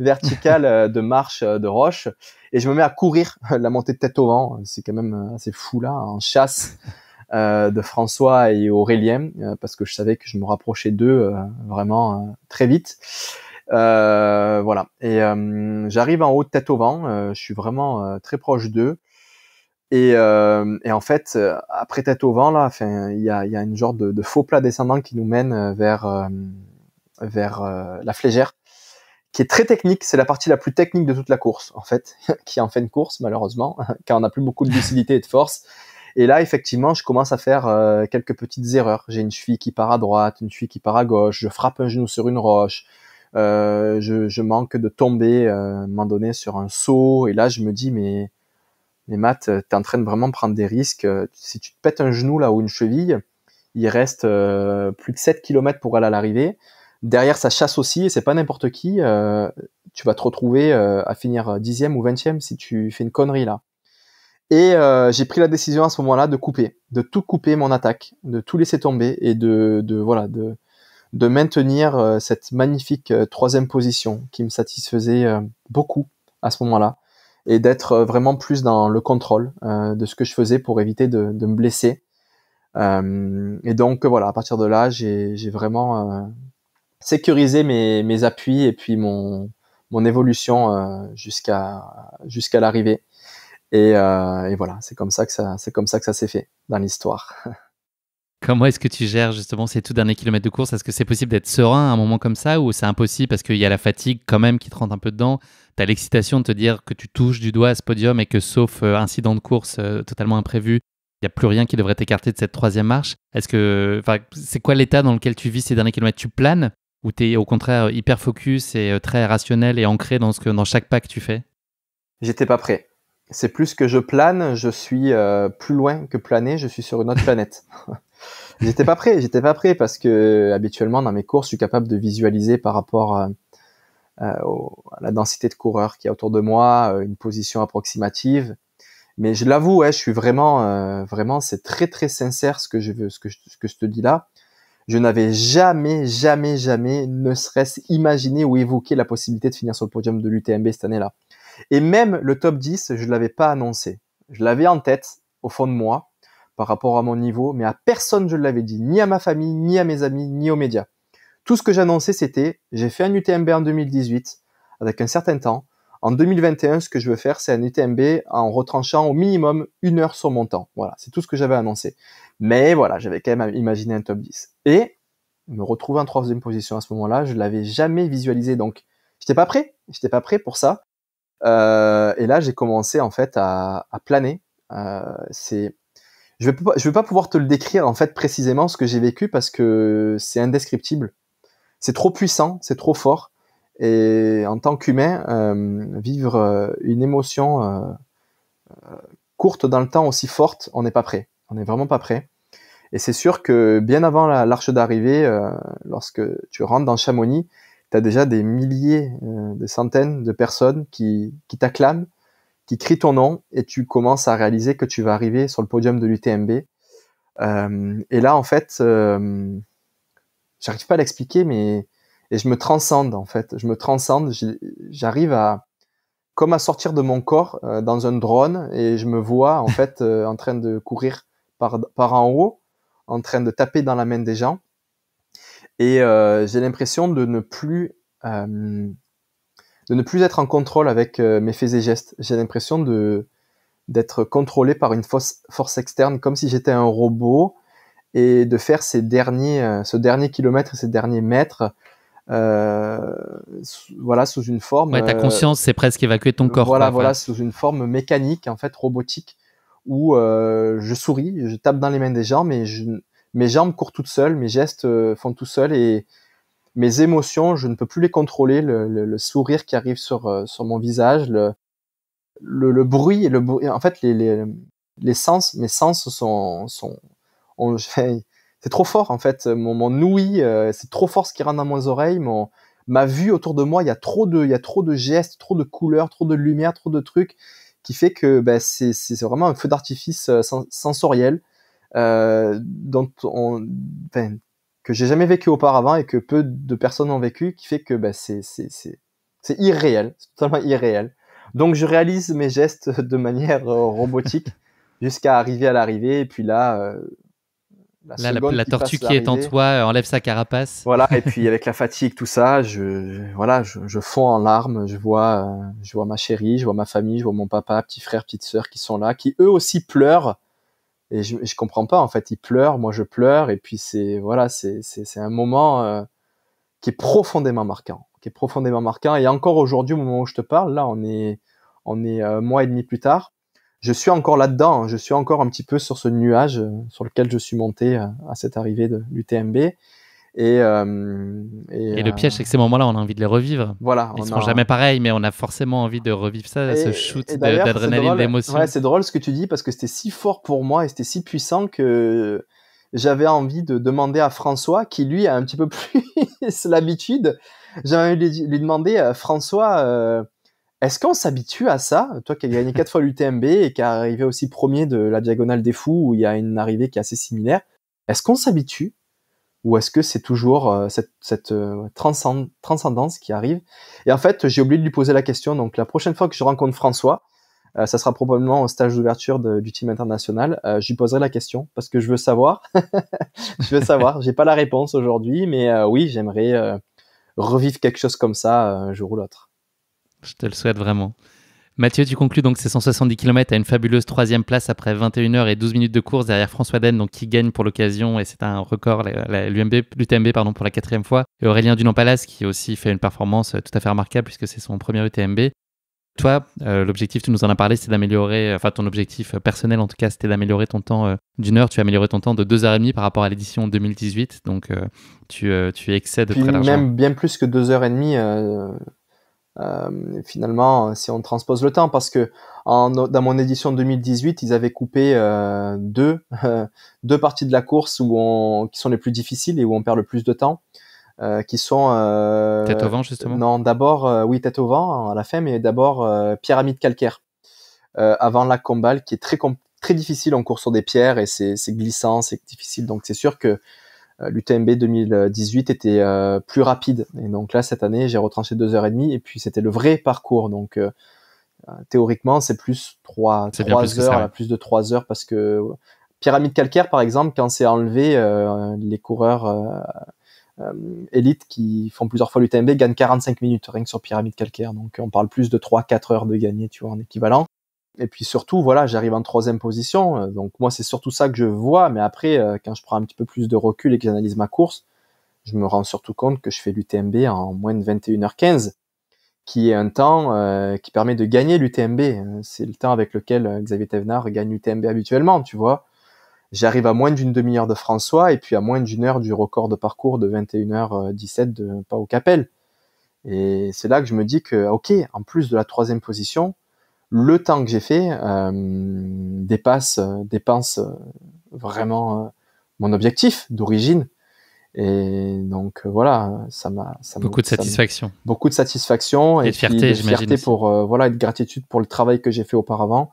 [SPEAKER 1] vertical euh, de marche euh, de roche. Et je me mets à courir la montée de tête au vent. C'est quand même assez fou là, en chasse de François et Aurélien, parce que je savais que je me rapprochais d'eux vraiment très vite. Euh, voilà. Et euh, j'arrive en haut de tête au vent. Euh, je suis vraiment très proche d'eux. Et, en fait, après tête au vent, là, il y a, une genre de, faux plat descendant qui nous mène vers vers la flégère, qui est très technique. C'est la partie la plus technique de toute la course, en fait, qui en fait une course malheureusement, car on n'a plus beaucoup de lucidité et de force. Et là, effectivement, je commence à faire quelques petites erreurs. J'ai une cheville qui part à droite, une cheville qui part à gauche. Je frappe un genou sur une roche. Euh, je, manque de tomber euh, à un moment donné sur un saut. Et là, je me dis, mais, les Matt, euh, t'es en train de vraiment prendre des risques. Si tu te pètes un genou là ou une cheville, il reste plus de 7 km pour aller à l'arrivée. Derrière, ça chasse aussi, et c'est pas n'importe qui. tu vas te retrouver à finir dixième ou vingtième si tu fais une connerie là. Et j'ai pris la décision à ce moment-là de couper, de tout couper mon attaque, de tout laisser tomber et de, de voilà, de, de maintenir euh, cette magnifique euh, troisième position qui me satisfaisait euh, beaucoup à ce moment-là et d'être vraiment plus dans le contrôle de ce que je faisais pour éviter de, me blesser. et donc voilà, à partir de là, j'ai vraiment sécurisé mes, mes, appuis et puis mon, mon évolution jusqu'à jusqu'à l'arrivée. Et, et, voilà, c'est comme ça que ça, c'est comme ça que ça s'est fait dans l'histoire.
[SPEAKER 2] Comment est-ce que tu gères justement ces tout derniers kilomètres de course Est-ce que c'est possible d'être serein à un moment comme ça ou c'est impossible parce qu'il y a la fatigue quand même qui te rentre un peu dedans Tu as l'excitation de te dire que tu touches du doigt à ce podium et que sauf euh, incident de course euh, totalement imprévu, il n'y a plus rien qui devrait t'écarter de cette troisième marche. Est-ce que, c'est quoi l'état dans lequel tu vis ces derniers kilomètres Tu planes ou tu es au contraire hyper focus et euh, très rationnel et ancré dans, ce que, dans chaque pas que tu fais
[SPEAKER 1] J'étais pas prêt. C'est plus que je plane, je suis plus loin que planer, je suis sur une autre planète. J'étais pas prêt, j'étais pas prêt parce que habituellement dans mes courses, je suis capable de visualiser par rapport euh, euh, à la densité de coureurs qui est a autour de moi, euh, une position approximative. Mais je l'avoue, ouais, hein, je suis vraiment, vraiment, c'est très très sincère ce que je veux, ce que je, te dis là. Je n'avais jamais, jamais, jamais, ne serait-ce imaginé ou évoqué la possibilité de finir sur le podium de l'UTMB cette année-là. Et même le top 10, je l'avais pas annoncé. Je l'avais en tête, au fond de moi, rapport à mon niveau, mais à personne je ne l'avais dit, ni à ma famille, ni à mes amis, ni aux médias. Tout ce que j'annonçais, c'était j'ai fait un UTMB en 2018 avec un certain temps. En 2021, ce que je veux faire, c'est un UTMB en retranchant au minimum une heure sur mon temps. Voilà, c'est tout ce que j'avais annoncé. Mais voilà, j'avais quand même imaginé un top 10. Et me retrouver en troisième position à ce moment-là, je ne l'avais jamais visualisé. Donc, j'étais pas prêt. J'étais pas prêt pour ça. Euh, et là, j'ai commencé en fait à, planer. Euh, c'est je ne vais pas pouvoir te le décrire en fait précisément ce que j'ai vécu parce que c'est indescriptible. C'est trop puissant, c'est trop fort. Et en tant qu'humain, euh, vivre euh, une émotion euh, courte dans le temps aussi forte, on n'est pas prêt. On n'est vraiment pas prêt. Et c'est sûr que bien avant l'arche d'arrivée, lorsque tu rentres dans Chamonix, tu as déjà des milliers, des centaines de personnes qui t'acclament, qui crie ton nom et tu commences à réaliser que tu vas arriver sur le podium de l'UTMB. Euh, et là, en fait, euh, j'arrive pas à l'expliquer, mais je me transcende en fait. Je me transcende. J'arrive à comme à sortir de mon corps euh, dans un drone et je me vois en fait en train de courir par, par en haut, en train de taper dans la main des gens. Et j'ai l'impression de ne plus de ne plus être en contrôle avec euh, mes faits et gestes. J'ai l'impression de d'être contrôlé par une force, force externe, comme si j'étais un robot, et de faire ces derniers, euh, ce dernier kilomètre ces derniers mètres, euh, voilà, sous une forme. ta conscience,
[SPEAKER 2] c'est presque évacuer ton corps. Voilà, voilà,
[SPEAKER 1] sous une forme mécanique, en fait, robotique, où je souris, je tape dans les mains des gens, mais je, mes jambes courent toutes seules, mes gestes font tout seuls, et mes émotions, je ne peux plus les contrôler, le, sourire qui arrive sur, euh, sur mon visage, le, le, bruit, le en fait, les, les, les sens, mes sens sont, sont c'est trop fort en fait, mon, mon ouïe, euh, c'est trop fort ce qui rentre dans mes oreilles, mon, ma vue autour de moi, il y a trop de, il y a trop de gestes, trop de couleurs, trop de lumière, trop de trucs qui fait que ben, c'est, vraiment un feu d'artifice euh, sensoriel dont on, ben, que j'ai jamais vécu auparavant et que peu de personnes ont vécu, qui fait que bah, c'est c'est c'est irréel, totalement irréel. Donc je réalise mes gestes de manière euh, robotique jusqu'à arriver à l'arrivée et puis là. Euh,
[SPEAKER 2] la, la, tortue qui est en toi euh, enlève sa carapace. Voilà, et puis avec la fatigue, tout ça,
[SPEAKER 1] je, voilà, je, je, fonds en larmes. Je vois, je vois ma chérie, je vois ma famille, je vois mon papa, petit frère, petite sœur qui sont là, qui eux aussi pleurent et je, ne comprends pas en fait il pleure moi je pleure et puis c'est voilà c'est un moment euh, qui est profondément marquant qui est profondément marquant et encore aujourd'hui au moment où je te parle là on est on est un euh, mois et demi plus tard je suis encore là-dedans, hein. je suis encore un petit peu sur ce nuage euh, sur lequel je suis monté à cette arrivée de l'UTMB euh, et, le euh, piège, c'est que ces
[SPEAKER 2] moments-là, on a envie de les revivre. Voilà, Ils ne seront jamais pareils, mais on a forcément envie de revivre ça, ce shoot d'adrénaline, d'émotion. Ouais, c'est
[SPEAKER 1] drôle ce que tu dis parce que c'était si fort pour moi et c'était si puissant que j'avais envie de demander à François, qui lui a un petit peu plus l'habitude, j'avais envie de lui demander à euh, François. est-ce qu'on s'habitue à ça Toi qui as gagné quatre fois l'UTMB et qui est arrivé aussi premier de la Diagonale des Fous, où il y a une arrivée qui est assez similaire, est-ce qu'on s'habitue ou est-ce que c'est toujours euh, cette, euh, transcendance qui arrive Et en fait, j'ai oublié de lui poser la question. Donc la prochaine fois que je rencontre François, euh, ça sera probablement au stage d'ouverture du team international. je lui poserai la question parce que je veux savoir. je veux savoir. J'ai pas la réponse aujourd'hui, mais oui, j'aimerais revivre quelque chose comme ça un jour ou l'autre.
[SPEAKER 2] Je te le souhaite vraiment. Mathieu, tu conclus donc ces 170 km à une fabuleuse troisième place après 21 h et 12 minutes de course derrière François Den, donc qui gagne pour l'occasion et c'est un record l'UTMB pardon pour la quatrième fois. Et Aurélien Dunampalas palace qui aussi fait une performance euh, tout à fait remarquable puisque c'est son premier UTMB. Toi, euh, l'objectif, tu nous en as parlé, c'est d'améliorer, euh, enfin ton objectif personnel en tout cas, c'était d'améliorer ton temps d'une heure. Tu as amélioré ton temps de deux heures et demie par rapport à l'édition 2018, donc tu, tu excèdes très largement. Même
[SPEAKER 1] bien plus que deux heures et demie euh, finalement, si on transpose le temps, parce que dans mon édition 2018, ils avaient coupé euh, deux, deux parties de la course où qui sont les plus difficiles et où on perd le plus de temps, euh, qui sont euh, tête au vent justement. Non, d'abord oui tête au vent à la fin, mais d'abord pyramide calcaire avant la combale qui est très très difficile. On court sur des pierres et c'est glissant, c'est difficile, donc c'est sûr que euh, l'UTMB 2018 était euh, plus rapide. Et donc là, cette année, j'ai retranché deux heures et demie. Et puis c'était le vrai parcours. Donc euh, théoriquement, c'est plus trois, heures, plus de trois heures parce que pyramide calcaire, par exemple, quand c'est enlevé, les coureurs élites qui font plusieurs fois l'UTMB gagnent 45 minutes rien que sur pyramide calcaire. Donc on parle plus de 3-4 heures de gagner, tu vois, en équivalent. Et puis surtout, voilà, j'arrive en troisième position. Euh, donc moi, c'est surtout ça que je vois. Mais après, euh, quand je prends un petit peu plus de recul et que j'analyse ma course, je me rends surtout compte que je fais l'UTMB en moins de 21h15, qui est un temps euh, qui permet de gagner l'UTMB. C'est le temps avec lequel Xavier Tevenard gagne l'UTMB habituellement, tu vois. J'arrive à moins d'une demi-heure de François et puis à moins d'une heure du record de parcours de 21h17 de au Capel. Et c'est là que je me dis que, ok, en plus de la troisième position, le temps que j'ai fait euh, dépasse, dépense euh, vraiment euh, mon objectif d'origine. Et donc voilà, ça m'a beaucoup de satisfaction. Beaucoup de satisfaction et, de fierté, de fierté pour voilà, et de gratitude pour le travail que j'ai fait auparavant.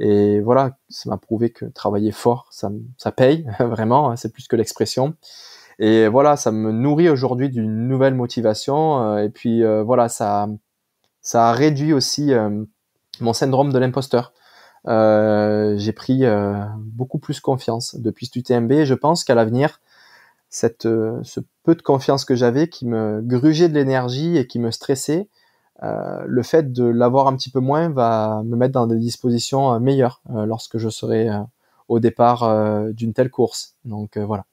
[SPEAKER 1] Et voilà, ça m'a prouvé que travailler fort, ça, ça paye vraiment, hein, c'est plus que l'expression. Et voilà, ça me nourrit aujourd'hui d'une nouvelle motivation. et puis voilà, ça, ça a réduit aussi mon syndrome de l'imposteur. Euh, j'ai pris euh, beaucoup plus confiance depuis ce TMB. Et je pense qu'à l'avenir, cette, euh, ce peu de confiance que j'avais qui me grugeait de l'énergie et qui me stressait, le fait de l'avoir un petit peu moins va me mettre dans des dispositions meilleures lorsque je serai au départ d'une telle course. Donc voilà,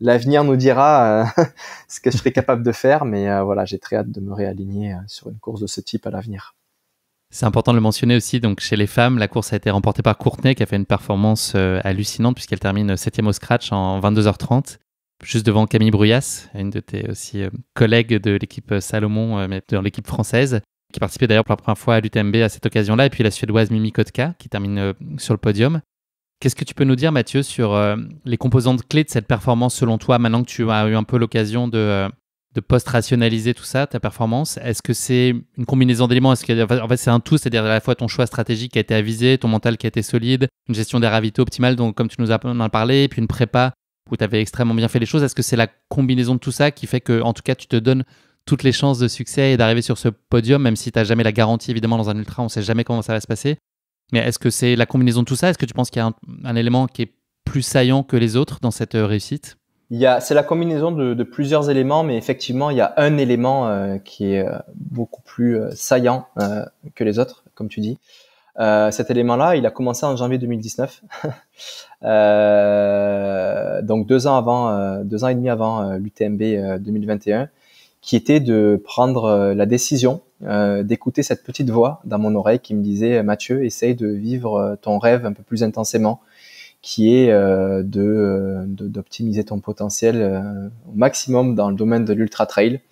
[SPEAKER 1] l'avenir nous dira ce que je serai capable de faire, mais voilà, j'ai très hâte de me réaligner sur une course de ce type à l'avenir.
[SPEAKER 2] C'est important de le mentionner aussi. Donc, chez les femmes, la course a été remportée par Courtenay, qui a fait une performance euh, hallucinante, puisqu'elle termine 7 euh, au scratch en 22h30 juste devant Camille Bruyas, une de tes aussi euh, collègues de l'équipe Salomon, mais dans l'équipe française, qui participait d'ailleurs pour la première fois à l'UTMB à cette occasion-là, et puis la Suédoise Mimi Kotka, qui termine sur le podium. Qu'est-ce que tu peux nous dire, Mathieu, sur les composantes clés de cette performance selon toi, maintenant que tu as eu un peu l'occasion de de post-rationaliser tout ça, ta performance Est-ce que c'est une combinaison d'éléments Est-ce que en fait c'est un tout, c'est-à-dire à la fois ton choix stratégique qui a été avisé, ton mental qui a été solide, une gestion des ravitaux optimale, donc comme tu nous en as parlé, et puis une prépa où tu avais extrêmement bien fait les choses. Est-ce que c'est la combinaison de tout ça qui fait que, en tout cas, tu te donnes toutes les chances de succès et d'arriver sur ce podium, même si tu n'as jamais la garantie, évidemment, dans un ultra, on ne sait jamais comment ça va se passer. Mais est-ce que c'est la combinaison de tout ça Est-ce que tu penses qu'il y a un élément qui est plus saillant que les autres dans cette euh, réussite
[SPEAKER 1] c'est la combinaison de, plusieurs éléments, mais effectivement, il y a un élément euh, qui est euh, beaucoup plus euh, saillant que les autres, comme tu dis. cet élément-là, il a commencé en janvier 2019, donc deux ans avant, deux ans et demi avant l'UTMB 2021, qui était de prendre la décision d'écouter cette petite voix dans mon oreille qui me disait Mathieu, essaye de vivre ton rêve un peu plus intensément, qui est euh, euh, de d'optimiser ton potentiel euh, au maximum dans le domaine de l'ultra trail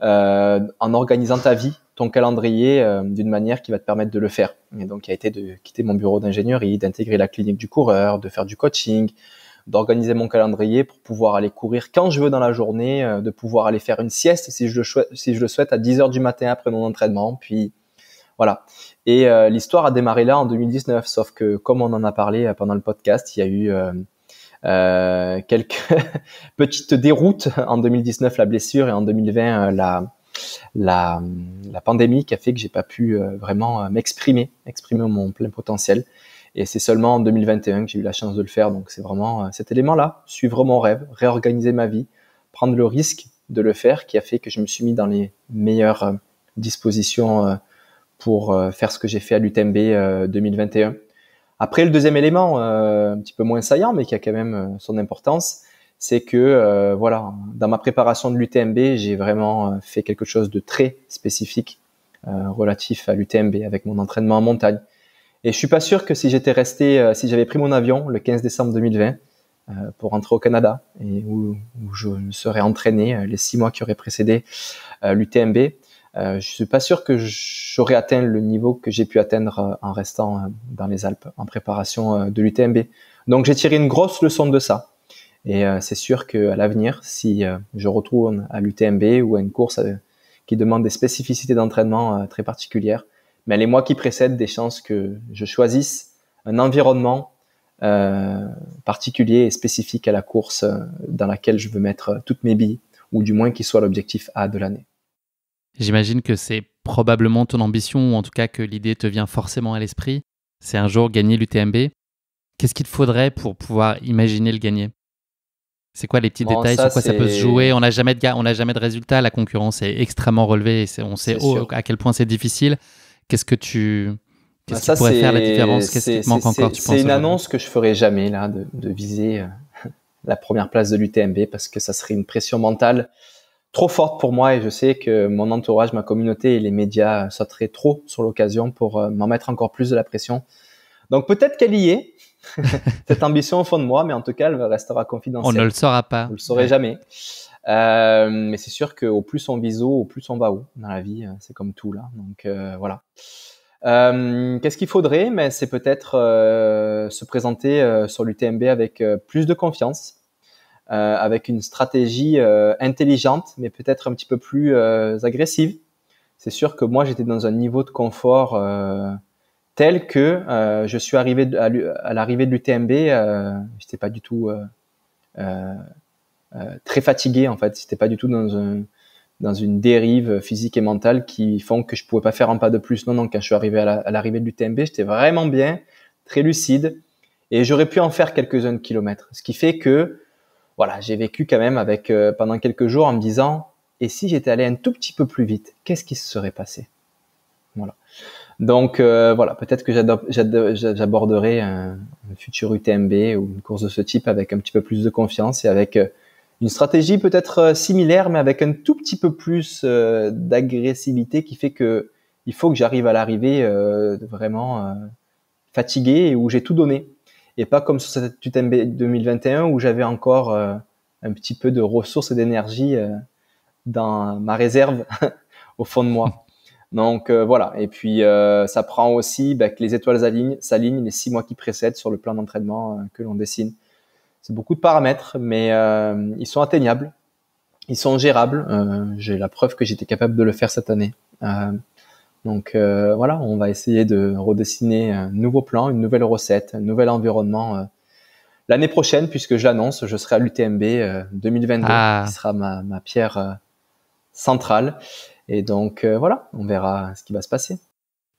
[SPEAKER 1] en organisant ta vie ton calendrier d'une manière qui va te permettre de le faire. Et donc, il a été de quitter mon bureau d'ingénierie, d'intégrer la clinique du coureur, de faire du coaching, d'organiser mon calendrier pour pouvoir aller courir quand je veux dans la journée, de pouvoir aller faire une sieste si je le, si je le souhaite à 10 heures du matin après mon entraînement. Puis, voilà. Et euh, l'histoire a démarré là en 2019, sauf que comme on en a parlé euh, pendant le podcast, il y a eu euh, quelques petites déroutes en 2019 la blessure et en 2020 la la, la pandémie qui a fait que j'ai pas pu vraiment m'exprimer exprimer mon plein potentiel et c'est seulement en 2021 que j'ai eu la chance de le faire donc c'est vraiment cet élément là suivre mon rêve réorganiser ma vie prendre le risque de le faire qui a fait que je me suis mis dans les meilleures dispositions pour euh, faire ce que j'ai fait à l'UTMB 2021. Euh, Après, le deuxième élément, euh, un petit peu moins saillant, mais qui a quand même son importance, c'est que voilà, dans ma préparation de l'UTMB, j'ai vraiment fait quelque chose de très spécifique relatif à l'UTMB avec mon entraînement en montagne. Et je suis pas sûr que si j'étais resté, si j'avais pris mon avion le 15 décembre 2020 pour rentrer au Canada et où, je me serais entraîné les six mois qui auraient précédé l'UTMB, euh, je suis pas sûr que j'aurais atteint le niveau que j'ai pu atteindre euh, en restant euh, dans les Alpes en préparation euh, de l'UTMB. Donc j'ai tiré une grosse leçon de ça. Et c'est sûr qu'à l'avenir, si je retourne à l'UTMB ou à une course qui demande des spécificités d'entraînement très particulières, mais les mois qui précèdent, des chances que je choisisse un environnement particulier et spécifique à la course dans laquelle je veux mettre toutes mes billes, ou du moins qui soit l'objectif A de l'année.
[SPEAKER 2] J'imagine que c'est probablement ton ambition, ou en tout cas que l'idée te vient forcément à l'esprit, c'est un jour gagner l'UTMB. Qu'est-ce qu'il te faudrait pour pouvoir imaginer le gagner c'est quoi les petits détails C'est Sur quoi ça peut se jouer On n'a jamais de on jamais de résultat. La concurrence est extrêmement relevée. Et on sait à quel point c'est difficile. Qu'est-ce que tu quest bah, qui pourrait faire la différence Qu'est-ce qui te manque encore C'est une annonce
[SPEAKER 1] que je ferai jamais là de, viser euh, la première place de l'UTMB parce que ça serait une pression mentale trop forte pour moi et je sais que mon entourage, ma communauté et les médias sauteraient trop sur l'occasion pour euh, m'en mettre encore plus de la pression. Donc peut-être qu'elle y est, cette ambition au fond de moi, mais en tout cas, elle restera confidentielle. On ne le
[SPEAKER 2] saura pas. On ne le saurait
[SPEAKER 1] jamais. Euh, mais c'est sûr qu'au plus on vise au plus on va haut dans la vie. Euh, c'est comme tout là. Donc voilà. Qu'est-ce qu'il faudrait Mais c'est peut-être se présenter sur l'UTMB avec plus de confiance, euh, avec une stratégie euh, intelligente, mais peut-être un petit peu plus euh, agressive. C'est sûr que moi, j'étais dans un niveau de confort tel que je suis arrivé à, l'arrivée de l'UTMB, j'étais pas du tout très fatigué en fait. J'étais pas du tout dans un dans une dérive physique et mentale qui font que je pouvais pas faire un pas de plus. Non, non, quand je suis arrivé à l'arrivée de l'UTMB, j'étais vraiment bien, très lucide, et j'aurais pu en faire quelques-uns de kilomètres. Ce qui fait que voilà, j'ai vécu quand même avec euh, pendant quelques jours en me disant et si j'étais allé un tout petit peu plus vite, qu'est-ce qui se serait passé Voilà. Donc euh, voilà, peut-être que j'aborderai un, futur UTMB ou une course de ce type avec un petit peu plus de confiance et avec euh, une stratégie peut-être similaire mais avec un tout petit peu plus d'agressivité qui fait que il faut que j'arrive à l'arrivée vraiment fatigué et où j'ai tout donné et pas comme sur cette tutelle 2021 où j'avais encore euh, un petit peu de ressources et d'énergie euh, dans ma réserve au fond de moi. Donc euh, voilà, et puis ça prend aussi bah, que les étoiles s'alignent les six mois qui précèdent sur le plan d'entraînement que l'on dessine. C'est beaucoup de paramètres, mais ils sont atteignables, ils sont gérables. J'ai la preuve que j'étais capable de le faire cette année. Donc euh, voilà, on va essayer de redessiner un nouveau plan, une nouvelle recette, un nouvel environnement euh, l'année prochaine, puisque je l'annonce, je serai à l'UTMB 2022, euh, ah. qui sera ma, ma pierre centrale. Et donc voilà, on verra ce qui va se passer.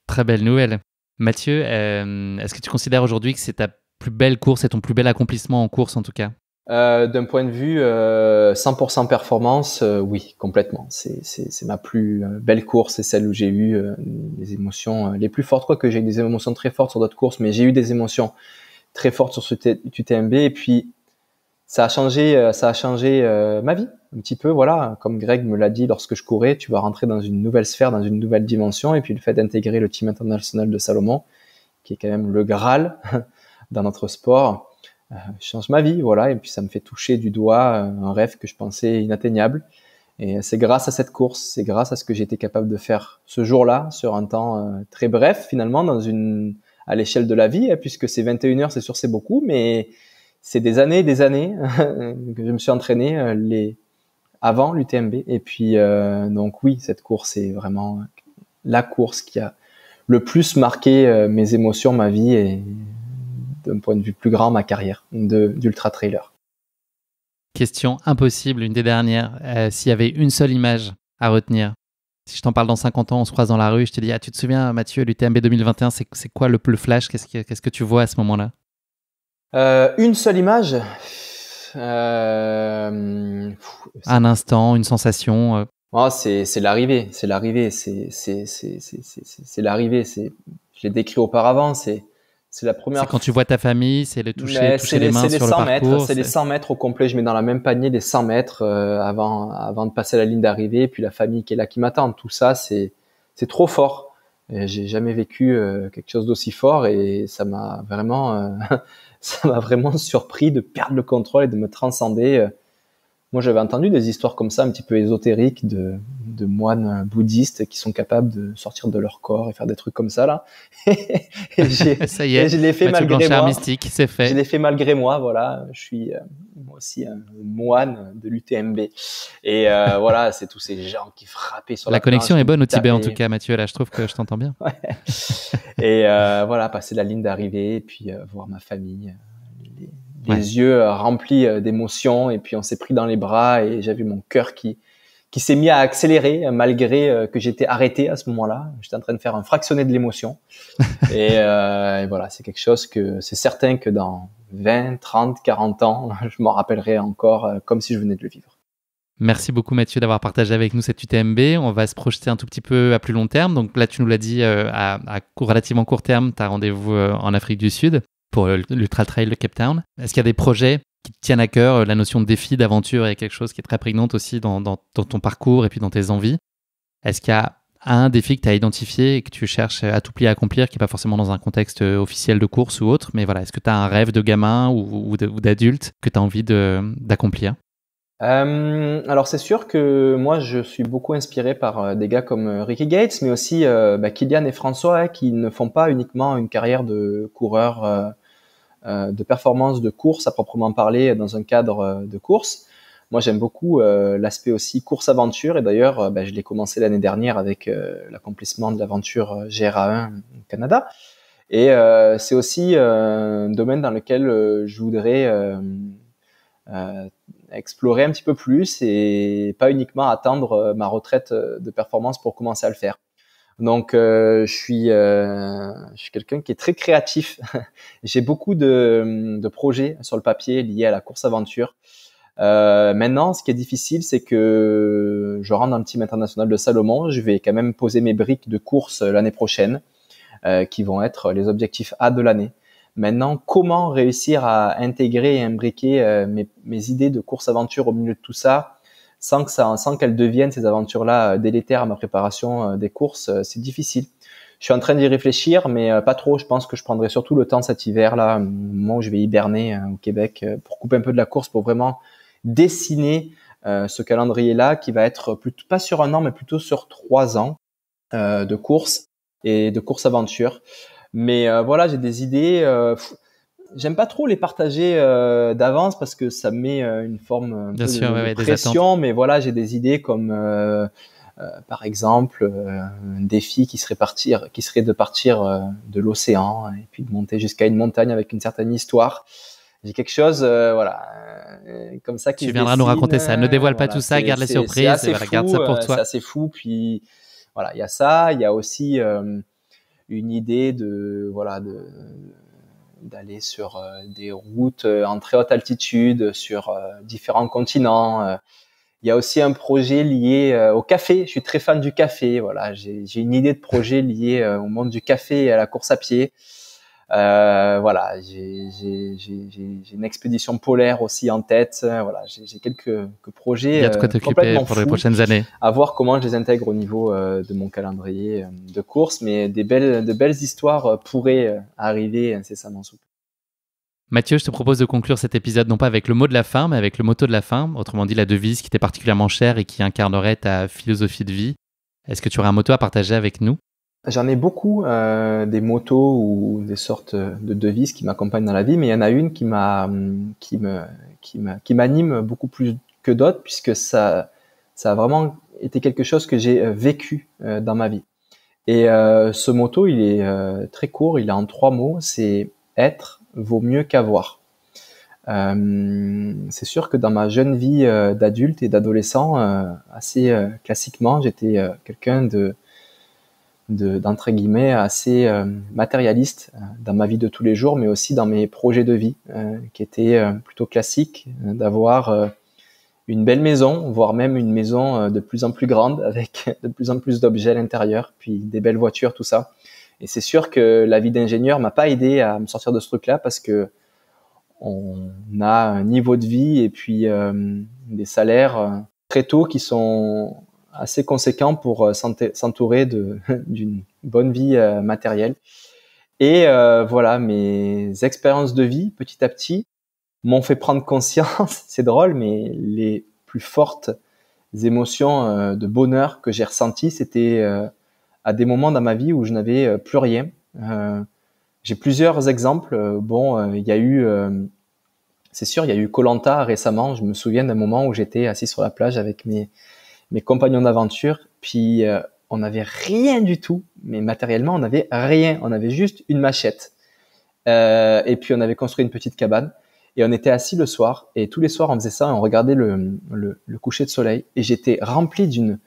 [SPEAKER 2] Très belle nouvelle. Mathieu, est-ce que tu considères aujourd'hui que c'est ta plus belle course et ton plus bel accomplissement en course en tout cas
[SPEAKER 1] euh, d'un point de vue 100% euh, performance, euh, oui, complètement. C'est ma plus belle course, c'est celle où j'ai eu les émotions les plus fortes, que j'ai eu des émotions très fortes sur d'autres courses, mais j'ai eu des émotions très fortes sur ce UTMB et puis ça a changé, ça a changé ma vie un petit peu, voilà. Comme Greg me l'a dit lorsque je courais, tu vas rentrer dans une nouvelle sphère, dans une nouvelle dimension, et puis le fait d'intégrer le team international de Salomon, qui est quand même le Graal dans notre sport, euh, change ma vie, voilà. Et puis ça me fait toucher du doigt euh, un rêve que je pensais inatteignable. Et c'est grâce à cette course, c'est grâce à ce que j'étais capable de faire ce jour-là, sur un temps euh, très bref finalement, dans une à l'échelle de la vie, hein, puisque c'est 21 heures, c'est sûr, c'est beaucoup, mais c'est des années, des années que je me suis entraîné les avant l'UTMB. Et puis donc oui, cette course est vraiment la course qui a le plus marqué mes émotions, ma vie et d'un point de vue plus grand ma carrière d'ultra trailer.
[SPEAKER 2] Question impossible, une des dernières. Euh, s'il y avait une seule image à retenir, si je t'en parle dans 50 ans, on se croise dans la rue, je te dis Ah, tu te souviens, Mathieu, l'UTMB 2021, c'est quoi le, plus flash Qu'est-ce que, tu vois à ce moment-là
[SPEAKER 1] euh, Une seule image euh,
[SPEAKER 2] Un instant, une sensation
[SPEAKER 1] ah, C'est l'arrivée, c'est l'arrivée, c'est l'arrivée. Je l'ai décrit auparavant, c'est c'est la première.
[SPEAKER 2] quand tu vois ta famille, c'est le toucher, les, mains sur le parcours. C'est les 100
[SPEAKER 1] mètres au complet. Je mets dans la même panier les 100 mètres euh, avant avant de passer la ligne d'arrivée, puis la famille qui est là qui m'attend. Tout ça, c'est c'est trop fort. J'ai jamais vécu euh, quelque chose d'aussi fort et ça m'a vraiment euh, ça m'a vraiment surpris de perdre le contrôle et de me transcender. Moi, j'avais entendu des histoires comme ça, un petit peu ésotériques, de, de, moines bouddhistes qui sont capables de sortir de leur corps et faire des trucs comme ça, là. et ça y est, je l'ai fait malgré Blanchard, moi. mystique, c'est fait. Je l'ai fait malgré moi, voilà. Je suis euh, moi aussi un moine de l'UTMB. Et euh, voilà, c'est tous ces gens qui frappaient sur la, la connexion est bonne au Tibet, en tout cas,
[SPEAKER 2] Mathieu. Là, je trouve que je t'entends bien.
[SPEAKER 1] et euh, voilà, passer la ligne d'arrivée, et puis voir ma famille, les yeux euh, remplis euh, d'émotions et puis on s'est pris dans les bras et j'avais mon cœur qui qui s'est mis à accélérer euh, malgré que j'étais arrêté à ce moment-là. J'étais en train de faire un fractionné de l'émotion. et, voilà, c'est quelque chose que c'est certain que dans 20, 30, 40 ans, je m'en rappellerai encore comme si je venais de le vivre.
[SPEAKER 2] Merci beaucoup Mathieu d'avoir partagé avec nous cette UTMB. On va se projeter un tout petit peu à plus long terme. Donc là, tu nous l'as dit, à, à relativement court terme, tu as rendez-vous en Afrique du Sud pour l'Ultra Trail de Cape Town. Est-ce qu'il y a des projets qui tiennent à cœur euh, La notion de défi, d'aventure est quelque chose qui est très prégnante aussi dans, ton parcours et puis dans tes envies. Est-ce qu'il y a un défi que tu as identifié et que tu cherches à tout plier à accomplir, qui n'est pas forcément dans un contexte euh, officiel de course ou autre, mais voilà, est-ce que tu as un rêve de gamin ou, d'adulte que tu as envie d'accomplir
[SPEAKER 1] euh, alors c'est sûr que moi je suis beaucoup inspiré par des gars comme Ricky Gates, mais aussi bah, Kylian et François hein, qui ne font pas uniquement une carrière de coureur euh, de performance de course à proprement parler dans un cadre euh, de course. Moi, j'aime beaucoup euh, l'aspect aussi course-aventure. Et d'ailleurs, bah, je l'ai commencé l'année dernière avec l'accomplissement de l'aventure GRA1 au Canada. Et c'est aussi un domaine dans lequel je voudrais explorer un petit peu plus et pas uniquement attendre ma retraite de performance pour commencer à le faire. Donc, euh, je suis, euh, suis quelqu'un qui est très créatif. J'ai beaucoup de, projets sur le papier liés à la course aventure. Euh, maintenant, ce qui est difficile, c'est que je rentre dans le team international de Salomon. Je vais quand même poser mes briques de course l'année prochaine, qui vont être les objectifs A de l'année. Maintenant, comment réussir à intégrer et imbriquer mes, mes, idées de course aventure au milieu de tout ça sans que ça, sans qu'elles deviennent ces aventures-là euh, délétères à ma préparation euh, des courses, euh, c'est difficile. Je suis en train d'y réfléchir, mais pas trop. Je pense que je prendrai surtout le temps cet hiver, là, au moment où je vais hiberner au Québec, pour couper un peu de la course, pour vraiment dessiner ce calendrier-là, qui va être plutôt, pas sur un an, mais plutôt sur trois ans de courses et de course aventure. Mais voilà, j'ai des idées j'aime pas trop les partager euh, d'avance parce que ça met euh, une forme
[SPEAKER 2] euh, de, pression.
[SPEAKER 1] mais voilà, j'ai des idées comme par exemple un défi qui serait partir, qui serait de partir de l'océan et puis de monter jusqu'à une montagne avec une certaine histoire. J'ai quelque chose, voilà, comme ça qui. Tu viendras nous raconter ça. Ne dévoile pas tout ça, garde les surprises. Assez ça pour toi. C'est assez fou. Puis voilà, il y a ça. Il y a aussi une idée de voilà de d'aller sur euh, des routes euh, en très haute altitude, sur euh, différents continents. Il y a aussi un projet lié au café. Je suis très fan du café. Voilà, j'ai une idée de projet lié au monde du café et à la course à pied. Euh, voilà, j'ai une expédition polaire aussi en tête. Euh, voilà, j'ai quelques, projets. Il euh, pour les prochaines années. À voir comment je les intègre au niveau de mon calendrier de course, mais des belles, de belles histoires pourraient arriver incessamment sous
[SPEAKER 2] Mathieu, je te propose de conclure cet épisode non pas avec le mot de la fin, mais avec le moto de la fin, autrement dit la devise qui t'est particulièrement chère et qui incarnerait ta philosophie de vie. Est-ce que tu aurais un motto à partager avec nous
[SPEAKER 1] J'en ai beaucoup, euh, des motos ou des sortes de devises qui m'accompagnent dans la vie, mais il y en a une qui m'a, qui me, qui m'anime beaucoup plus que d'autres puisque ça, ça a vraiment été quelque chose que j'ai euh, vécu euh, dans ma vie. Et ce motto, il est très court, il est en trois mots, c'est être vaut mieux qu'avoir. c'est sûr que dans ma jeune vie d'adulte et d'adolescent, assez classiquement, j'étais quelqu'un de d'entre guillemets assez euh, matérialiste euh, dans ma vie de tous les jours, mais aussi dans mes projets de vie, euh, qui étaient plutôt classiques, d'avoir une belle maison, voire même une maison de plus en plus grande, avec de plus en plus d'objets à l'intérieur, puis des belles voitures, tout ça. Et c'est sûr que la vie d'ingénieur m'a pas aidé à me sortir de ce truc-là parce que on a un niveau de vie et puis des salaires très tôt qui sont assez conséquent pour euh, s'entourer d'une bonne vie euh, matérielle. Et euh, voilà, mes expériences de vie, petit à petit, m'ont fait prendre conscience, c'est drôle, mais les plus fortes émotions de bonheur que j'ai ressenties, c'était à des moments dans ma vie où je n'avais plus rien. j'ai plusieurs exemples. Bon, il y a eu, c'est sûr, il y a eu Colanta récemment. Je me souviens d'un moment où j'étais assis sur la plage avec mes mes compagnons d'aventure, puis euh, on n'avait rien du tout, mais matériellement, on n'avait rien, on avait juste une machette. Euh, et puis on avait construit une petite cabane, et on était assis le soir, et tous les soirs on faisait ça, on regardait le, coucher de soleil, et j'étais rempli d'une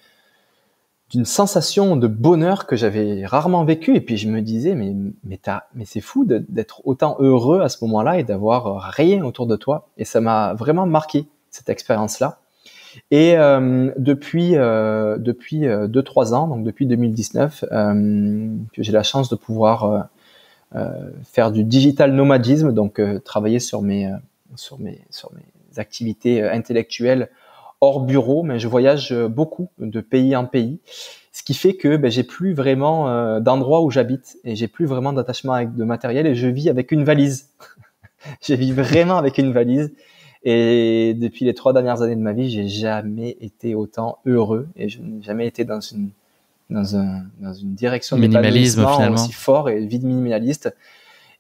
[SPEAKER 1] d'une sensation de bonheur que j'avais rarement vécu et puis je me disais mais mais, mais c'est fou d'être autant heureux à ce moment-là et d'avoir rien autour de toi et ça m'a vraiment marqué cette expérience là et euh, depuis euh, depuis 2-3 euh, ans, donc depuis 2019, j'ai la chance de pouvoir faire du digital nomadisme, donc travailler sur mes sur mes sur mes activités intellectuelles hors bureau, mais je voyage beaucoup de pays en pays, ce qui fait que ben, j'ai plus vraiment d'endroit où j'habite et j'ai plus vraiment d'attachement avec de matériel et je vis avec une valise. je vis vraiment avec une valise et depuis les trois dernières années de ma vie, j'ai jamais été autant heureux et je n'ai jamais été dans une dans, un, dans une direction minimalisme finalement aussi fort et vide minimaliste.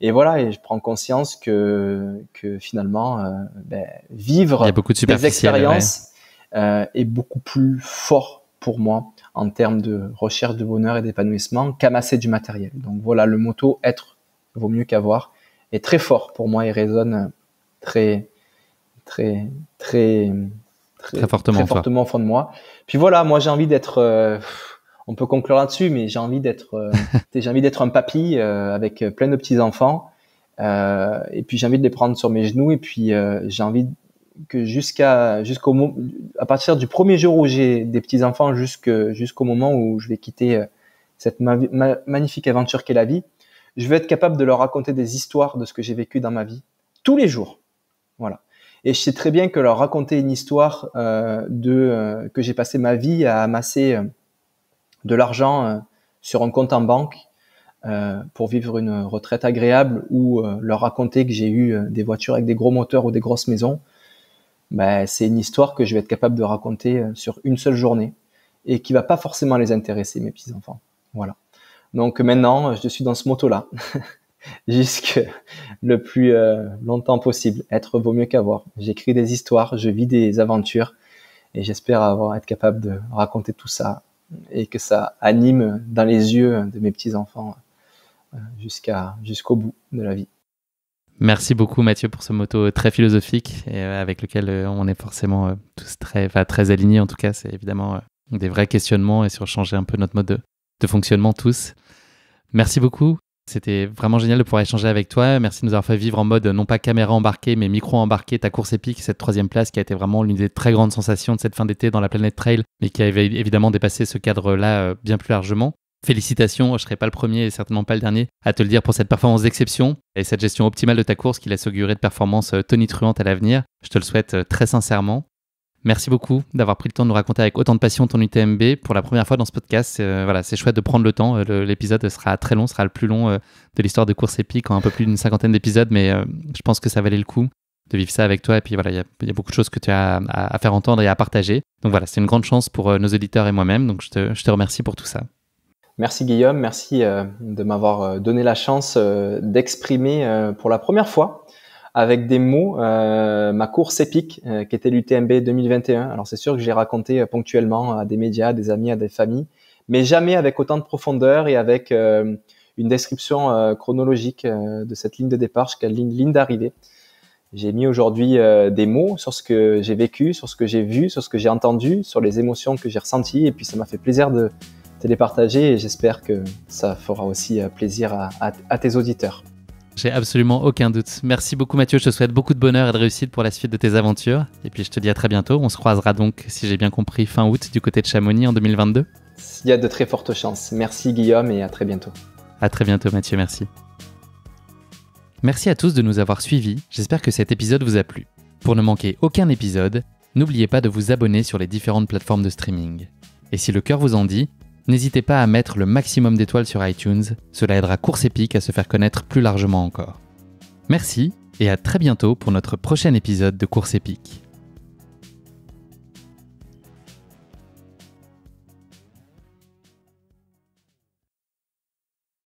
[SPEAKER 1] Et voilà, et je prends conscience que que finalement, euh, ben, vivre des expériences euh, est beaucoup plus fort pour moi en termes de recherche de bonheur et d'épanouissement qu'amasser du matériel. Donc voilà, le motto être vaut mieux qu'avoir est très fort pour moi et résonne très très, très,
[SPEAKER 2] très, fortement, fortement
[SPEAKER 1] au fond de moi. Puis voilà, moi j'ai envie d'être, euh, on peut conclure là-dessus, mais j'ai envie d'être, euh, j'ai envie d'être un papy euh, avec plein de petits enfants. et puis j'ai envie de les prendre sur mes genoux. Et puis j'ai envie que jusqu'à jusqu'au à partir du premier jour où j'ai des petits enfants jusqu'au moment où je vais quitter cette magnifique aventure qu'est la vie, je veux être capable de leur raconter des histoires de ce que j'ai vécu dans ma vie tous les jours. Voilà. Et je sais très bien que leur raconter une histoire euh, de euh, que j'ai passé ma vie à amasser euh, de l'argent sur un compte en banque pour vivre une retraite agréable ou leur raconter que j'ai eu des voitures avec des gros moteurs ou des grosses maisons, ben, c'est une histoire que je vais être capable de raconter sur une seule journée et qui va pas forcément les intéresser mes petits enfants. Voilà. Donc maintenant, je suis dans ce moto là. jusque le plus euh, longtemps possible. Être vaut mieux qu'avoir. J'écris des histoires, je vis des aventures et j'espère avoir être capable de raconter tout ça et que ça anime dans les yeux de mes petits enfants euh, jusqu'à jusqu'au bout de la vie.
[SPEAKER 2] Merci beaucoup Mathieu pour ce moto très philosophique et euh, avec lequel on est forcément tous très, très alignés en tout cas. C'est évidemment des vrais questionnements et sur changer un peu notre mode de fonctionnement tous. Merci beaucoup. C'était vraiment génial de pouvoir échanger avec toi. Merci de nous avoir fait vivre en mode non pas caméra embarquée, mais micro embarqué, ta course épique, cette troisième place qui a été vraiment l'une des très grandes sensations de cette fin d'été dans la planète trail, mais qui a évidemment dépassé ce cadre-là euh, bien plus largement. Félicitations, je ne serai pas le premier et certainement pas le dernier à te le dire pour cette performance d'exception et cette gestion optimale de ta course qui laisse augurer de performances euh, tonitruantes à l'avenir. Je te le souhaite euh, très sincèrement. Merci beaucoup d'avoir pris le temps de nous raconter avec autant de passion ton UTMB pour la première fois dans ce podcast. Euh, voilà, c'est chouette de prendre le temps. Euh, l'épisode sera très long, sera le plus long euh, de l'histoire de course épique en un peu plus d'une cinquantaine d'épisodes, mais je pense que ça valait le coup de vivre ça avec toi. Et puis voilà, il y, a beaucoup de choses que tu as à, faire entendre et à partager. Donc voilà, c'est une grande chance pour nos auditeurs et moi-même. Donc je te, remercie pour tout ça.
[SPEAKER 1] Merci Guillaume, merci de m'avoir donné la chance d'exprimer pour la première fois avec des mots, euh, ma course épique, euh, qui était l'UTMB 2021. Alors c'est sûr que j'ai raconté euh, ponctuellement à des médias, à des amis, à des familles, mais jamais avec autant de profondeur et avec euh, une description chronologique de cette ligne de départ jusqu'à la ligne, ligne d'arrivée. J'ai mis aujourd'hui des mots sur ce que j'ai vécu, sur ce que j'ai vu, sur ce que j'ai entendu, sur les émotions que j'ai ressenties, et puis ça m'a fait plaisir de, te les partager et j'espère que ça fera aussi plaisir à, à tes auditeurs.
[SPEAKER 2] J'ai absolument aucun doute. Merci beaucoup Mathieu, je te souhaite beaucoup de bonheur et de réussite pour la suite de tes aventures. Et puis je te dis à très bientôt, on se croisera donc, si j'ai bien compris, fin août du côté de Chamonix en 2022.
[SPEAKER 1] Il y a de très fortes chances. Merci Guillaume et à très bientôt.
[SPEAKER 2] À très bientôt Mathieu, merci. Merci à tous de nous avoir suivis, j'espère que cet épisode vous a plu. Pour ne manquer aucun épisode, n'oubliez pas de vous abonner sur les différentes plateformes de streaming. Et si le cœur vous en dit, N'hésitez pas à mettre le maximum d'étoiles sur iTunes, cela aidera Course Épique à se faire connaître plus largement encore. Merci et à très bientôt pour notre prochain épisode de Course Épique.